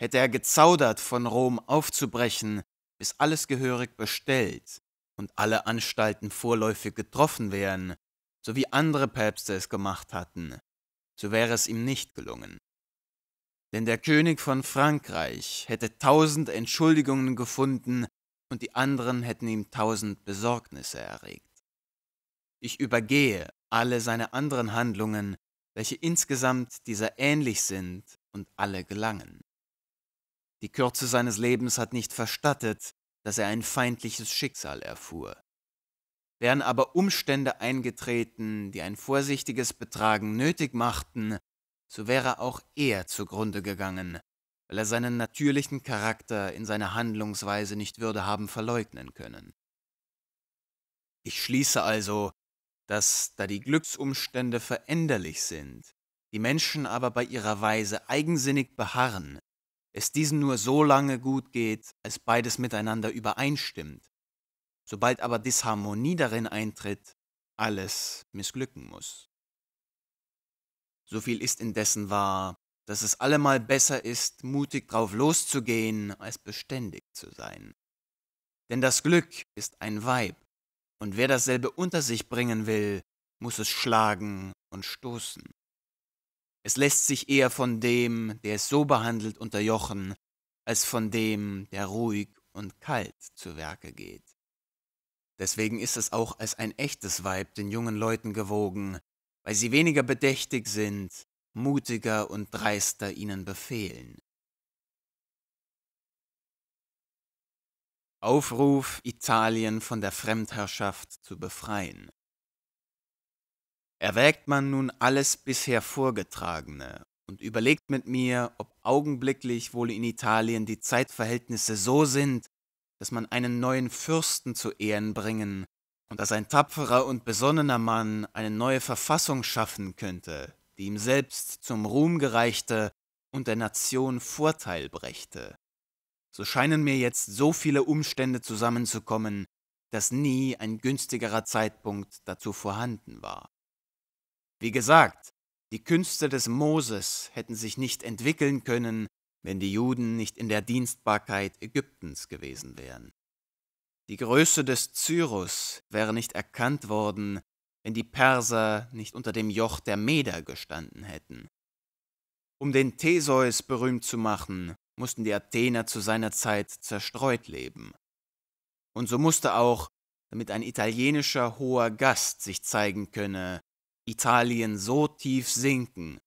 Speaker 1: Hätte er gezaudert, von Rom aufzubrechen, bis alles gehörig bestellt und alle Anstalten vorläufig getroffen wären, so wie andere Päpste es gemacht hatten, so wäre es ihm nicht gelungen. Denn der König von Frankreich hätte tausend Entschuldigungen gefunden, und die anderen hätten ihm tausend Besorgnisse erregt. Ich übergehe alle seine anderen Handlungen, welche insgesamt dieser ähnlich sind und alle gelangen. Die Kürze seines Lebens hat nicht verstattet, dass er ein feindliches Schicksal erfuhr. Wären aber Umstände eingetreten, die ein vorsichtiges Betragen nötig machten, so wäre auch er zugrunde gegangen, weil er seinen natürlichen Charakter in seiner Handlungsweise nicht würde haben verleugnen können. Ich schließe also, dass da die Glücksumstände veränderlich sind, die Menschen aber bei ihrer Weise eigensinnig beharren, es diesen nur so lange gut geht, als beides miteinander übereinstimmt. Sobald aber Disharmonie darin eintritt, alles missglücken muss. So viel ist indessen wahr, dass es allemal besser ist, mutig drauf loszugehen, als beständig zu sein. Denn das Glück ist ein Weib, und wer dasselbe unter sich bringen will, muss es schlagen und stoßen. Es lässt sich eher von dem, der es so behandelt, unterjochen, als von dem, der ruhig und kalt zu Werke geht. Deswegen ist es auch als ein echtes Weib den jungen Leuten gewogen, weil sie weniger bedächtig sind mutiger und dreister ihnen befehlen. Aufruf, Italien von der Fremdherrschaft zu befreien. Erwägt man nun alles bisher Vorgetragene und überlegt mit mir, ob augenblicklich wohl in Italien die Zeitverhältnisse so sind, dass man einen neuen Fürsten zu Ehren bringen und dass ein tapferer und besonnener Mann eine neue Verfassung schaffen könnte, die ihm selbst zum Ruhm gereichte und der Nation Vorteil brächte. So scheinen mir jetzt so viele Umstände zusammenzukommen, dass nie ein günstigerer Zeitpunkt dazu vorhanden war. Wie gesagt, die Künste des Moses hätten sich nicht entwickeln können, wenn die Juden nicht in der Dienstbarkeit Ägyptens gewesen wären. Die Größe des Cyrus wäre nicht erkannt worden, wenn die Perser nicht unter dem Joch der Meder gestanden hätten. Um den Theseus berühmt zu machen, mussten die Athener zu seiner Zeit zerstreut leben. Und so musste auch, damit ein italienischer hoher Gast sich zeigen könne, Italien so tief sinken,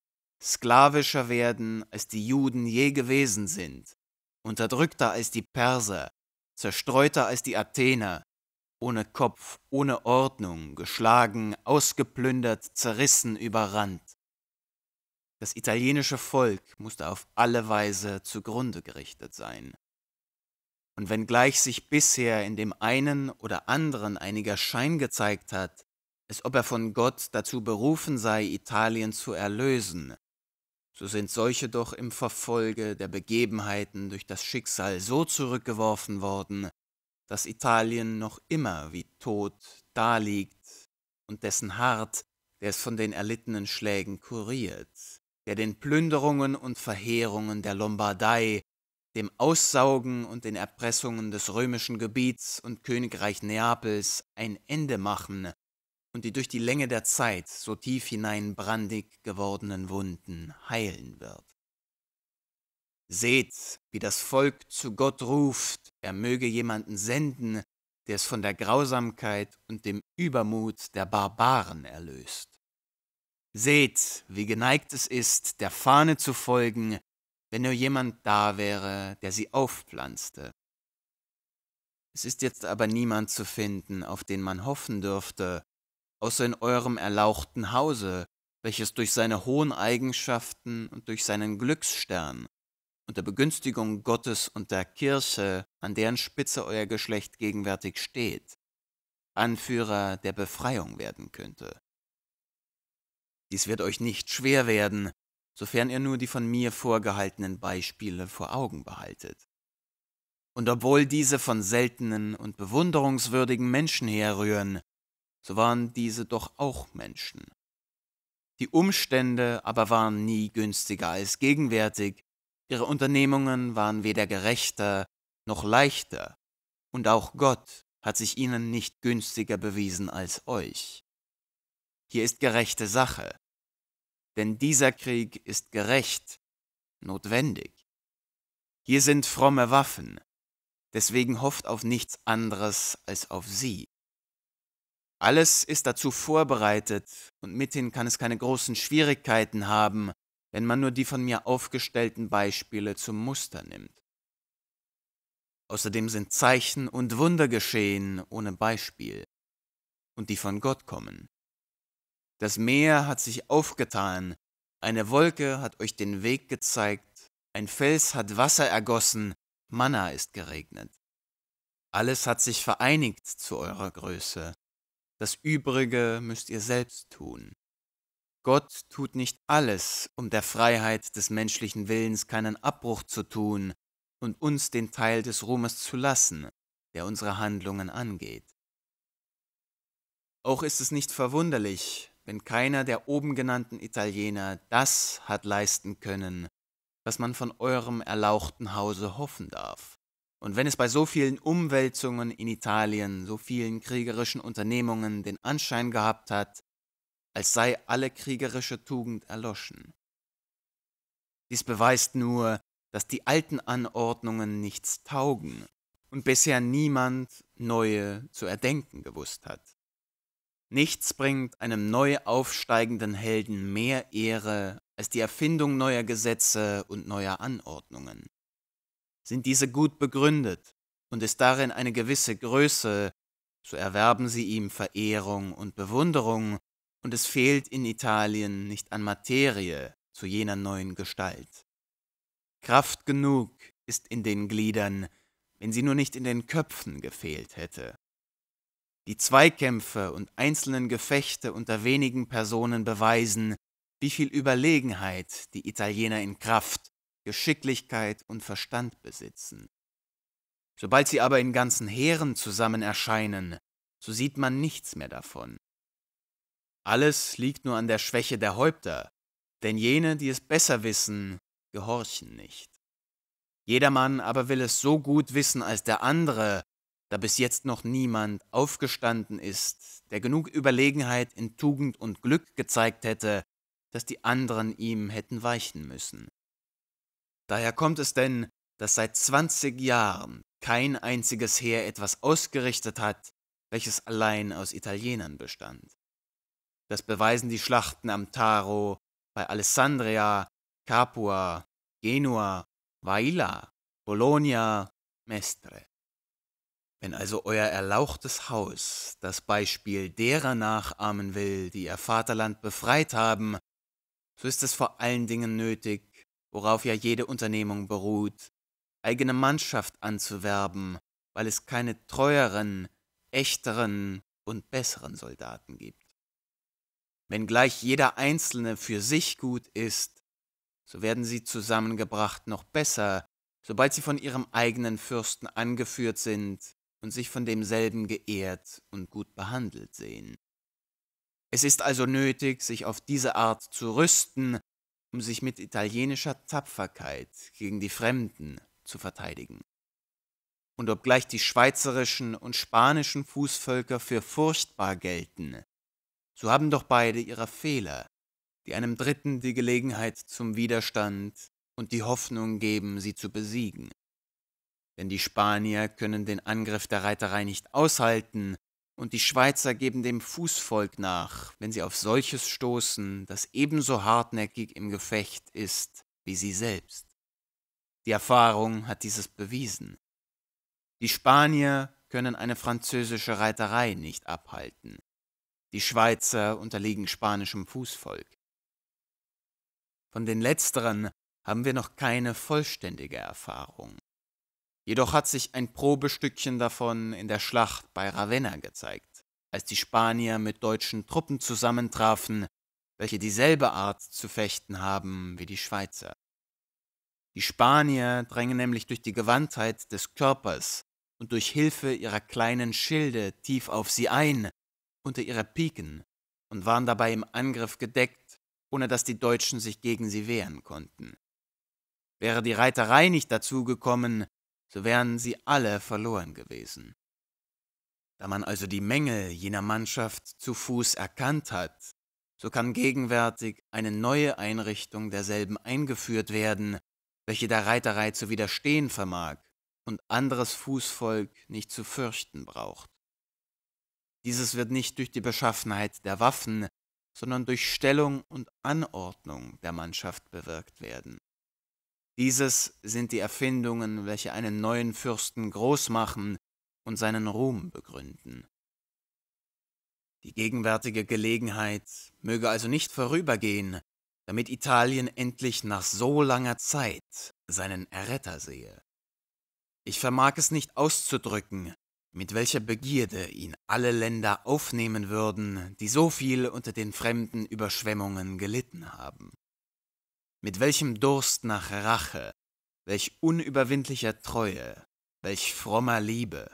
Speaker 1: sklavischer werden, als die Juden je gewesen sind, unterdrückter als die Perser, zerstreuter als die Athener, ohne Kopf, ohne Ordnung, geschlagen, ausgeplündert, zerrissen, überrannt. Das italienische Volk musste auf alle Weise zugrunde gerichtet sein. Und wenngleich sich bisher in dem einen oder anderen einiger Schein gezeigt hat, als ob er von Gott dazu berufen sei, Italien zu erlösen, so sind solche doch im Verfolge der Begebenheiten durch das Schicksal so zurückgeworfen worden, dass Italien noch immer wie tot daliegt und dessen Hart, der es von den erlittenen Schlägen kuriert, der den Plünderungen und Verheerungen der Lombardei, dem Aussaugen und den Erpressungen des römischen Gebiets und Königreich Neapels ein Ende machen und die durch die Länge der Zeit so tief hinein brandig gewordenen Wunden heilen wird. Seht, wie das Volk zu Gott ruft, er möge jemanden senden, der es von der Grausamkeit und dem Übermut der Barbaren erlöst. Seht, wie geneigt es ist, der Fahne zu folgen, wenn nur jemand da wäre, der sie aufpflanzte. Es ist jetzt aber niemand zu finden, auf den man hoffen dürfte, außer in eurem erlauchten Hause, welches durch seine hohen Eigenschaften und durch seinen Glücksstern unter Begünstigung Gottes und der Kirche, an deren Spitze euer Geschlecht gegenwärtig steht, Anführer der Befreiung werden könnte. Dies wird euch nicht schwer werden, sofern ihr nur die von mir vorgehaltenen Beispiele vor Augen behaltet. Und obwohl diese von seltenen und bewunderungswürdigen Menschen herrühren, so waren diese doch auch Menschen. Die Umstände aber waren nie günstiger als gegenwärtig, Ihre Unternehmungen waren weder gerechter noch leichter, und auch Gott hat sich ihnen nicht günstiger bewiesen als euch. Hier ist gerechte Sache, denn dieser Krieg ist gerecht, notwendig. Hier sind fromme Waffen, deswegen hofft auf nichts anderes als auf sie. Alles ist dazu vorbereitet und mithin kann es keine großen Schwierigkeiten haben, wenn man nur die von mir aufgestellten Beispiele zum Muster nimmt. Außerdem sind Zeichen und Wunder geschehen ohne Beispiel und die von Gott kommen. Das Meer hat sich aufgetan, eine Wolke hat euch den Weg gezeigt, ein Fels hat Wasser ergossen, Manna ist geregnet. Alles hat sich vereinigt zu eurer Größe. Das Übrige müsst ihr selbst tun. Gott tut nicht alles, um der Freiheit des menschlichen Willens keinen Abbruch zu tun und uns den Teil des Ruhmes zu lassen, der unsere Handlungen angeht. Auch ist es nicht verwunderlich, wenn keiner der oben genannten Italiener das hat leisten können, was man von eurem erlauchten Hause hoffen darf. Und wenn es bei so vielen Umwälzungen in Italien, so vielen kriegerischen Unternehmungen den Anschein gehabt hat, als sei alle kriegerische Tugend erloschen. Dies beweist nur, dass die alten Anordnungen nichts taugen und bisher niemand neue zu erdenken gewusst hat. Nichts bringt einem neu aufsteigenden Helden mehr Ehre als die Erfindung neuer Gesetze und neuer Anordnungen. Sind diese gut begründet und ist darin eine gewisse Größe, so erwerben sie ihm Verehrung und Bewunderung und es fehlt in Italien nicht an Materie zu jener neuen Gestalt. Kraft genug ist in den Gliedern, wenn sie nur nicht in den Köpfen gefehlt hätte. Die Zweikämpfe und einzelnen Gefechte unter wenigen Personen beweisen, wie viel Überlegenheit die Italiener in Kraft, Geschicklichkeit und Verstand besitzen. Sobald sie aber in ganzen Heeren zusammen erscheinen, so sieht man nichts mehr davon. Alles liegt nur an der Schwäche der Häupter, denn jene, die es besser wissen, gehorchen nicht. Jedermann aber will es so gut wissen als der andere, da bis jetzt noch niemand aufgestanden ist, der genug Überlegenheit in Tugend und Glück gezeigt hätte, dass die anderen ihm hätten weichen müssen. Daher kommt es denn, dass seit zwanzig Jahren kein einziges Heer etwas ausgerichtet hat, welches allein aus Italienern bestand. Das beweisen die Schlachten am Taro, bei Alessandria, Capua, Genua, Vaila, Bologna, Mestre. Wenn also euer erlauchtes Haus das Beispiel derer nachahmen will, die ihr Vaterland befreit haben, so ist es vor allen Dingen nötig, worauf ja jede Unternehmung beruht, eigene Mannschaft anzuwerben, weil es keine treueren, echteren und besseren Soldaten gibt. Wenngleich jeder einzelne für sich gut ist, so werden sie zusammengebracht noch besser, sobald sie von ihrem eigenen Fürsten angeführt sind und sich von demselben geehrt und gut behandelt sehen. Es ist also nötig, sich auf diese Art zu rüsten, um sich mit italienischer Tapferkeit gegen die Fremden zu verteidigen. Und obgleich die schweizerischen und spanischen Fußvölker für furchtbar gelten, so haben doch beide ihre Fehler, die einem Dritten die Gelegenheit zum Widerstand und die Hoffnung geben, sie zu besiegen. Denn die Spanier können den Angriff der Reiterei nicht aushalten, und die Schweizer geben dem Fußvolk nach, wenn sie auf solches stoßen, das ebenso hartnäckig im Gefecht ist wie sie selbst. Die Erfahrung hat dieses bewiesen. Die Spanier können eine französische Reiterei nicht abhalten. Die Schweizer unterliegen spanischem Fußvolk. Von den letzteren haben wir noch keine vollständige Erfahrung. Jedoch hat sich ein Probestückchen davon in der Schlacht bei Ravenna gezeigt, als die Spanier mit deutschen Truppen zusammentrafen, welche dieselbe Art zu fechten haben wie die Schweizer. Die Spanier drängen nämlich durch die Gewandtheit des Körpers und durch Hilfe ihrer kleinen Schilde tief auf sie ein unter ihrer Piken und waren dabei im Angriff gedeckt, ohne dass die Deutschen sich gegen sie wehren konnten. Wäre die Reiterei nicht dazugekommen, so wären sie alle verloren gewesen. Da man also die Mängel jener Mannschaft zu Fuß erkannt hat, so kann gegenwärtig eine neue Einrichtung derselben eingeführt werden, welche der Reiterei zu widerstehen vermag und anderes Fußvolk nicht zu fürchten braucht. Dieses wird nicht durch die Beschaffenheit der Waffen, sondern durch Stellung und Anordnung der Mannschaft bewirkt werden. Dieses sind die Erfindungen, welche einen neuen Fürsten groß machen und seinen Ruhm begründen. Die gegenwärtige Gelegenheit möge also nicht vorübergehen, damit Italien endlich nach so langer Zeit seinen Erretter sehe. Ich vermag es nicht auszudrücken, mit welcher Begierde ihn alle Länder aufnehmen würden, die so viel unter den fremden Überschwemmungen gelitten haben, mit welchem Durst nach Rache, welch unüberwindlicher Treue, welch frommer Liebe,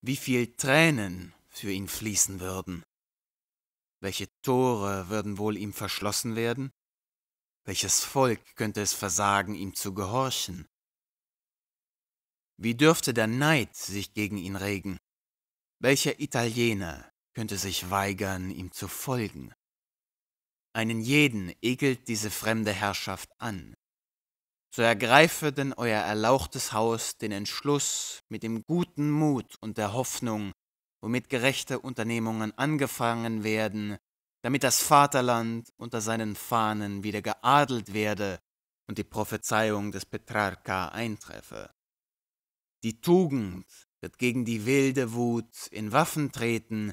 Speaker 1: wie viel Tränen für ihn fließen würden, welche Tore würden wohl ihm verschlossen werden, welches Volk könnte es versagen, ihm zu gehorchen, wie dürfte der Neid sich gegen ihn regen? Welcher Italiener könnte sich weigern, ihm zu folgen? Einen jeden ekelt diese fremde Herrschaft an. So ergreife denn euer erlauchtes Haus den Entschluss mit dem guten Mut und der Hoffnung, womit gerechte Unternehmungen angefangen werden, damit das Vaterland unter seinen Fahnen wieder geadelt werde und die Prophezeiung des Petrarca eintreffe. Die Tugend wird gegen die wilde Wut in Waffen treten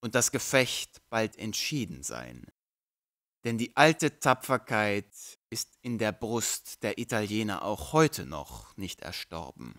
Speaker 1: und das Gefecht bald entschieden sein. Denn die alte Tapferkeit ist in der Brust der Italiener auch heute noch nicht erstorben.